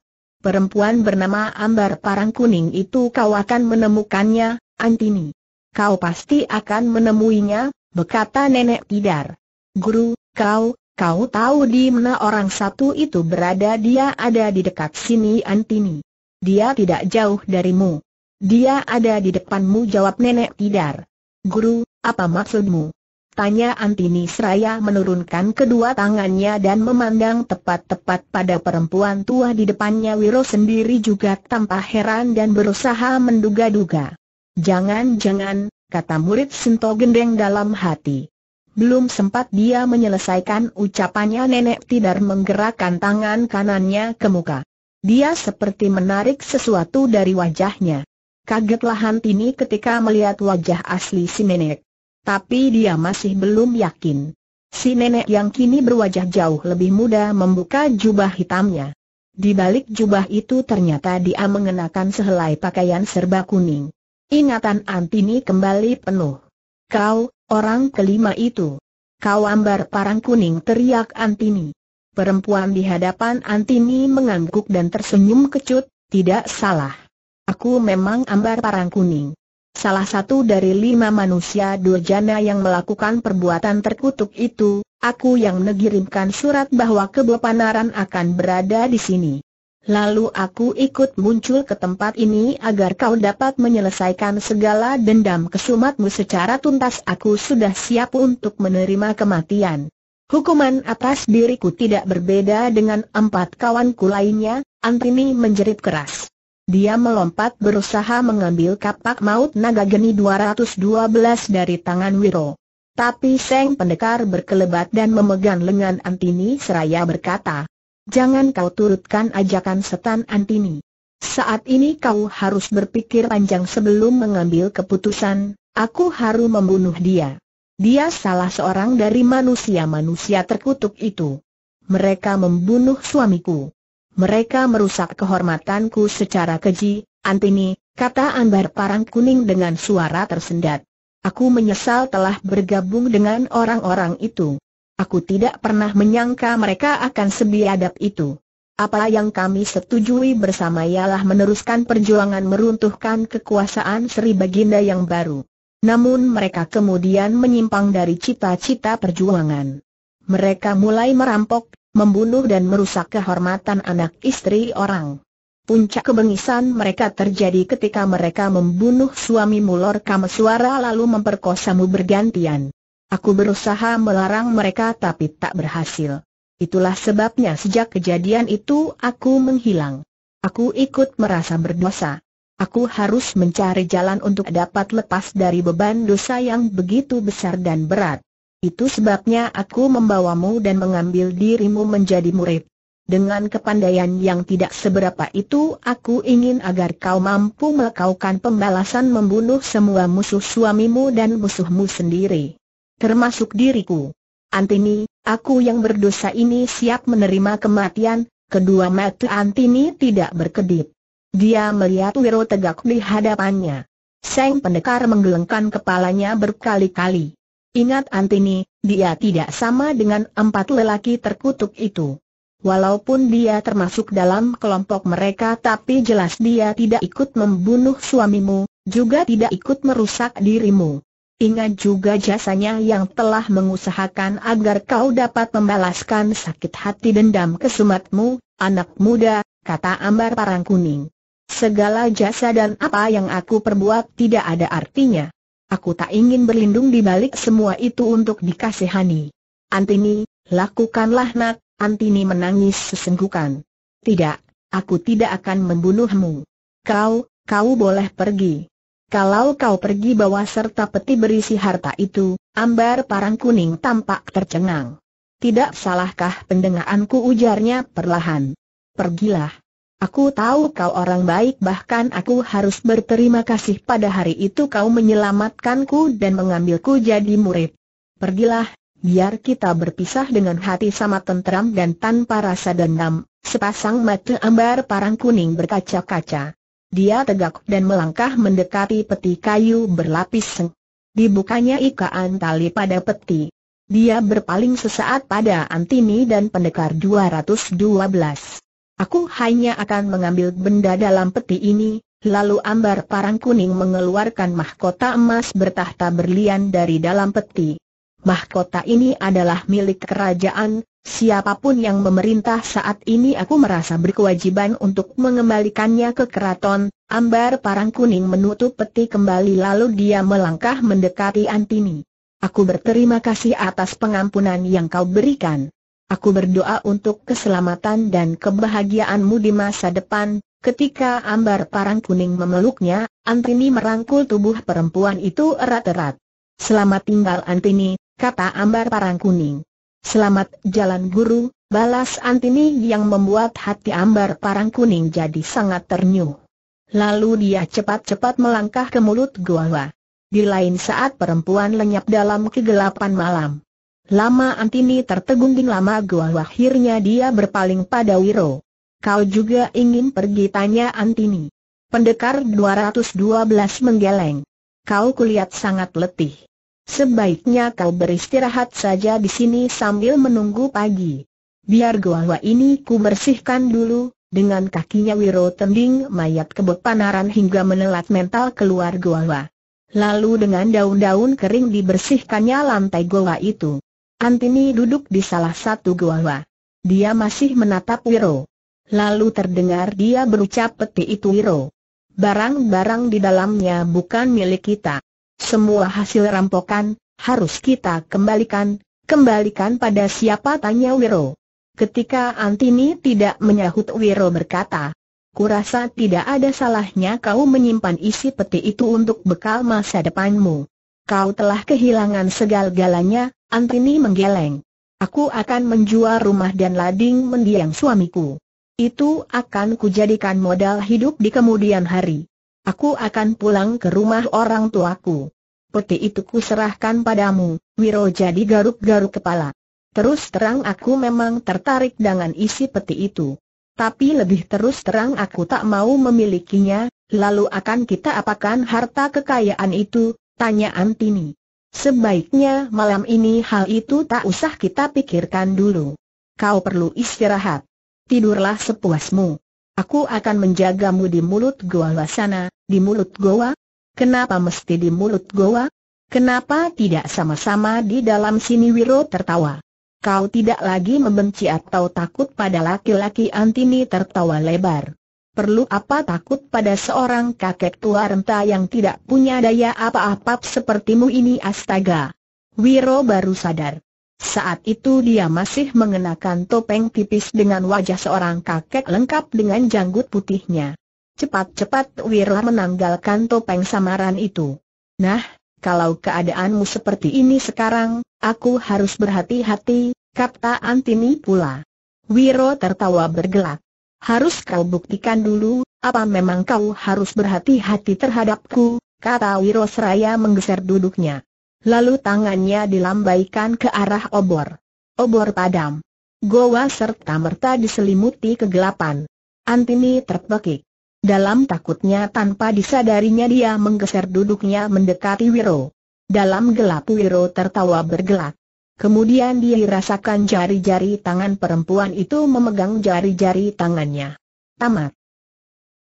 Perempuan bernama Ambar Parang Kuning itu kau akan menemukannya, Antini. Kau pasti akan menemuinya, berkata nenek Tidar. Guru, kau, Kau tahu di mana orang satu itu berada dia ada di dekat sini Antini. Dia tidak jauh darimu. Dia ada di depanmu jawab nenek Tidar. Guru, apa maksudmu? Tanya Antini seraya menurunkan kedua tangannya dan memandang tepat-tepat pada perempuan tua di depannya Wiro sendiri juga tanpa heran dan berusaha menduga-duga. Jangan-jangan, kata murid Sinto Gendeng dalam hati. Belum sempat dia menyelesaikan ucapannya nenek Tidar menggerakkan tangan kanannya ke muka. Dia seperti menarik sesuatu dari wajahnya. Kagetlah Hantini ketika melihat wajah asli si nenek. Tapi dia masih belum yakin. Si nenek yang kini berwajah jauh lebih muda membuka jubah hitamnya. Di balik jubah itu ternyata dia mengenakan sehelai pakaian serba kuning. Ingatan Antini kembali penuh. Kau, orang kelima itu. Kau ambar parang kuning teriak Antini. Perempuan di hadapan Antini mengangguk dan tersenyum kecut, tidak salah. Aku memang ambar parang kuning. Salah satu dari lima manusia durjana yang melakukan perbuatan terkutuk itu, aku yang mengirimkan surat bahwa kebepanaran akan berada di sini. Lalu aku ikut muncul ke tempat ini agar kau dapat menyelesaikan segala dendam kesumatmu secara tuntas Aku sudah siap untuk menerima kematian Hukuman atas diriku tidak berbeda dengan empat kawanku lainnya Antini menjerit keras Dia melompat berusaha mengambil kapak maut naga geni 212 dari tangan Wiro Tapi Seng Pendekar berkelebat dan memegang lengan Antini seraya berkata Jangan kau turutkan ajakan setan Antini. Saat ini kau harus berpikir panjang sebelum mengambil keputusan, aku harus membunuh dia. Dia salah seorang dari manusia-manusia terkutuk itu. Mereka membunuh suamiku. Mereka merusak kehormatanku secara keji, Antini, kata Anbar Parang Kuning dengan suara tersendat. Aku menyesal telah bergabung dengan orang-orang itu. Aku tidak pernah menyangka mereka akan sebiadab itu. Apa yang kami setujui bersama ialah meneruskan perjuangan meruntuhkan kekuasaan Sri Baginda yang baru. Namun mereka kemudian menyimpang dari cita-cita perjuangan. Mereka mulai merampok, membunuh dan merusak kehormatan anak istri orang. Puncak kebengisan mereka terjadi ketika mereka membunuh suamimu Lord Kameswara lalu memperkosamu bergantian. Aku berusaha melarang mereka tapi tak berhasil. Itulah sebabnya sejak kejadian itu aku menghilang. Aku ikut merasa berdosa. Aku harus mencari jalan untuk dapat lepas dari beban dosa yang begitu besar dan berat. Itu sebabnya aku membawamu dan mengambil dirimu menjadi murid. Dengan kepandaian yang tidak seberapa itu aku ingin agar kau mampu melakukan pembalasan membunuh semua musuh suamimu dan musuhmu sendiri termasuk diriku. Antini, aku yang berdosa ini siap menerima kematian, kedua mata Antini tidak berkedip. Dia melihat Wiro tegak di hadapannya. Seng pendekar menggelengkan kepalanya berkali-kali. Ingat Antini, dia tidak sama dengan empat lelaki terkutuk itu. Walaupun dia termasuk dalam kelompok mereka tapi jelas dia tidak ikut membunuh suamimu, juga tidak ikut merusak dirimu. Ingat juga jasanya yang telah mengusahakan agar kau dapat membalaskan sakit hati dendam kesumatmu, anak muda, kata Ambar Parang Kuning. Segala jasa dan apa yang aku perbuat tidak ada artinya. Aku tak ingin berlindung di balik semua itu untuk dikasihani. Antini, lakukanlah nak, Antini menangis sesenggukan. Tidak, aku tidak akan membunuhmu. Kau, kau boleh pergi. Kalau kau pergi bawa serta peti berisi harta itu, ambar parang kuning tampak tercengang. Tidak salahkah pendengaranku ujarnya perlahan. Pergilah. Aku tahu kau orang baik bahkan aku harus berterima kasih pada hari itu kau menyelamatkanku dan mengambilku jadi murid. Pergilah, biar kita berpisah dengan hati sama tentram dan tanpa rasa dendam, sepasang mata ambar parang kuning berkaca-kaca. Dia tegak dan melangkah mendekati peti kayu berlapis seng. Dibukanya ikaan tali pada peti. Dia berpaling sesaat pada Antini dan pendekar 212. Aku hanya akan mengambil benda dalam peti ini, lalu ambar parang kuning mengeluarkan mahkota emas bertahta berlian dari dalam peti mahkota ini adalah milik kerajaan, siapapun yang memerintah saat ini aku merasa berkewajiban untuk mengembalikannya ke keraton, ambar parang kuning menutup peti kembali lalu dia melangkah mendekati Antini. Aku berterima kasih atas pengampunan yang kau berikan. Aku berdoa untuk keselamatan dan kebahagiaanmu di masa depan. Ketika ambar parang kuning memeluknya, Antini merangkul tubuh perempuan itu erat-erat. Selamat tinggal Antini, kata Ambar Parang Kuning. Selamat jalan guru, balas Antini yang membuat hati Ambar Parang Kuning jadi sangat ternyuh. Lalu dia cepat-cepat melangkah ke mulut gua. Di lain saat perempuan lenyap dalam kegelapan malam. Lama Antini tertegungging lama gua akhirnya dia berpaling pada Wiro. Kau juga ingin pergi tanya Antini. Pendekar 212 menggeleng. Kau kulihat sangat letih. Sebaiknya kau beristirahat saja di sini sambil menunggu pagi. Biar gua-gua ini ku bersihkan dulu, dengan kakinya Wiro tending mayat kebut panaran hingga menelat mental keluar gua-gua. Lalu dengan daun-daun kering dibersihkannya lantai gua itu. Antini duduk di salah satu gua-gua. Dia masih menatap Wiro. Lalu terdengar dia berucap peti itu Wiro. Barang-barang di dalamnya bukan milik kita. Semua hasil rampokan, harus kita kembalikan, kembalikan pada siapa tanya Wiro. Ketika Antini tidak menyahut Wiro berkata, kurasa tidak ada salahnya kau menyimpan isi peti itu untuk bekal masa depanmu. Kau telah kehilangan segala-galanya, Antini menggeleng. Aku akan menjual rumah dan lading mendiang suamiku. Itu akan kujadikan modal hidup di kemudian hari. Aku akan pulang ke rumah orang tuaku. Peti itu kuserahkan padamu, Wiro jadi garuk-garuk kepala. Terus terang aku memang tertarik dengan isi peti itu. Tapi lebih terus terang aku tak mau memilikinya, lalu akan kita apakan harta kekayaan itu, tanya Antini. Sebaiknya malam ini hal itu tak usah kita pikirkan dulu. Kau perlu istirahat. Tidurlah sepuasmu. Aku akan menjagamu di mulut goa sana, di mulut goa? Kenapa mesti di mulut goa? Kenapa tidak sama-sama di dalam sini Wiro tertawa? Kau tidak lagi membenci atau takut pada laki-laki Antini tertawa lebar. Perlu apa takut pada seorang kakek tua renta yang tidak punya daya apa-apa sepertimu ini astaga. Wiro baru sadar. Saat itu dia masih mengenakan topeng tipis dengan wajah seorang kakek lengkap dengan janggut putihnya. Cepat-cepat Wira menanggalkan topeng samaran itu. Nah, kalau keadaanmu seperti ini sekarang, aku harus berhati-hati, kata Antini pula. Wiro tertawa bergelak. Harus kau buktikan dulu, apa memang kau harus berhati-hati terhadapku, kata Wiro seraya menggeser duduknya. Lalu tangannya dilambaikan ke arah obor. Obor padam. Goa serta merta diselimuti kegelapan. Antini terpekik. Dalam takutnya tanpa disadarinya dia menggeser duduknya mendekati Wiro. Dalam gelap Wiro tertawa bergelak. Kemudian dia rasakan jari-jari tangan perempuan itu memegang jari-jari tangannya. Tamat.